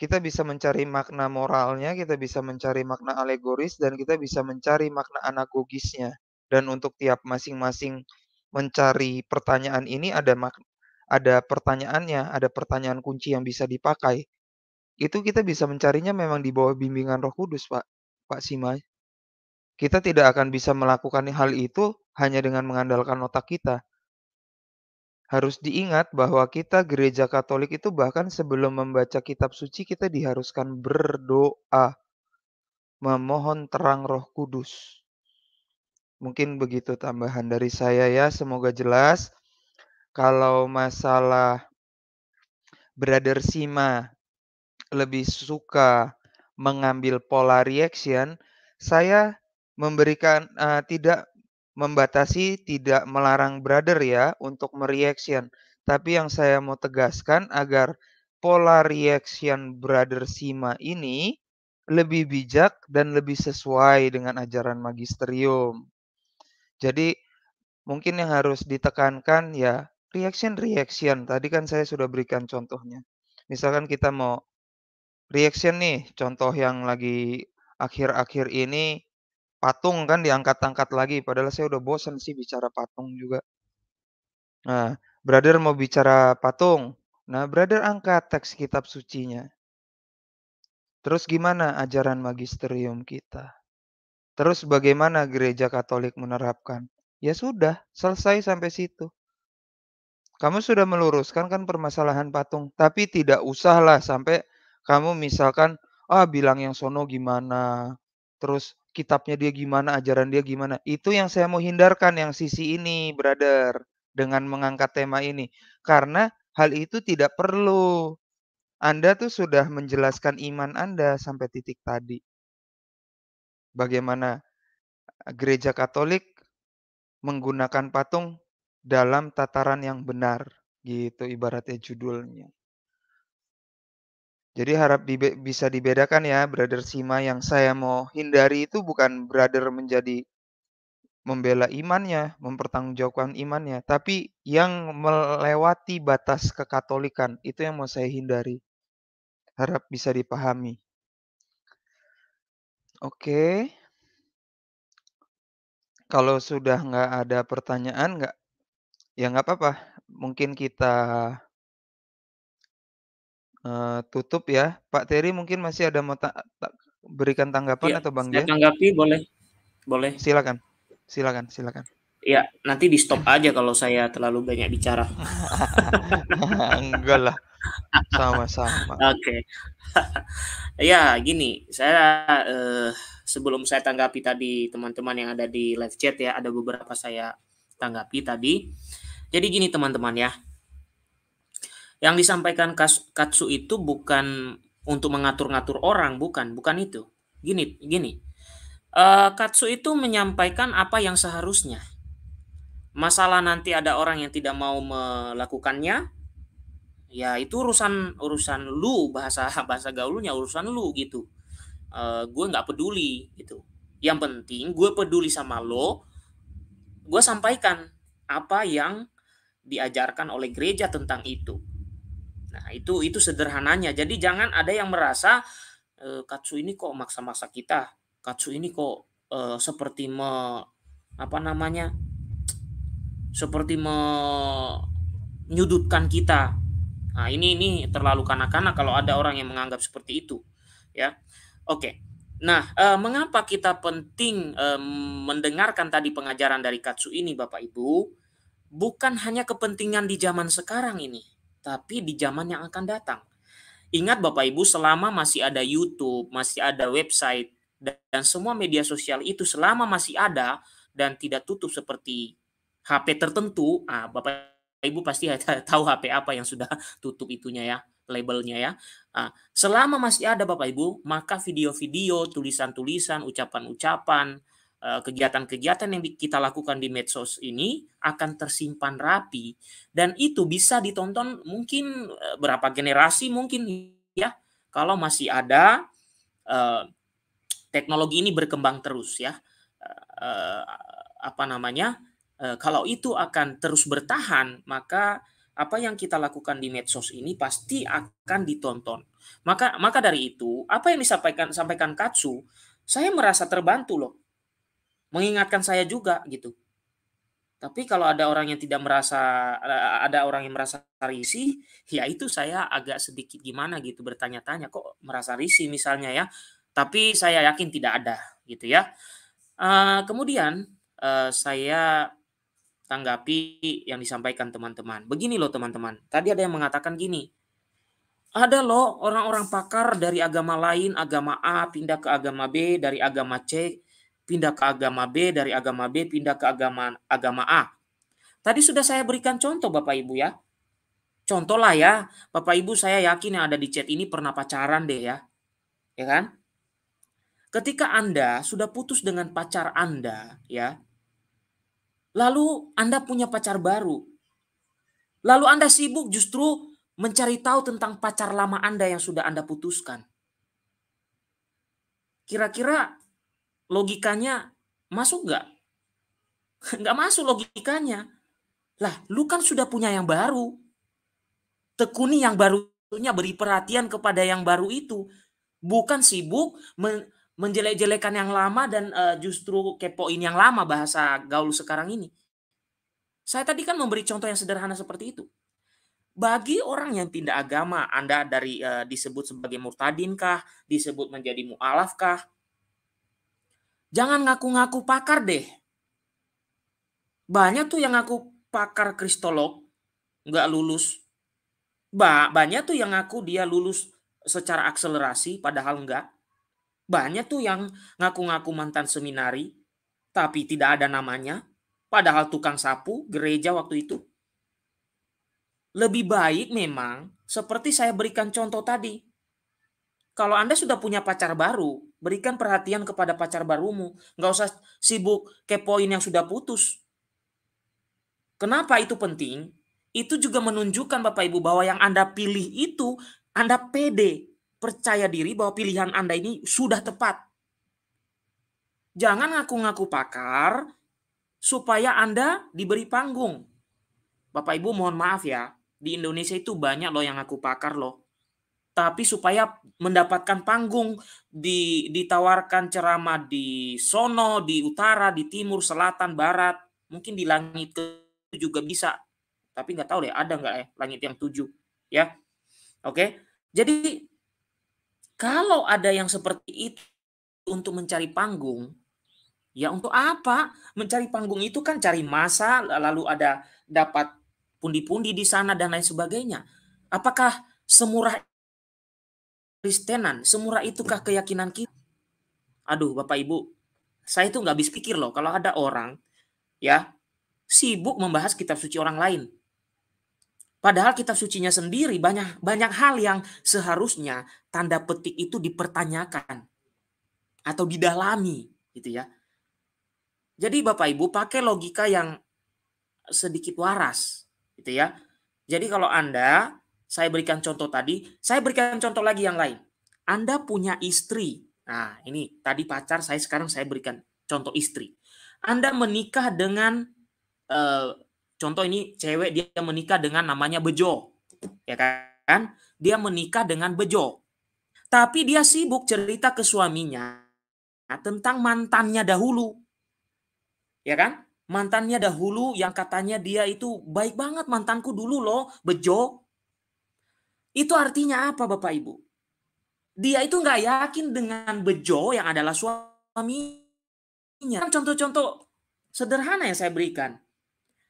kita bisa mencari makna moralnya, kita bisa mencari makna alegoris, dan kita bisa mencari makna anagogisnya. Dan untuk tiap masing-masing mencari pertanyaan ini ada makna, ada pertanyaannya, ada pertanyaan kunci yang bisa dipakai. Itu kita bisa mencarinya memang di bawah bimbingan Roh Kudus, Pak. Pak Sima. Kita tidak akan bisa melakukan hal itu hanya dengan mengandalkan otak kita harus diingat bahwa kita gereja Katolik itu bahkan sebelum membaca kitab suci kita diharuskan berdoa, memohon terang Roh Kudus. Mungkin begitu tambahan dari saya ya, semoga jelas. Kalau masalah Brother Sima lebih suka mengambil pola reaction, saya memberikan uh, tidak membatasi, tidak melarang brother ya untuk mereaction. Tapi yang saya mau tegaskan agar pola reaction brother Sima ini lebih bijak dan lebih sesuai dengan ajaran magisterium. Jadi mungkin yang harus ditekankan ya reaction reaction. Tadi kan saya sudah berikan contohnya. Misalkan kita mau reaction nih, contoh yang lagi akhir-akhir ini patung kan diangkat-angkat lagi padahal saya udah bosan sih bicara patung juga. Nah, brother mau bicara patung. Nah, brother angkat teks kitab sucinya. Terus gimana ajaran magisterium kita? Terus bagaimana gereja Katolik menerapkan? Ya sudah, selesai sampai situ. Kamu sudah meluruskan kan permasalahan patung, tapi tidak usahlah sampai kamu misalkan ah bilang yang sono gimana, terus kitabnya dia gimana, ajaran dia gimana. Itu yang saya mau hindarkan yang sisi ini, brother, dengan mengangkat tema ini. Karena hal itu tidak perlu. Anda tuh sudah menjelaskan iman Anda sampai titik tadi. Bagaimana gereja Katolik menggunakan patung dalam tataran yang benar, gitu ibaratnya judulnya. Jadi harap dibe bisa dibedakan ya, Brother Sima yang saya mau hindari itu bukan Brother menjadi membela imannya, mempertanggungjawabkan imannya, tapi yang melewati batas kekatolikan itu yang mau saya hindari. Harap bisa dipahami. Oke. Kalau sudah nggak ada pertanyaan, nggak ya nggak apa-apa. Mungkin kita Eh, tutup ya. Pak Terry mungkin masih ada mau ta ta berikan tanggapan tanggapan iya, atau Bang saya tanggapi boleh, boleh. Silakan, silakan, silakan. Ya nanti di stop aja kalau saya terlalu banyak bicara. Enggak lah, sama-sama. Oke. Ya, gini, saya eh, sebelum saya tanggapi tadi teman-teman yang ada di live chat ya, ada beberapa saya tanggapi tadi. Jadi gini teman-teman ya, yang disampaikan Katsu itu bukan untuk mengatur-ngatur orang, bukan, bukan itu. Gini, gini. Uh, Katsu itu menyampaikan apa yang seharusnya. Masalah nanti ada orang yang tidak mau melakukannya, ya itu urusan urusan lu bahasa bahasa gaulnya urusan lu gitu. Uh, gue nggak peduli gitu. Yang penting gue peduli sama lo. Gue sampaikan apa yang diajarkan oleh gereja tentang itu. Nah, itu itu sederhananya. Jadi jangan ada yang merasa e, katsu ini kok maksa-maksa kita. Katsu ini kok e, seperti me apa namanya? seperti menyudutkan kita. Nah, ini ini terlalu kanak-kanak kalau ada orang yang menganggap seperti itu, ya. Oke. Nah, e, mengapa kita penting e, mendengarkan tadi pengajaran dari Katsu ini, Bapak Ibu? Bukan hanya kepentingan di zaman sekarang ini, tapi di zaman yang akan datang. Ingat Bapak Ibu, selama masih ada YouTube, masih ada website, dan semua media sosial itu selama masih ada dan tidak tutup seperti HP tertentu, ah Bapak Ibu pasti tahu HP apa yang sudah tutup itunya ya, labelnya ya. Ah, selama masih ada Bapak Ibu, maka video-video, tulisan-tulisan, ucapan-ucapan, Eh, kegiatan-kegiatan yang kita lakukan di medsos ini akan tersimpan rapi dan itu bisa ditonton mungkin eh, berapa generasi mungkin ya kalau masih ada eh, teknologi ini berkembang terus ya apa namanya kalau itu akan terus bertahan maka apa yang kita lakukan di medsos ini pasti akan ditonton maka maka dari itu apa yang disampaikan sampaikan Katsu saya merasa terbantu loh mengingatkan saya juga gitu. Tapi kalau ada orang yang tidak merasa ada orang yang merasa risih, ya itu saya agak sedikit gimana gitu bertanya-tanya kok merasa risih misalnya ya. Tapi saya yakin tidak ada gitu ya. Uh, kemudian uh, saya tanggapi yang disampaikan teman-teman. Begini loh teman-teman. Tadi ada yang mengatakan gini. Ada loh orang-orang pakar dari agama lain, agama A pindah ke agama B, dari agama C pindah ke agama B, dari agama B pindah ke agama agama A. Tadi sudah saya berikan contoh Bapak Ibu ya. Contoh lah ya, Bapak Ibu saya yakin yang ada di chat ini pernah pacaran deh ya. Ya kan? Ketika Anda sudah putus dengan pacar Anda ya. Lalu Anda punya pacar baru. Lalu Anda sibuk justru mencari tahu tentang pacar lama Anda yang sudah Anda putuskan. Kira-kira logikanya masuk nggak? Nggak masuk logikanya. Lah, lu kan sudah punya yang baru. Tekuni yang barunya beri perhatian kepada yang baru itu. Bukan sibuk men menjelek-jelekan yang lama dan uh, justru kepoin yang lama bahasa gaul sekarang ini. Saya tadi kan memberi contoh yang sederhana seperti itu. Bagi orang yang pindah agama, Anda dari uh, disebut sebagai murtadinkah, disebut menjadi mu'alafkah, Jangan ngaku-ngaku pakar deh. Banyak tuh yang ngaku pakar kristolog, nggak lulus. Ba banyak tuh yang ngaku dia lulus secara akselerasi, padahal nggak. Banyak tuh yang ngaku-ngaku mantan seminari, tapi tidak ada namanya. Padahal tukang sapu gereja waktu itu. Lebih baik memang seperti saya berikan contoh tadi. Kalau Anda sudah punya pacar baru, Berikan perhatian kepada pacar barumu. Nggak usah sibuk kepoin yang sudah putus. Kenapa itu penting? Itu juga menunjukkan Bapak Ibu bahwa yang Anda pilih itu Anda pede, percaya diri bahwa pilihan Anda ini sudah tepat. Jangan ngaku-ngaku pakar supaya Anda diberi panggung. Bapak Ibu mohon maaf ya, di Indonesia itu banyak loh yang ngaku pakar loh tapi supaya mendapatkan panggung di ditawarkan ceramah di sono, di utara, di timur, selatan, barat, mungkin di langit juga bisa. Tapi nggak tahu deh ada nggak ya langit yang tujuh, ya. Oke. Jadi kalau ada yang seperti itu untuk mencari panggung, ya untuk apa? Mencari panggung itu kan cari masa, lalu ada dapat pundi-pundi di sana dan lain sebagainya. Apakah semurah Kristenan, semurah itukah keyakinan kita? Aduh, Bapak Ibu, saya itu nggak habis pikir loh kalau ada orang ya sibuk membahas kitab suci orang lain. Padahal kitab sucinya sendiri banyak banyak hal yang seharusnya tanda petik itu dipertanyakan atau didalami gitu ya. Jadi Bapak Ibu pakai logika yang sedikit waras gitu ya. Jadi kalau Anda saya berikan contoh tadi, saya berikan contoh lagi yang lain. Anda punya istri. Nah, ini tadi pacar saya sekarang saya berikan contoh istri. Anda menikah dengan e, contoh ini cewek dia menikah dengan namanya Bejo. Ya kan? Dia menikah dengan Bejo. Tapi dia sibuk cerita ke suaminya tentang mantannya dahulu. Ya kan? Mantannya dahulu yang katanya dia itu baik banget mantanku dulu loh, Bejo itu artinya apa Bapak Ibu? Dia itu nggak yakin dengan bejo yang adalah suaminya. Contoh-contoh sederhana yang saya berikan.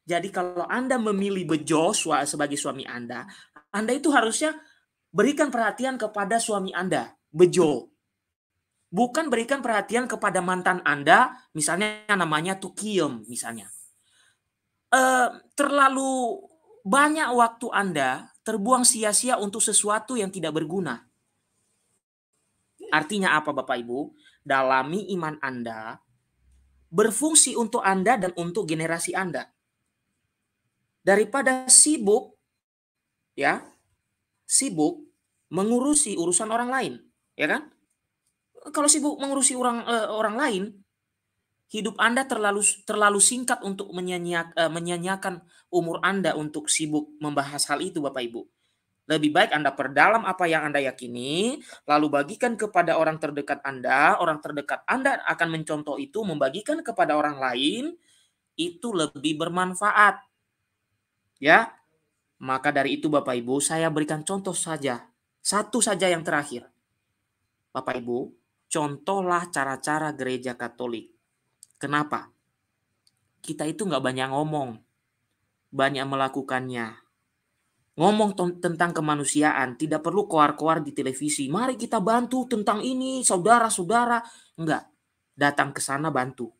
Jadi kalau Anda memilih bejo sebagai suami Anda, Anda itu harusnya berikan perhatian kepada suami Anda, bejo. Bukan berikan perhatian kepada mantan Anda, misalnya namanya Tukiem misalnya. Uh, terlalu banyak waktu Anda terbuang sia-sia untuk sesuatu yang tidak berguna. Artinya apa Bapak Ibu? Dalami iman Anda, berfungsi untuk Anda dan untuk generasi Anda. Daripada sibuk ya, sibuk mengurusi urusan orang lain, ya kan? Kalau sibuk mengurusi orang eh, orang lain, hidup Anda terlalu terlalu singkat untuk menyanyiak, eh, menyanyiakan umur Anda untuk sibuk membahas hal itu Bapak Ibu. Lebih baik Anda perdalam apa yang Anda yakini, lalu bagikan kepada orang terdekat Anda. Orang terdekat Anda akan mencontoh itu, membagikan kepada orang lain, itu lebih bermanfaat. Ya, maka dari itu Bapak Ibu, saya berikan contoh saja. Satu saja yang terakhir. Bapak Ibu, contohlah cara-cara gereja Katolik Kenapa? Kita itu nggak banyak ngomong, banyak melakukannya. Ngomong tentang kemanusiaan, tidak perlu keluar koar di televisi. Mari kita bantu tentang ini, saudara-saudara. Enggak, datang ke sana bantu.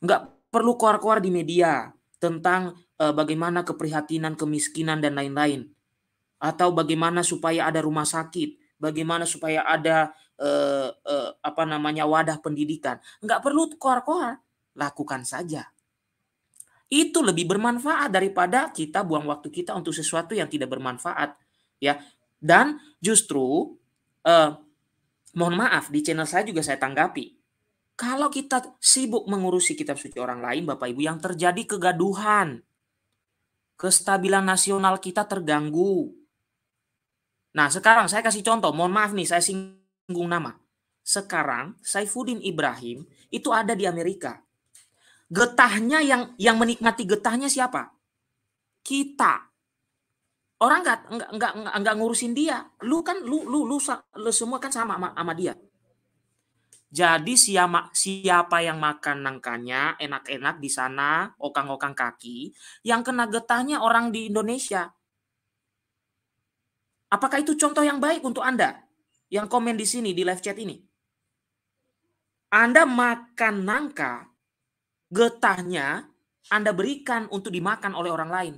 Enggak perlu keluar koar di media tentang e, bagaimana keprihatinan, kemiskinan, dan lain-lain. Atau bagaimana supaya ada rumah sakit, bagaimana supaya ada eh, eh, apa namanya wadah pendidikan. Nggak perlu koar-koar, lakukan saja. Itu lebih bermanfaat daripada kita buang waktu kita untuk sesuatu yang tidak bermanfaat, ya. Dan justru, eh, mohon maaf di channel saya juga saya tanggapi. Kalau kita sibuk mengurusi kitab suci orang lain, Bapak Ibu, yang terjadi kegaduhan, kestabilan nasional kita terganggu. Nah, sekarang saya kasih contoh, mohon maaf nih, saya singgung tersinggung nama. Sekarang Saifuddin Ibrahim itu ada di Amerika. Getahnya yang yang menikmati getahnya siapa? Kita. Orang nggak nggak nggak nggak ngurusin dia. Lu kan lu lu lu, lu semua kan sama sama, sama dia. Jadi siapa, siapa yang makan nangkanya enak-enak di sana, okang-okang kaki, yang kena getahnya orang di Indonesia. Apakah itu contoh yang baik untuk Anda? yang komen di sini di live chat ini. Anda makan nangka, getahnya Anda berikan untuk dimakan oleh orang lain.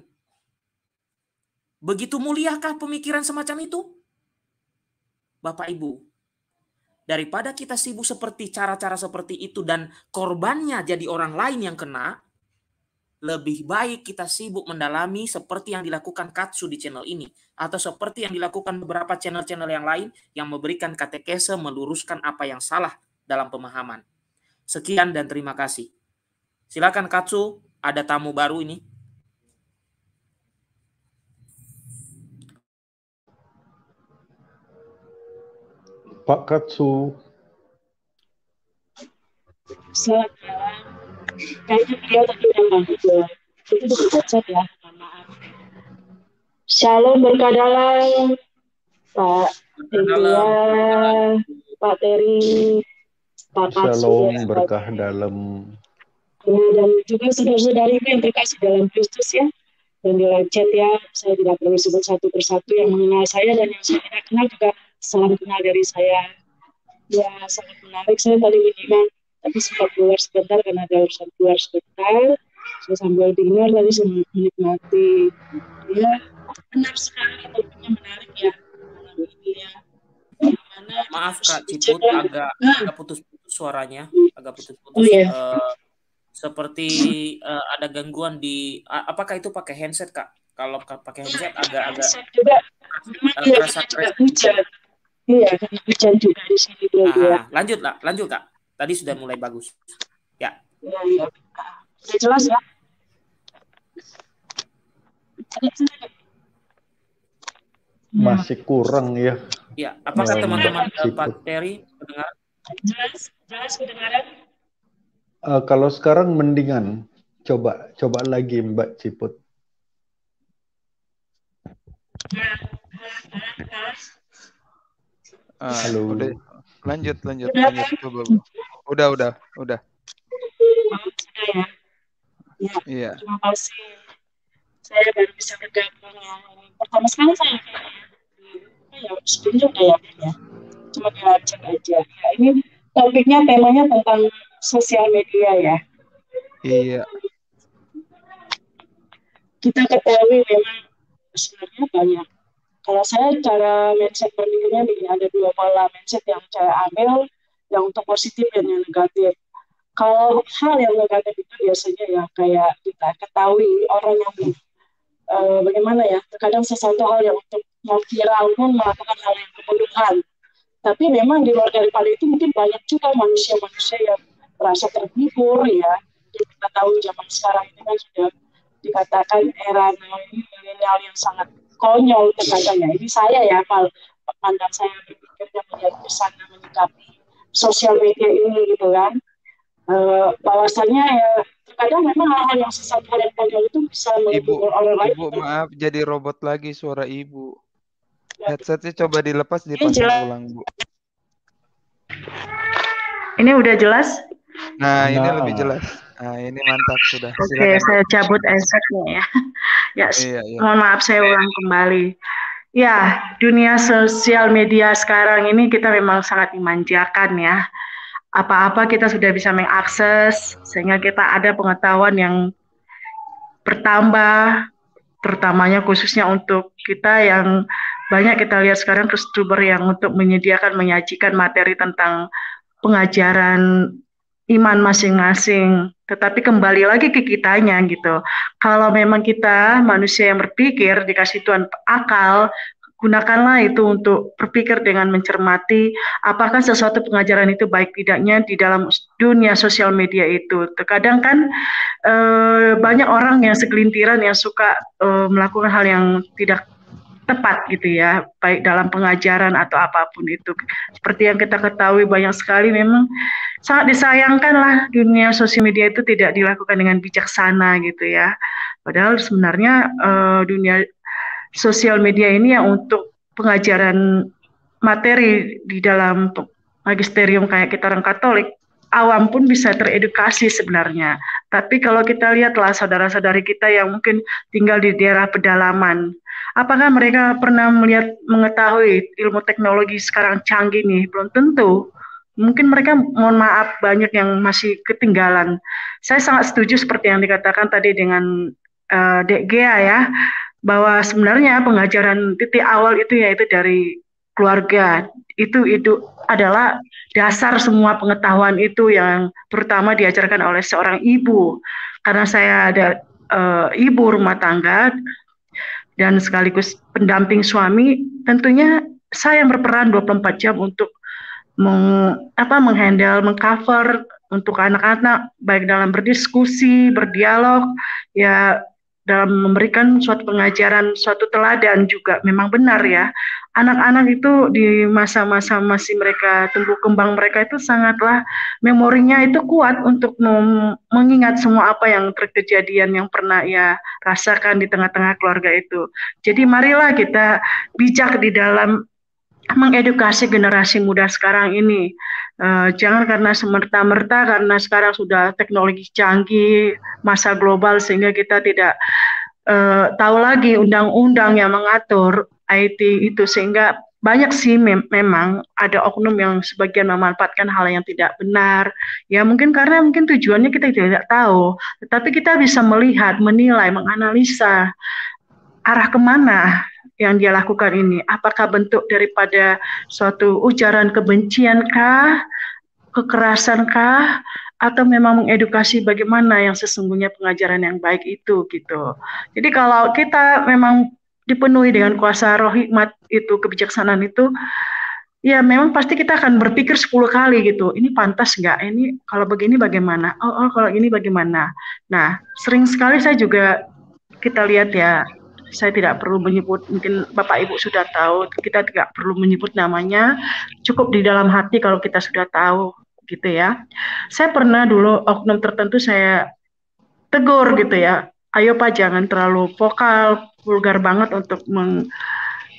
Begitu muliakah pemikiran semacam itu? Bapak Ibu, daripada kita sibuk seperti cara-cara seperti itu dan korbannya jadi orang lain yang kena, lebih baik kita sibuk mendalami seperti yang dilakukan Katsu di channel ini atau seperti yang dilakukan beberapa channel-channel yang lain yang memberikan katekese meluruskan apa yang salah dalam pemahaman. Sekian dan terima kasih. Silakan Katsu, ada tamu baru ini. Pak Katsu. Selamat malam kayaknya beliau tadi udah masuk ya. itu ya maaf Shalom berkadalang Pak Hendria Pak Teri Pak Shalom ya, berkah dalam ya, dan juga saudara-saudariku yang terkasih dalam Kristus ya dan di live chat ya saya tidak perlu sebut satu persatu yang mengenal saya dan yang saya tidak kenal juga salam kenal dari saya ya sangat menarik saya tadi menyimak tapi sempat keluar sebentar karena ada urusan keluar sebentar saya sambil dinner tadi saya menikmati ya benar sekali topiknya menarik ya malam ini ya maaf kak Ciput agak nah. agak putus-putus suaranya agak putus-putus oh, yeah. Iya. uh, seperti uh, ada gangguan di uh, apakah itu pakai handset kak kalau pakai iya, handset agak-agak ya, juga agak, agak, iya, hujan iya hujan juga di sini ah, lanjut ya. lah lanjut kak Tadi sudah mulai bagus. Ya. Iya, iya. jelas ya? Masih ya. kurang ya. Ya, apakah teman-teman dapat -teman materi Jelas, jelas kedengaran? Uh, kalau sekarang mendingan coba coba lagi Mbak Ciput. Uh, Halo. Udah, lanjut lanjut udah, lanjut udah udah udah ya ya iya. terima kasih saya baru bisa bergabung yang pertama sekali saya ya sebelumnya udah ya ya cuma diracik ya, aja ya ini topiknya temanya tentang sosial media ya iya kita ketahui memang sebenarnya banyak kalau saya cara mindset berpikirnya nih, ada dua pola mindset yang saya ambil, yang untuk positif dan yang negatif. Kalau hal yang negatif itu biasanya ya kayak kita ketahui orang yang uh, bagaimana ya, terkadang sesuatu hal yang untuk mau viral pun melakukan hal yang kebodohan. Tapi memang di luar daripada itu mungkin banyak juga manusia-manusia yang merasa terhibur ya. Kita tahu zaman sekarang ini kan sudah dikatakan era milenial yang sangat konyol tetangganya. Ini saya ya kalau pandang saya berpikir dan melihat pesan dan menyikapi sosial media ini gitu kan. E, eh, bahwasanya ya terkadang memang hal-hal yang sesat dan konyol itu bisa menimbulkan orang lain. Ibu maaf jadi robot lagi suara ibu. Ya. Headsetnya coba dilepas dipasang ulang bu. Ini udah jelas? Nah, nah, ini nah. lebih jelas. Nah, ini mantap sudah. Oke, okay, saya cabut esetnya ya. ya, iya, iya. mohon maaf saya ulang kembali. Ya, dunia sosial media sekarang ini kita memang sangat dimanjakan ya. Apa-apa kita sudah bisa mengakses sehingga kita ada pengetahuan yang bertambah terutamanya khususnya untuk kita yang banyak kita lihat sekarang terus yang untuk menyediakan menyajikan materi tentang pengajaran iman masing-masing. Tetapi kembali lagi ke kitanya gitu. Kalau memang kita manusia yang berpikir dikasih Tuhan akal, gunakanlah itu untuk berpikir dengan mencermati apakah sesuatu pengajaran itu baik tidaknya di dalam dunia sosial media itu. Terkadang kan e, banyak orang yang segelintiran yang suka e, melakukan hal yang tidak tepat gitu ya baik dalam pengajaran atau apapun itu seperti yang kita ketahui banyak sekali memang sangat disayangkan lah dunia sosial media itu tidak dilakukan dengan bijaksana gitu ya padahal sebenarnya uh, dunia sosial media ini ya untuk pengajaran materi di dalam magisterium kayak kita orang Katolik awam pun bisa teredukasi sebenarnya. Tapi kalau kita lihatlah saudara-saudari kita yang mungkin tinggal di daerah pedalaman, Apakah mereka pernah melihat mengetahui ilmu teknologi sekarang canggih nih? Belum tentu. Mungkin mereka mohon maaf banyak yang masih ketinggalan. Saya sangat setuju seperti yang dikatakan tadi dengan uh, Dek Gea ya bahwa sebenarnya pengajaran titik awal itu yaitu dari keluarga itu itu adalah dasar semua pengetahuan itu yang terutama diajarkan oleh seorang ibu karena saya ada e, ibu rumah tangga dan sekaligus pendamping suami tentunya saya yang berperan 24 jam untuk meng, apa menghandle, mengcover untuk anak-anak baik dalam berdiskusi, berdialog, ya dalam memberikan suatu pengajaran, suatu teladan juga memang benar ya anak-anak itu di masa-masa masih mereka tumbuh kembang mereka itu sangatlah memorinya itu kuat untuk mengingat semua apa yang terkejadian yang pernah ia rasakan di tengah-tengah keluarga itu. Jadi marilah kita bijak di dalam mengedukasi generasi muda sekarang ini. Uh, jangan karena semerta-merta karena sekarang sudah teknologi canggih, masa global sehingga kita tidak uh, tahu lagi undang-undang yang mengatur IT itu sehingga banyak sih mem memang ada oknum yang sebagian memanfaatkan hal yang tidak benar ya mungkin karena mungkin tujuannya kita tidak tahu tetapi kita bisa melihat menilai menganalisa arah kemana yang dia lakukan ini apakah bentuk daripada suatu ujaran kebencian kah kekerasan atau memang mengedukasi bagaimana yang sesungguhnya pengajaran yang baik itu gitu jadi kalau kita memang dipenuhi dengan kuasa roh hikmat itu kebijaksanaan itu ya memang pasti kita akan berpikir 10 kali gitu. Ini pantas nggak? Ini kalau begini bagaimana? Oh, oh kalau ini bagaimana? Nah, sering sekali saya juga kita lihat ya, saya tidak perlu menyebut, mungkin Bapak Ibu sudah tahu, kita tidak perlu menyebut namanya, cukup di dalam hati kalau kita sudah tahu gitu ya. Saya pernah dulu oknum tertentu saya tegur gitu ya, ayo Pak jangan terlalu vokal, vulgar banget untuk meng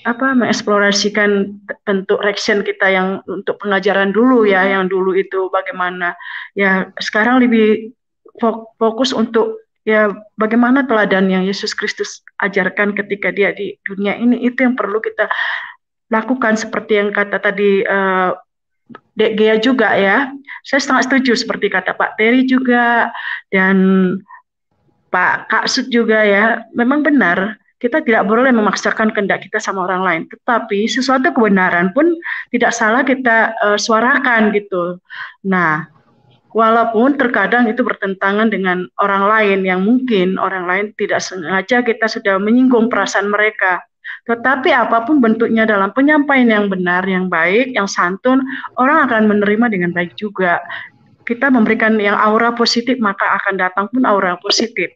apa mengeksplorasikan bentuk reaction kita yang untuk pengajaran dulu ya hmm. yang dulu itu bagaimana ya sekarang lebih fokus untuk ya bagaimana teladan yang Yesus Kristus ajarkan ketika dia di dunia ini itu yang perlu kita lakukan seperti yang kata tadi uh, Dek Gea juga ya saya sangat setuju seperti kata Pak Terry juga dan Pak Kak Sud juga ya memang benar kita tidak boleh memaksakan kehendak kita sama orang lain. Tetapi sesuatu kebenaran pun tidak salah kita uh, suarakan gitu. Nah, walaupun terkadang itu bertentangan dengan orang lain yang mungkin orang lain tidak sengaja kita sudah menyinggung perasaan mereka. Tetapi apapun bentuknya dalam penyampaian yang benar, yang baik, yang santun, orang akan menerima dengan baik juga. Kita memberikan yang aura positif, maka akan datang pun aura positif.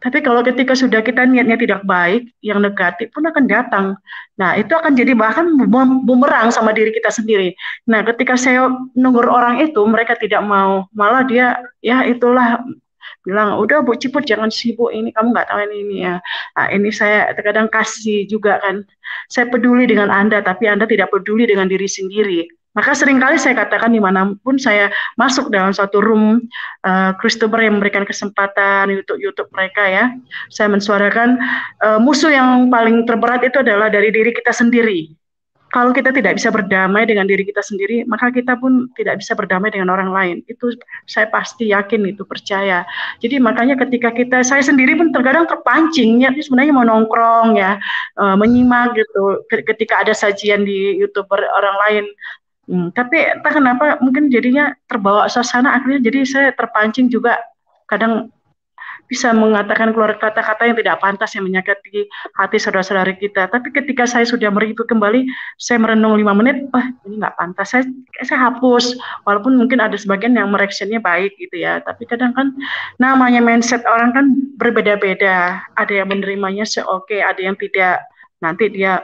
Tapi kalau ketika sudah kita niatnya tidak baik, yang negatif pun akan datang. Nah, itu akan jadi bahkan bumerang sama diri kita sendiri. Nah, ketika saya nunggu orang itu, mereka tidak mau. Malah dia, ya itulah bilang udah bu ciput jangan sibuk ini kamu nggak tahu ini ini ya nah, ini saya terkadang kasih juga kan saya peduli dengan anda tapi anda tidak peduli dengan diri sendiri maka seringkali saya katakan dimanapun saya masuk dalam satu room uh, Christopher yang memberikan kesempatan untuk YouTube mereka ya, saya mensuarakan uh, musuh yang paling terberat itu adalah dari diri kita sendiri. Kalau kita tidak bisa berdamai dengan diri kita sendiri, maka kita pun tidak bisa berdamai dengan orang lain. Itu saya pasti yakin itu percaya. Jadi makanya ketika kita saya sendiri pun terkadang terpancing niatnya sebenarnya mau nongkrong ya, uh, menyimak gitu. Ketika ada sajian di YouTuber orang lain Hmm, tapi entah kenapa mungkin jadinya terbawa suasana akhirnya jadi saya terpancing juga kadang bisa mengatakan keluar kata-kata yang tidak pantas yang menyakiti hati saudara-saudari kita. Tapi ketika saya sudah merindu kembali, saya merenung lima menit, wah ini nggak pantas. Saya, saya hapus, walaupun mungkin ada sebagian yang mereaksinya baik gitu ya. Tapi kadang kan namanya mindset orang kan berbeda-beda. Ada yang menerimanya seoke, ada yang tidak. Nanti dia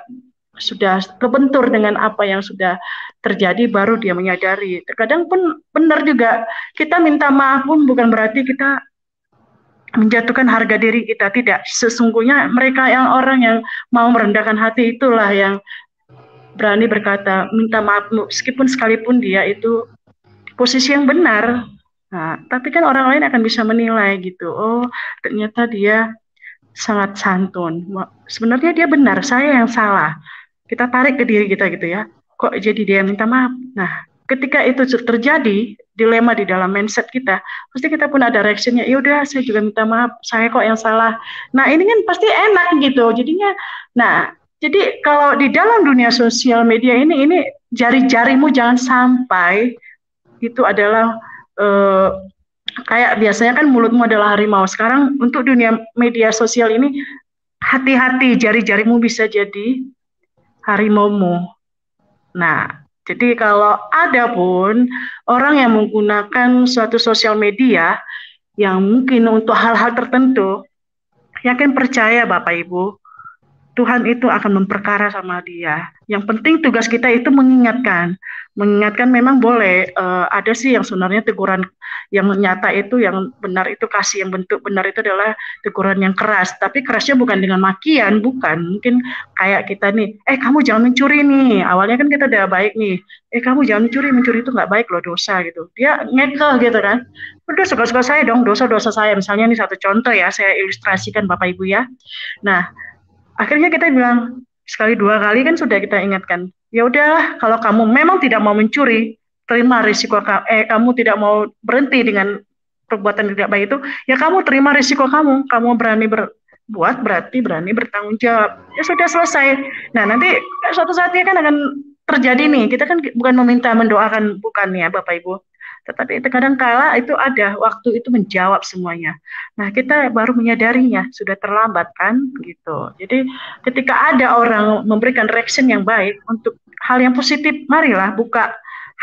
sudah kebentur dengan apa yang sudah terjadi baru dia menyadari. Terkadang pun benar juga kita minta maaf pun bukan berarti kita menjatuhkan harga diri kita tidak. Sesungguhnya mereka yang orang yang mau merendahkan hati itulah yang berani berkata minta maaf meskipun sekalipun dia itu posisi yang benar. Nah, tapi kan orang lain akan bisa menilai gitu. Oh, ternyata dia sangat santun. Sebenarnya dia benar, saya yang salah kita tarik ke diri kita gitu ya kok jadi dia minta maaf nah ketika itu terjadi dilema di dalam mindset kita pasti kita pun ada reaksinya. ya udah saya juga minta maaf saya kok yang salah nah ini kan pasti enak gitu jadinya nah jadi kalau di dalam dunia sosial media ini ini jari-jarimu jangan sampai itu adalah uh, kayak biasanya kan mulutmu adalah harimau sekarang untuk dunia media sosial ini hati-hati jari-jarimu bisa jadi harimaumu. Nah, jadi kalau ada pun orang yang menggunakan suatu sosial media yang mungkin untuk hal-hal tertentu, yakin percaya Bapak Ibu, Tuhan itu akan memperkara sama dia. Yang penting tugas kita itu mengingatkan. Mengingatkan memang boleh uh, ada sih yang sebenarnya teguran yang nyata itu yang benar itu kasih yang bentuk benar itu adalah teguran yang keras. Tapi kerasnya bukan dengan makian, bukan. Mungkin kayak kita nih, eh kamu jangan mencuri nih. Awalnya kan kita udah baik nih. Eh kamu jangan mencuri, mencuri itu nggak baik loh dosa gitu. Dia ngekel gitu kan. Udah suka-suka saya dong dosa-dosa saya. Misalnya nih satu contoh ya, saya ilustrasikan Bapak Ibu ya. Nah, akhirnya kita bilang sekali dua kali kan sudah kita ingatkan ya udahlah kalau kamu memang tidak mau mencuri terima risiko eh, kamu tidak mau berhenti dengan perbuatan tidak baik itu ya kamu terima risiko kamu kamu berani berbuat berarti berani bertanggung jawab ya sudah selesai nah nanti suatu saatnya kan akan terjadi nih kita kan bukan meminta mendoakan bukan ya bapak ibu tetapi terkadang kala itu ada waktu itu menjawab semuanya. Nah, kita baru menyadarinya, sudah terlambat kan gitu. Jadi ketika ada orang memberikan reaction yang baik untuk hal yang positif, marilah buka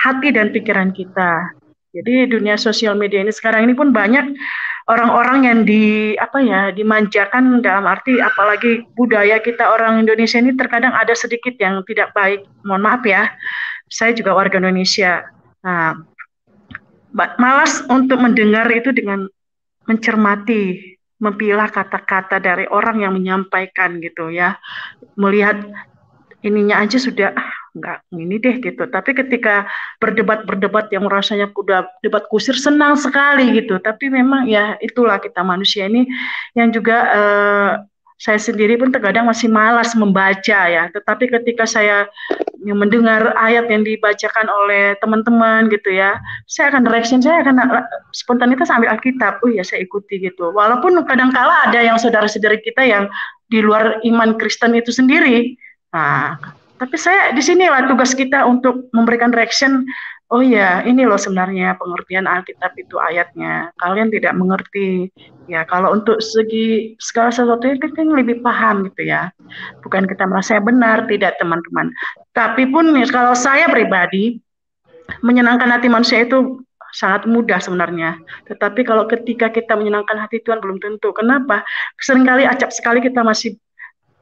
hati dan pikiran kita. Jadi dunia sosial media ini sekarang ini pun banyak orang-orang yang di apa ya dimanjakan dalam arti apalagi budaya kita orang Indonesia ini terkadang ada sedikit yang tidak baik. Mohon maaf ya, saya juga warga Indonesia. Nah, malas untuk mendengar itu dengan mencermati, mempilah kata-kata dari orang yang menyampaikan gitu ya. Melihat ininya aja sudah ah, nggak ini deh gitu. Tapi ketika berdebat-berdebat yang rasanya udah debat kusir senang sekali gitu. Tapi memang ya itulah kita manusia ini yang juga eh, saya sendiri pun terkadang masih malas membaca ya. Tetapi ketika saya mendengar ayat yang dibacakan oleh teman-teman gitu ya, saya akan reaction saya akan eh, spontanitas ambil Alkitab. Oh ya saya ikuti gitu. Walaupun kadang kala ada yang saudara-saudari kita yang di luar iman Kristen itu sendiri. Nah, tapi saya di sinilah tugas kita untuk memberikan reaction oh ya ini loh sebenarnya pengertian Alkitab itu ayatnya. Kalian tidak mengerti. Ya kalau untuk segi segala sesuatu itu kan lebih paham gitu ya. Bukan kita merasa benar, tidak teman-teman. Tapi pun kalau saya pribadi, menyenangkan hati manusia itu sangat mudah sebenarnya. Tetapi kalau ketika kita menyenangkan hati Tuhan belum tentu. Kenapa? Seringkali acap sekali kita masih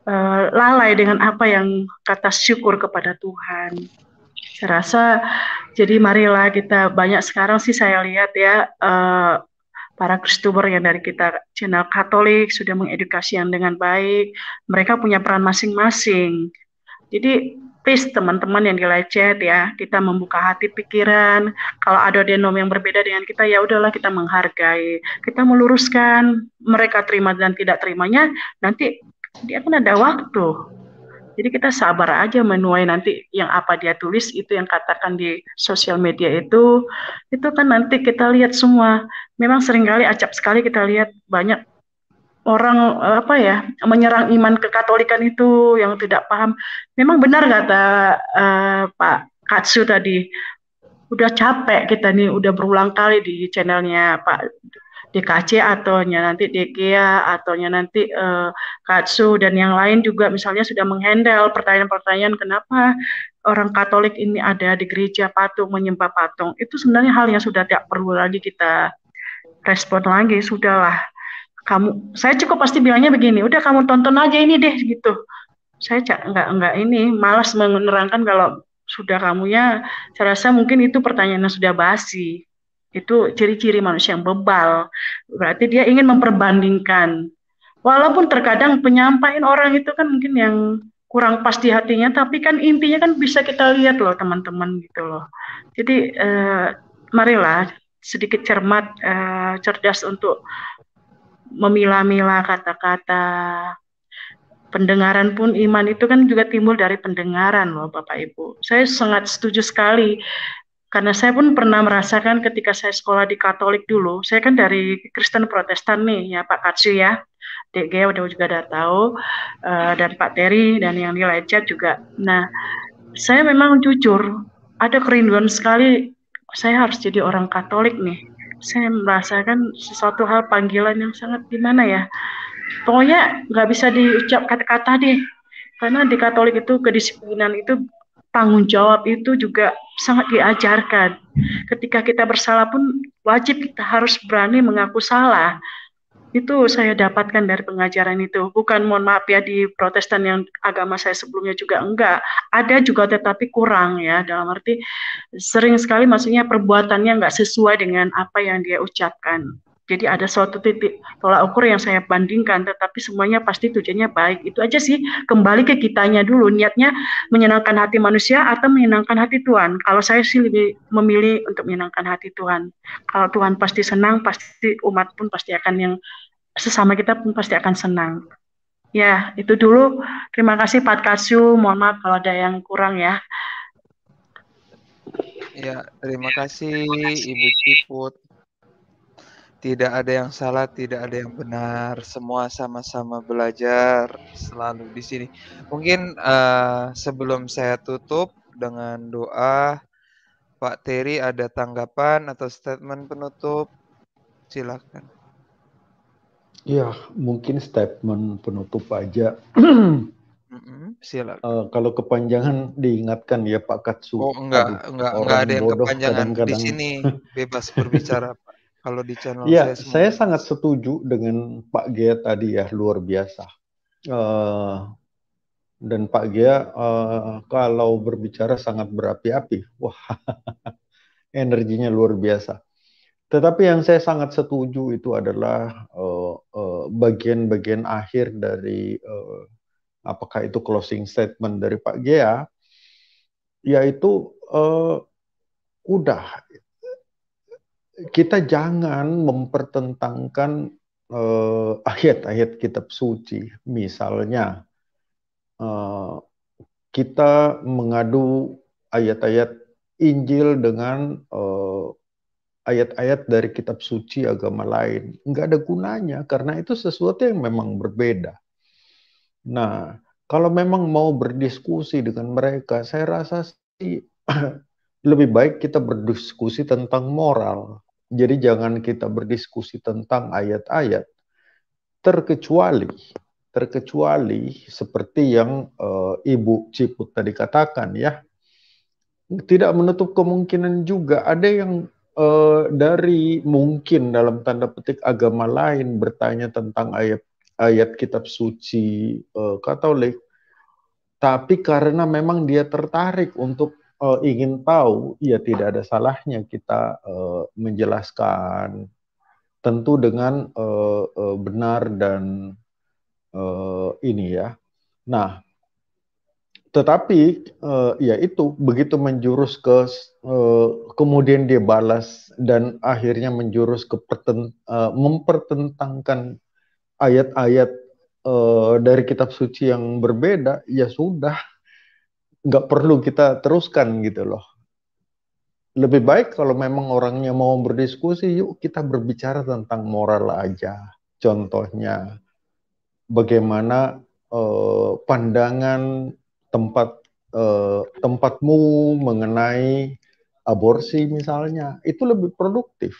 eh, lalai dengan apa yang kata syukur kepada Tuhan. Saya rasa jadi marilah kita banyak sekarang sih saya lihat ya uh, para kristuber yang dari kita channel Katolik sudah mengedukasi yang dengan baik. Mereka punya peran masing-masing. Jadi please teman-teman yang di live chat ya, kita membuka hati pikiran. Kalau ada denom yang berbeda dengan kita ya udahlah kita menghargai. Kita meluruskan mereka terima dan tidak terimanya nanti dia pun ada waktu. Jadi kita sabar aja menuai nanti yang apa dia tulis itu yang katakan di sosial media itu itu kan nanti kita lihat semua. Memang seringkali acap sekali kita lihat banyak orang apa ya menyerang iman kekatolikan itu yang tidak paham. Memang benar kata uh, Pak Katsu tadi udah capek kita nih udah berulang kali di channelnya Pak DKC ataunya nanti DGA ataunya nanti uh, Katsu dan yang lain juga misalnya sudah menghandle pertanyaan-pertanyaan kenapa orang Katolik ini ada di gereja patung menyembah patung itu sebenarnya hal yang sudah tidak perlu lagi kita respon lagi sudahlah kamu saya cukup pasti bilangnya begini udah kamu tonton aja ini deh gitu saya nggak nggak ini malas menerangkan kalau sudah kamunya saya rasa mungkin itu pertanyaan yang sudah basi itu ciri-ciri manusia yang bebal. Berarti dia ingin memperbandingkan. Walaupun terkadang penyampaian orang itu kan mungkin yang kurang pas di hatinya, tapi kan intinya kan bisa kita lihat loh teman-teman gitu loh. Jadi eh, marilah sedikit cermat, eh, cerdas untuk memilah-milah kata-kata. Pendengaran pun iman itu kan juga timbul dari pendengaran loh Bapak Ibu. Saya sangat setuju sekali karena saya pun pernah merasakan ketika saya sekolah di Katolik dulu, saya kan dari Kristen Protestan nih ya Pak Katsu ya, DG udah juga udah tahu, uh, dan Pak Terry dan yang di Lecet juga. Nah, saya memang jujur ada kerinduan sekali saya harus jadi orang Katolik nih. Saya merasakan sesuatu hal panggilan yang sangat gimana ya. Pokoknya nggak bisa diucap kata-kata deh. Karena di Katolik itu kedisiplinan itu tanggung jawab itu juga sangat diajarkan. Ketika kita bersalah pun wajib kita harus berani mengaku salah. Itu saya dapatkan dari pengajaran itu. Bukan mohon maaf ya di Protestan yang agama saya sebelumnya juga enggak. Ada juga tetapi kurang ya dalam arti sering sekali maksudnya perbuatannya enggak sesuai dengan apa yang dia ucapkan. Jadi ada suatu titik tolak ukur yang saya bandingkan, tetapi semuanya pasti tujuannya baik. Itu aja sih, kembali ke kitanya dulu. Niatnya menyenangkan hati manusia atau menyenangkan hati Tuhan. Kalau saya sih lebih memilih untuk menyenangkan hati Tuhan. Kalau Tuhan pasti senang, pasti umat pun pasti akan yang sesama kita pun pasti akan senang. Ya, itu dulu. Terima kasih Pak Kasyu. Mohon maaf kalau ada yang kurang ya. Ya, terima kasih Ibu Ciput. Tidak ada yang salah, tidak ada yang benar. Semua sama-sama belajar selalu di sini. Mungkin uh, sebelum saya tutup dengan doa, Pak Terry ada tanggapan atau statement penutup? Silakan. Ya, mungkin statement penutup aja. silakan. Uh, kalau kepanjangan diingatkan ya Pak Katsu. Oh enggak, enggak, enggak ada yang kepanjangan. Kadang -kadang. Di sini bebas berbicara Pak kalau di channel ya, saya, saya sangat setuju dengan Pak Gia tadi ya luar biasa uh, dan Pak Gia uh, eh, kalau berbicara sangat berapi-api wah energinya luar biasa tetapi yang saya sangat setuju itu adalah eh, bagian-bagian uh, uh, akhir dari uh, apakah itu closing statement dari Pak Gia yaitu uh, udah kita jangan mempertentangkan eh, ayat-ayat kitab suci. Misalnya, uh, kita mengadu ayat-ayat Injil dengan eh, ayat-ayat dari kitab suci agama lain. Nggak ada gunanya, karena itu sesuatu yang memang berbeda. Nah, kalau memang mau berdiskusi dengan mereka, saya rasa sih lebih baik kita berdiskusi tentang moral. Jadi jangan kita berdiskusi tentang ayat-ayat terkecuali terkecuali seperti yang e, Ibu Ciput tadi katakan ya. Tidak menutup kemungkinan juga ada yang e, dari mungkin dalam tanda petik agama lain bertanya tentang ayat ayat kitab suci e, Katolik tapi karena memang dia tertarik untuk uh, ingin tahu, ya tidak ada salahnya kita uh, menjelaskan tentu dengan uh, uh, benar dan uh, ini ya. Nah, tetapi uh, ya itu begitu menjurus ke uh, kemudian dia balas dan akhirnya menjurus ke perten, uh, mempertentangkan ayat-ayat uh, dari kitab suci yang berbeda, ya sudah nggak perlu kita teruskan gitu loh. Lebih baik kalau memang orangnya mau berdiskusi, yuk kita berbicara tentang moral aja. Contohnya, bagaimana eh, pandangan tempat eh, tempatmu mengenai aborsi misalnya, itu lebih produktif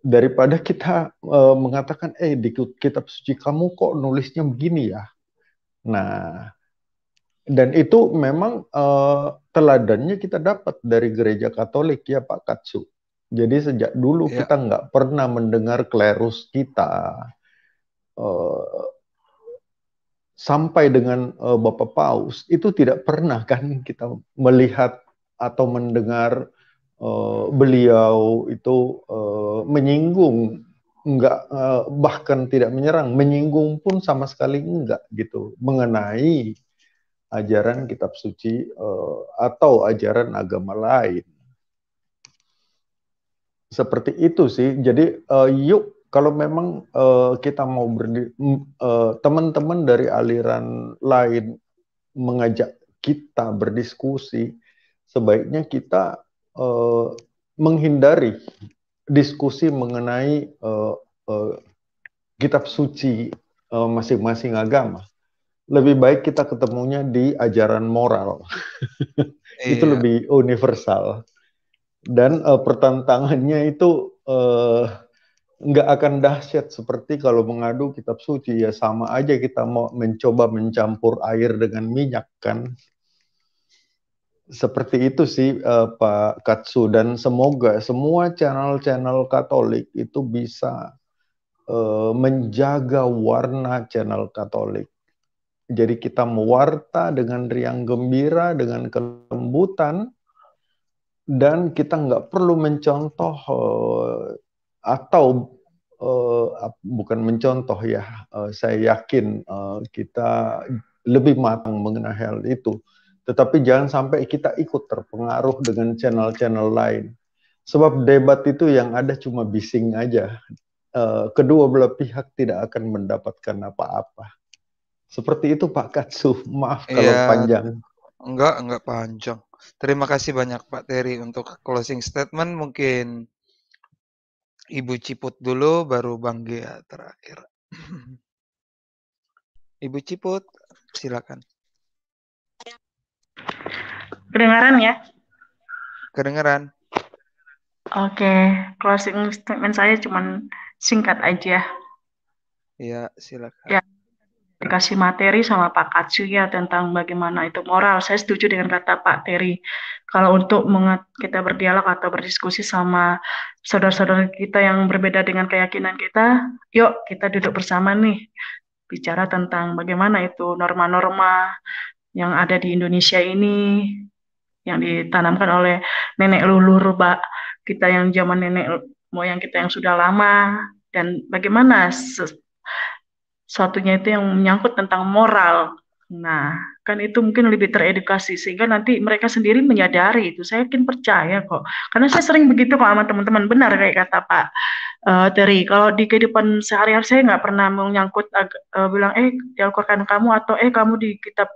daripada kita e, mengatakan eh di kitab suci kamu kok nulisnya begini ya. Nah, dan itu memang uh, teladannya kita dapat dari gereja Katolik ya Pak Katsu. Jadi sejak dulu ya. kita nggak pernah mendengar klerus kita uh, sampai dengan uh, Bapak Paus itu tidak pernah kan kita melihat atau mendengar uh, beliau itu uh, menyinggung enggak bahkan tidak menyerang menyinggung pun sama sekali enggak gitu mengenai ajaran kitab suci eh, atau ajaran agama lain. Seperti itu sih. Jadi eh, yuk kalau memang eh, kita mau berdiri, teman-teman dari aliran lain mengajak kita berdiskusi, sebaiknya kita menghindari diskusi mengenai kitab suci masing-masing agama lebih baik kita ketemunya di ajaran moral. iya. itu lebih universal. Dan uh, pertentangannya itu uh, akan dahsyat seperti kalau mengadu kitab suci ya sama aja kita mau mencoba mencampur air dengan minyak kan. Seperti itu sih uh, Pak Katsu dan semoga semua channel-channel Katolik itu bisa uh, menjaga warna channel Katolik jadi kita mewarta dengan riang gembira, dengan kelembutan, dan kita nggak perlu mencontoh eh, atau eh, bukan mencontoh ya. Eh, saya yakin kita lebih matang mengenai hal itu. Tetapi jangan sampai kita ikut terpengaruh dengan channel-channel lain. Sebab debat itu yang ada cuma bising aja. kedua belah pihak tidak akan mendapatkan apa-apa. Seperti itu Pak Katsu. Maaf kalau ya, panjang. Enggak, enggak panjang. Terima kasih banyak Pak Terry untuk closing statement. Mungkin Ibu Ciput dulu, baru Bang Gia terakhir. Ibu Ciput, silakan. Kedengaran ya? Kedengaran. Oke, okay. closing statement saya cuma singkat aja. Ya, silakan. Ya dikasih materi sama Pak Katsu ya tentang bagaimana itu moral. Saya setuju dengan kata Pak Terry. Kalau untuk kita berdialog atau berdiskusi sama saudara-saudara kita yang berbeda dengan keyakinan kita, yuk kita duduk bersama nih bicara tentang bagaimana itu norma-norma yang ada di Indonesia ini yang ditanamkan oleh nenek luhur, Pak kita yang zaman nenek moyang kita yang sudah lama dan bagaimana satunya itu yang menyangkut tentang moral. Nah, kan itu mungkin lebih teredukasi sehingga nanti mereka sendiri menyadari itu. Saya yakin percaya kok. Karena saya sering begitu kok sama teman-teman. Benar kayak kata Pak uh, Teri. Kalau di kehidupan sehari-hari saya nggak pernah menyangkut uh, bilang eh di kamu atau eh kamu di kitab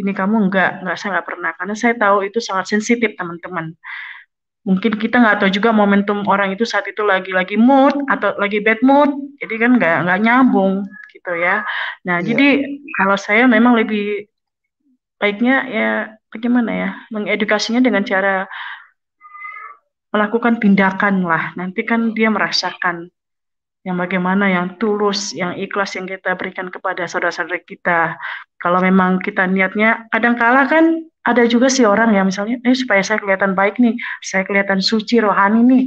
ini kamu nggak nggak saya nggak pernah karena saya tahu itu sangat sensitif teman-teman mungkin kita nggak tahu juga momentum orang itu saat itu lagi lagi mood atau lagi bad mood jadi kan nggak nggak nyambung gitu ya. Nah, yeah. jadi kalau saya memang lebih baiknya ya bagaimana ya mengedukasinya dengan cara melakukan tindakan lah. Nanti kan dia merasakan yang bagaimana yang tulus, yang ikhlas yang kita berikan kepada saudara-saudara kita. Kalau memang kita niatnya, kadangkala kan ada juga sih orang ya misalnya, eh supaya saya kelihatan baik nih, saya kelihatan suci rohani nih,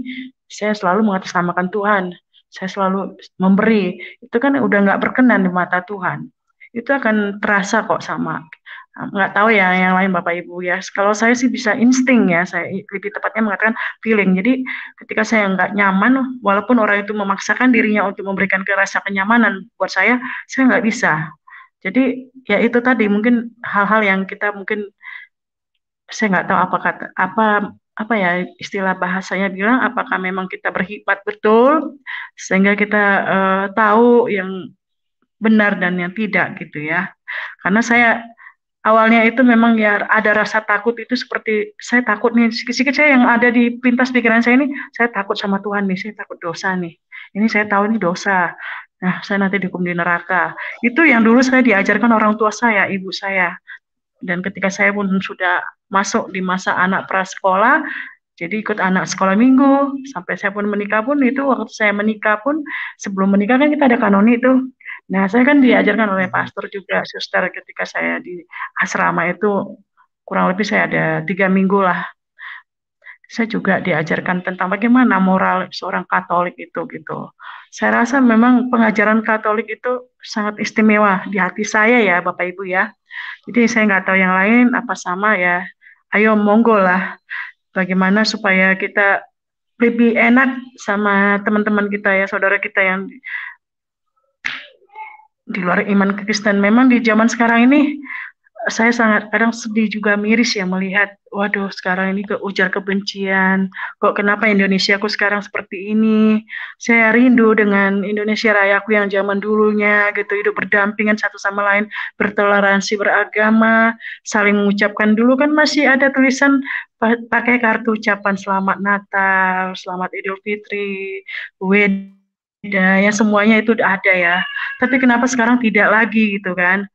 saya selalu mengatasnamakan Tuhan saya selalu memberi itu kan udah nggak berkenan di mata Tuhan itu akan terasa kok sama nggak tahu ya yang lain bapak ibu ya kalau saya sih bisa insting ya saya lebih tepatnya mengatakan feeling jadi ketika saya nggak nyaman walaupun orang itu memaksakan dirinya untuk memberikan rasa kenyamanan buat saya saya nggak bisa jadi ya itu tadi mungkin hal-hal yang kita mungkin saya nggak tahu apa kata apa apa ya istilah bahasanya bilang apakah memang kita berhikmat betul sehingga kita uh, tahu yang benar dan yang tidak gitu ya karena saya awalnya itu memang ya ada rasa takut itu seperti saya takut nih sedikit-sedikit saya yang ada di pintas pikiran saya ini saya takut sama Tuhan nih saya takut dosa nih ini saya tahu ini dosa nah saya nanti dihukum di neraka itu yang dulu saya diajarkan orang tua saya ibu saya dan ketika saya pun sudah masuk di masa anak prasekolah jadi ikut anak sekolah minggu sampai saya pun menikah pun itu waktu saya menikah pun sebelum menikah kan kita ada kanoni itu. Nah saya kan diajarkan oleh hmm. pastor juga suster ketika saya di asrama itu kurang lebih saya ada tiga minggu lah. Saya juga diajarkan tentang bagaimana moral seorang Katolik itu gitu. Saya rasa memang pengajaran Katolik itu sangat istimewa di hati saya ya Bapak Ibu ya. Jadi saya nggak tahu yang lain apa sama ya ayo monggo lah bagaimana supaya kita lebih enak sama teman-teman kita ya saudara kita yang di luar iman Kristen memang di zaman sekarang ini saya sangat kadang sedih juga miris ya melihat waduh sekarang ini ke ujar kebencian kok kenapa Indonesia aku sekarang seperti ini saya rindu dengan Indonesia raya aku yang zaman dulunya gitu hidup berdampingan satu sama lain bertoleransi beragama saling mengucapkan dulu kan masih ada tulisan pakai kartu ucapan selamat Natal selamat Idul Fitri wed ya semuanya itu ada ya tapi kenapa sekarang tidak lagi gitu kan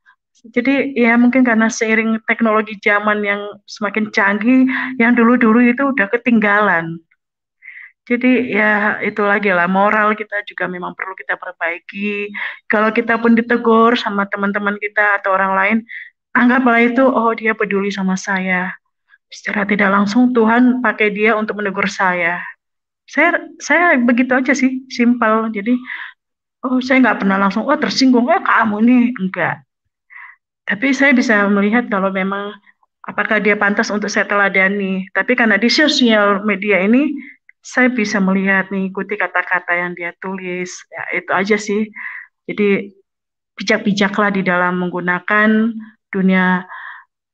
jadi ya mungkin karena seiring teknologi zaman yang semakin canggih, yang dulu-dulu itu udah ketinggalan. Jadi ya itu lagi lah moral kita juga memang perlu kita perbaiki. Kalau kita pun ditegur sama teman-teman kita atau orang lain, anggaplah itu oh dia peduli sama saya. Secara tidak langsung Tuhan pakai dia untuk menegur saya. Saya saya begitu aja sih, simpel. Jadi oh saya nggak pernah langsung oh tersinggung oh kamu nih enggak tapi saya bisa melihat kalau memang apakah dia pantas untuk saya teladani. Tapi karena di sosial media ini, saya bisa melihat mengikuti kata-kata yang dia tulis. Ya, itu aja sih. Jadi bijak-bijaklah di dalam menggunakan dunia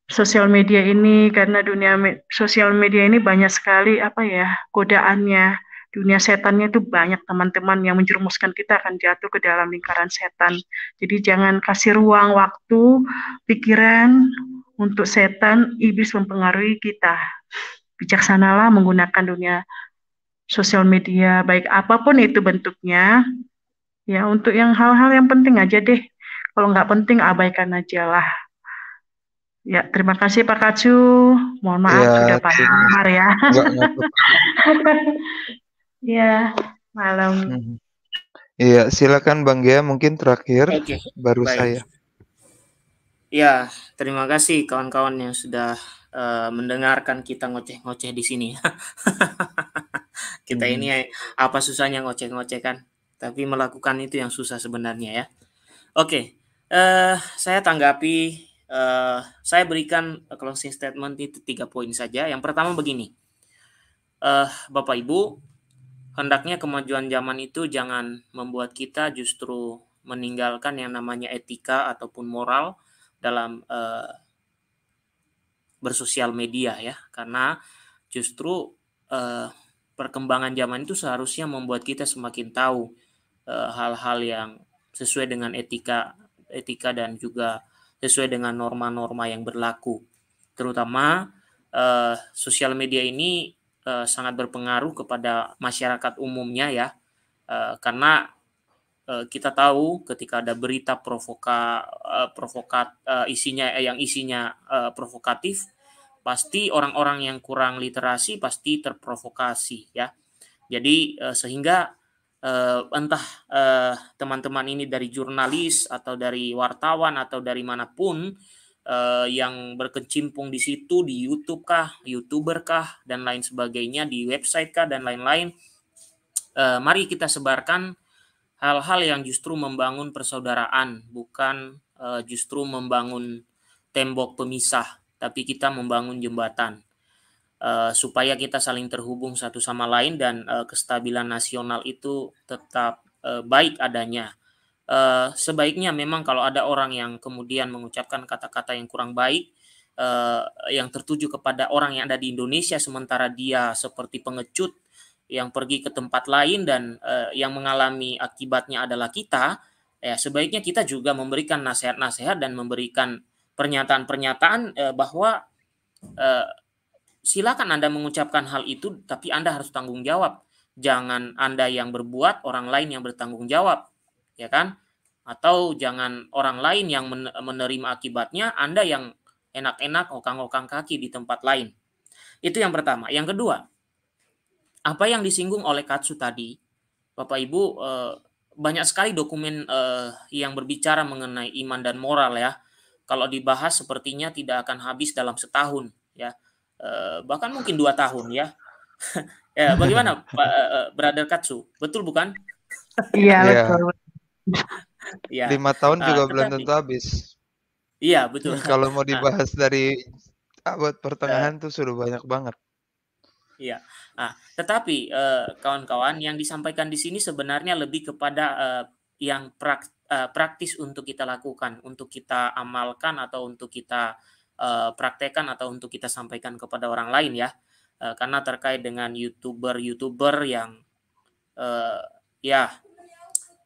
sosial media ini karena dunia me sosial media ini banyak sekali apa ya godaannya dunia setannya itu banyak teman-teman yang menjerumuskan kita akan jatuh ke dalam lingkaran setan. Jadi jangan kasih ruang, waktu, pikiran untuk setan, iblis mempengaruhi kita. Bijaksanalah menggunakan dunia sosial media, baik apapun itu bentuknya. Ya, untuk yang hal-hal yang penting aja deh. Kalau nggak penting, abaikan aja lah. Ya, terima kasih Pak Kacu. Mohon maaf ya, sudah Pak Hamar ya. Iya, malam. Hmm. Iya, silakan Bang Gia mungkin terakhir okay. baru Baik. saya. Ya, terima kasih kawan-kawan yang sudah uh, mendengarkan kita ngoceh-ngoceh di sini. kita hmm. ini mhm. apa susahnya ngoceh-ngoceh kan? Tapi melakukan itu yang susah sebenarnya ya. Oke, okay. uh, eh, saya tanggapi, uh, saya berikan closing statement itu tiga poin saja. Yang pertama begini, uh, Bapak Ibu Hendaknya kemajuan zaman itu jangan membuat kita justru meninggalkan yang namanya etika ataupun moral dalam eh, bersosial media ya, karena justru eh, perkembangan zaman itu seharusnya membuat kita semakin tahu eh, hal-hal eh, yang sesuai dengan etika etika dan juga sesuai dengan norma-norma yang berlaku, terutama eh, sosial media ini Eh, sangat berpengaruh kepada masyarakat umumnya ya eh, karena eh, kita tahu ketika ada berita provoka provokat isinya yang isinya provokatif pasti orang-orang yang kurang literasi pasti terprovokasi ya jadi sehingga entah teman-teman ini dari jurnalis atau dari wartawan atau dari manapun uh, yang berkecimpung di situ di YouTube kah, YouTuber kah dan lain sebagainya di website kah dan lain-lain. Uh, mari kita sebarkan hal-hal yang justru membangun persaudaraan, bukan uh, justru membangun tembok pemisah, tapi kita membangun jembatan. Uh, supaya kita saling terhubung satu sama lain dan uh, kestabilan nasional itu tetap uh, baik adanya uh, sebaiknya memang kalau ada orang yang kemudian mengucapkan kata-kata yang kurang baik uh, yang tertuju kepada orang yang ada di Indonesia sementara dia seperti pengecut yang pergi ke tempat lain dan uh, yang mengalami akibatnya adalah kita ya sebaiknya kita juga memberikan nasihat-nasihat dan memberikan pernyataan-pernyataan uh, bahwa uh, silakan Anda mengucapkan hal itu tapi Anda harus tanggung jawab. Jangan Anda yang berbuat, orang lain yang bertanggung jawab ya kan? Atau jangan orang lain yang menerima akibatnya, Anda yang enak-enak okang-okang kaki di tempat lain. Itu yang pertama. Yang kedua, apa yang disinggung oleh Katsu tadi, Bapak Ibu eh, banyak sekali dokumen eh, yang berbicara mengenai iman dan moral ya. Kalau dibahas sepertinya tidak akan habis dalam setahun ya, eh, bahkan mungkin dua tahun ya. ya bagaimana, Brother Katsu? Betul bukan? Iya, iya. betul ya. Lima tahun juga uh, belum tentu habis. Iya betul. Kalau mau ah. dibahas uh, dari abad ah, pertengahan uh, tuh sudah banyak banget. Iya. Nah, tetapi eh, kawan-kawan uh, yang disampaikan di sini sebenarnya lebih kepada uh, yang prak, uh, praktis untuk kita lakukan, untuk kita amalkan atau untuk kita praktekkan atau untuk kita sampaikan kepada orang lain ya. karena terkait dengan youtuber-youtuber yang ya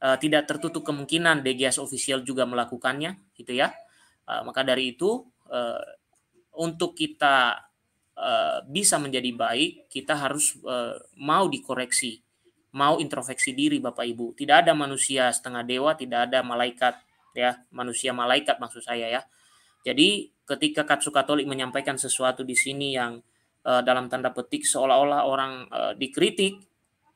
uh, tidak tertutup kemungkinan DGS official juga melakukannya gitu ya uh, maka dari itu uh, untuk kita uh, bisa menjadi baik kita harus uh, mau dikoreksi mau introspeksi diri Bapak Ibu tidak ada manusia setengah dewa tidak ada malaikat ya manusia malaikat maksud saya ya jadi ketika Katsu Katolik menyampaikan sesuatu di sini yang uh, dalam tanda petik seolah-olah orang uh, dikritik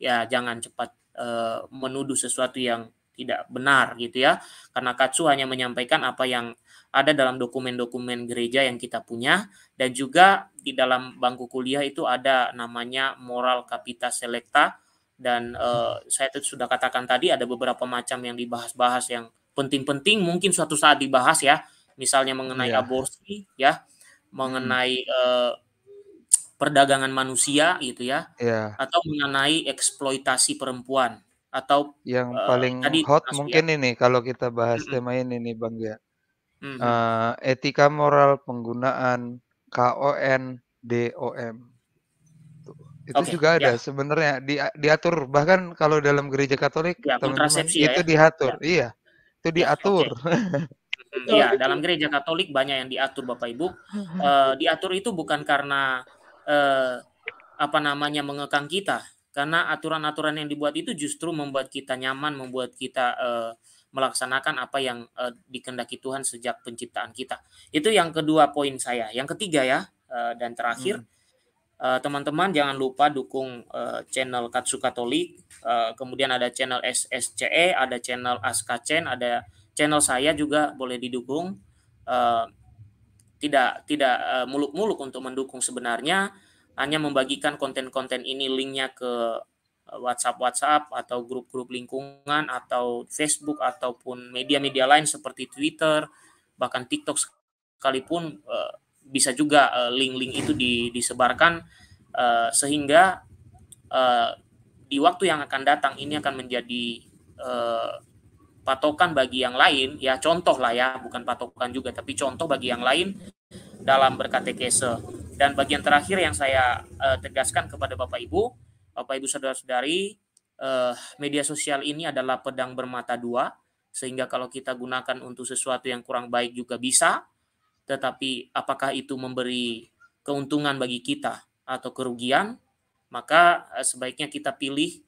ya jangan cepat Eh, menuduh sesuatu yang tidak benar gitu ya. Karena Katsu hanya menyampaikan apa yang ada dalam dokumen-dokumen gereja yang kita punya dan juga di dalam bangku kuliah itu ada namanya moral kapita selecta dan uh, saya sudah katakan tadi ada beberapa macam yang dibahas-bahas yang penting-penting mungkin suatu saat dibahas ya misalnya mengenai yeah. aborsi ya mengenai hmm. uh, perdagangan manusia gitu ya, ya. atau mengenai eksploitasi perempuan atau yang eh, paling tadi hot ya. mungkin ya. ini kalau kita bahas mm -hmm. tema ini nih bang ya mm -hmm. uh, etika moral penggunaan KON DOM itu okay, juga ada ya. sebenarnya di, diatur bahkan kalau dalam gereja Katolik ya, teman -teman, ya, itu ya. diatur ya. iya itu ya, diatur okay. Iya, dalam gereja Katolik banyak yang diatur Bapak Ibu. Uh, diatur itu bukan karena eh, apa namanya mengekang kita karena aturan-aturan yang dibuat itu justru membuat kita nyaman, membuat kita eh, melaksanakan apa yang eh, dikendaki Tuhan sejak penciptaan kita. Itu yang kedua poin saya. Yang ketiga ya eh, dan terakhir hmm eh, teman-teman jangan lupa dukung uh, channel Katsu Katolik, uh, kemudian ada channel SSCE, ada channel Askacen, ada channel saya juga boleh didukung. Uh, tidak tidak eh, muluk-muluk untuk mendukung sebenarnya hanya membagikan konten-konten ini linknya ke eh, WhatsApp WhatsApp atau grup-grup lingkungan atau Facebook ataupun media-media lain seperti Twitter bahkan TikTok sekalipun eh, bisa juga link-link itu disebarkan sehingga di waktu yang akan datang ini akan menjadi patokan bagi yang lain ya contoh lah ya bukan patokan juga tapi contoh bagi yang lain dalam berkatekese dan bagian terakhir yang saya uh, tegaskan kepada Bapak Ibu Bapak Ibu saudara-saudari uh, media sosial ini adalah pedang bermata dua sehingga kalau kita gunakan untuk sesuatu yang kurang baik juga bisa tetapi apakah itu memberi keuntungan bagi kita atau kerugian maka eh, sebaiknya kita pilih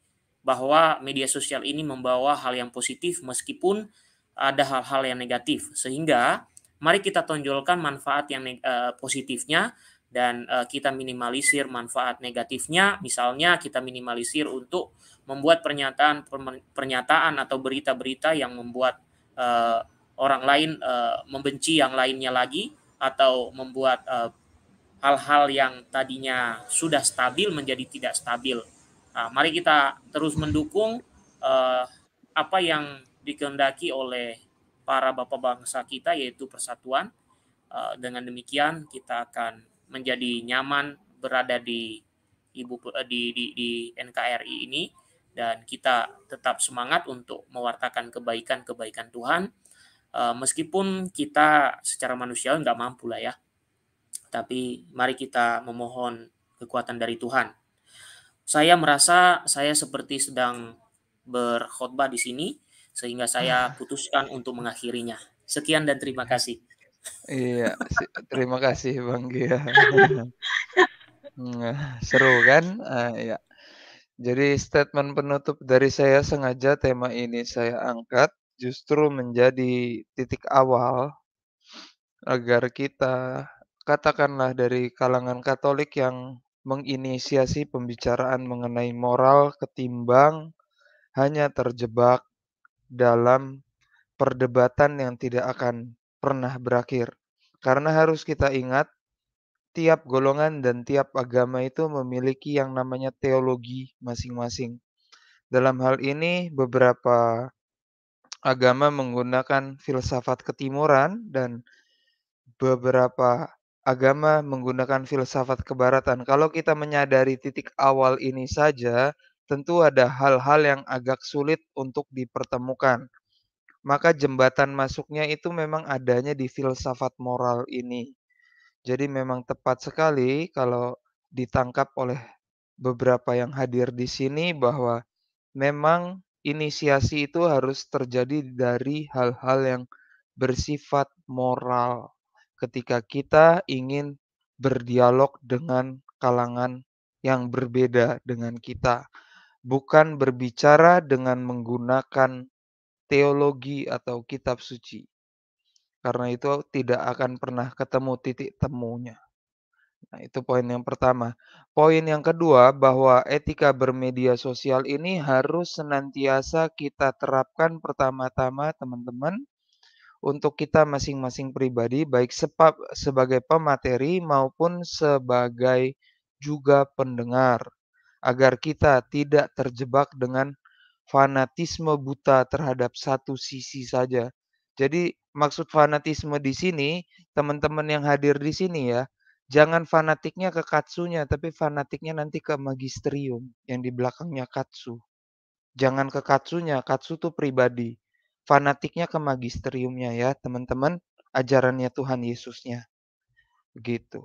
bahwa media sosial ini membawa hal yang positif meskipun ada hal-hal yang negatif. Sehingga mari kita tonjolkan manfaat yang uh, positifnya dan uh, kita minimalisir manfaat negatifnya. Misalnya kita minimalisir untuk membuat pernyataan pernyataan atau berita-berita yang membuat uh, orang lain uh, membenci yang lainnya lagi atau membuat uh, hal -hal yang tadinya sudah stabil menjadi tidak stabil Nah, mari kita terus mendukung uh, apa yang dikehendaki oleh para bapak bangsa kita yaitu persatuan. Uh, dengan demikian kita akan menjadi nyaman berada di ibu eh, di di, di NKRI ini dan kita tetap semangat untuk mewartakan kebaikan-kebaikan Tuhan meskipun kita secara manusia nggak mampu lah ya tapi mari kita memohon kekuatan dari Tuhan saya merasa saya seperti sedang berkhotbah di sini sehingga saya hmm. putuskan untuk mengakhirinya. Sekian dan terima kasih. Iya, terima kasih Bang Gia. Hmm, nah, seru kan? Uh, ya. Jadi statement penutup dari saya sengaja tema ini saya angkat justru menjadi titik awal agar kita katakanlah dari kalangan Katolik yang menginisiasi pembicaraan mengenai moral ketimbang hanya terjebak dalam perdebatan yang tidak akan pernah berakhir. Karena harus kita ingat, tiap golongan dan tiap agama itu memiliki yang namanya teologi masing-masing. Dalam hal ini, beberapa agama menggunakan filsafat ketimuran dan beberapa agama menggunakan filsafat kebaratan. Kalau kita menyadari titik awal ini saja, tentu ada hal-hal yang agak sulit untuk dipertemukan. Maka jembatan masuknya itu memang adanya di filsafat moral ini. Jadi memang tepat sekali kalau ditangkap oleh beberapa yang hadir di sini bahwa memang inisiasi itu harus terjadi dari hal-hal yang bersifat moral ketika kita ingin berdialog dengan kalangan yang berbeda dengan kita, bukan berbicara dengan menggunakan teologi atau kitab suci. Karena itu tidak akan pernah ketemu titik temunya. Nah, itu poin yang pertama. Poin yang kedua bahwa etika bermedia sosial ini harus senantiasa kita terapkan pertama-tama teman-teman untuk kita masing-masing pribadi baik sebab sebagai pemateri maupun sebagai juga pendengar agar kita tidak terjebak dengan fanatisme buta terhadap satu sisi saja. Jadi maksud fanatisme di sini teman-teman yang hadir di sini ya, jangan fanatiknya ke katsunya tapi fanatiknya nanti ke magisterium yang di belakangnya katsu. Jangan ke katsunya, katsu tuh pribadi fanatiknya ke magisteriumnya ya, teman-teman, ajarannya Tuhan Yesusnya. Begitu.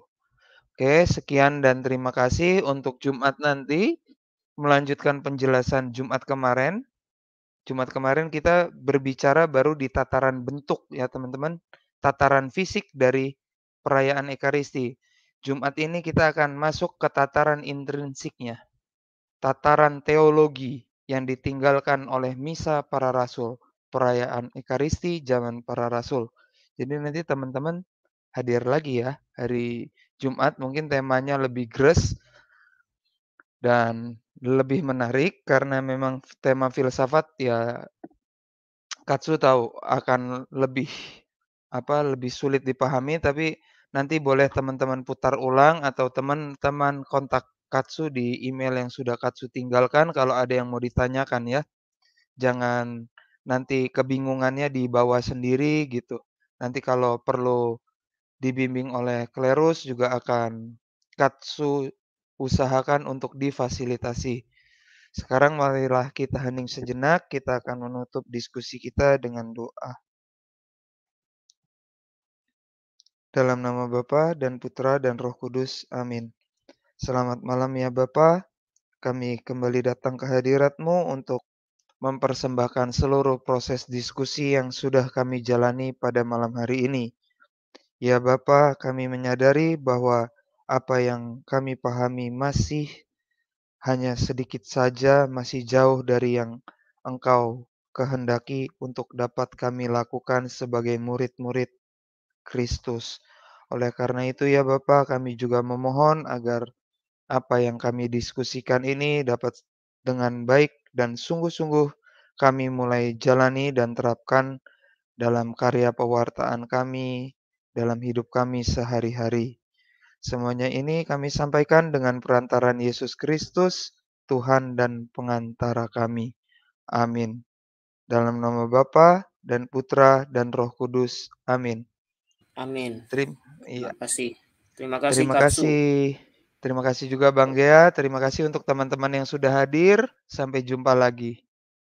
Oke, sekian dan terima kasih untuk Jumat nanti melanjutkan penjelasan Jumat kemarin. Jumat kemarin kita berbicara baru di tataran bentuk ya, teman-teman, tataran fisik dari perayaan Ekaristi. Jumat ini kita akan masuk ke tataran intrinsiknya. Tataran teologi yang ditinggalkan oleh misa para rasul perayaan Ekaristi zaman para rasul. Jadi nanti teman-teman hadir lagi ya hari Jumat mungkin temanya lebih gres dan lebih menarik karena memang tema filsafat ya Katsu tahu akan lebih apa lebih sulit dipahami tapi nanti boleh teman-teman putar ulang atau teman-teman kontak Katsu di email yang sudah Katsu tinggalkan kalau ada yang mau ditanyakan ya. Jangan nanti kebingungannya di bawah sendiri gitu. Nanti kalau perlu dibimbing oleh klerus juga akan katsu usahakan untuk difasilitasi. Sekarang marilah kita hening sejenak, kita akan menutup diskusi kita dengan doa. Dalam nama Bapa dan Putra dan Roh Kudus. Amin. Selamat malam ya Bapa. Kami kembali datang ke hadiratmu untuk mempersembahkan seluruh proses diskusi yang sudah kami jalani pada malam hari ini. Ya Bapak kami menyadari bahwa apa yang kami pahami masih hanya sedikit saja masih jauh dari yang Engkau kehendaki untuk dapat kami lakukan sebagai murid-murid Kristus. Oleh karena itu ya Bapak kami juga memohon agar apa yang kami diskusikan ini dapat dengan baik dan sungguh-sungguh kami mulai jalani dan terapkan dalam karya pewartaan kami, dalam hidup kami sehari-hari. Semuanya ini kami sampaikan dengan perantaran Yesus Kristus, Tuhan dan pengantara kami. Amin. Dalam nama Bapa dan Putra dan Roh Kudus. Amin. Amin. Terima, iya. Terima kasih. Terima kasih. Terima kasih. Terima kasih juga Bang Gea, terima kasih untuk teman-teman yang sudah hadir. Sampai jumpa lagi.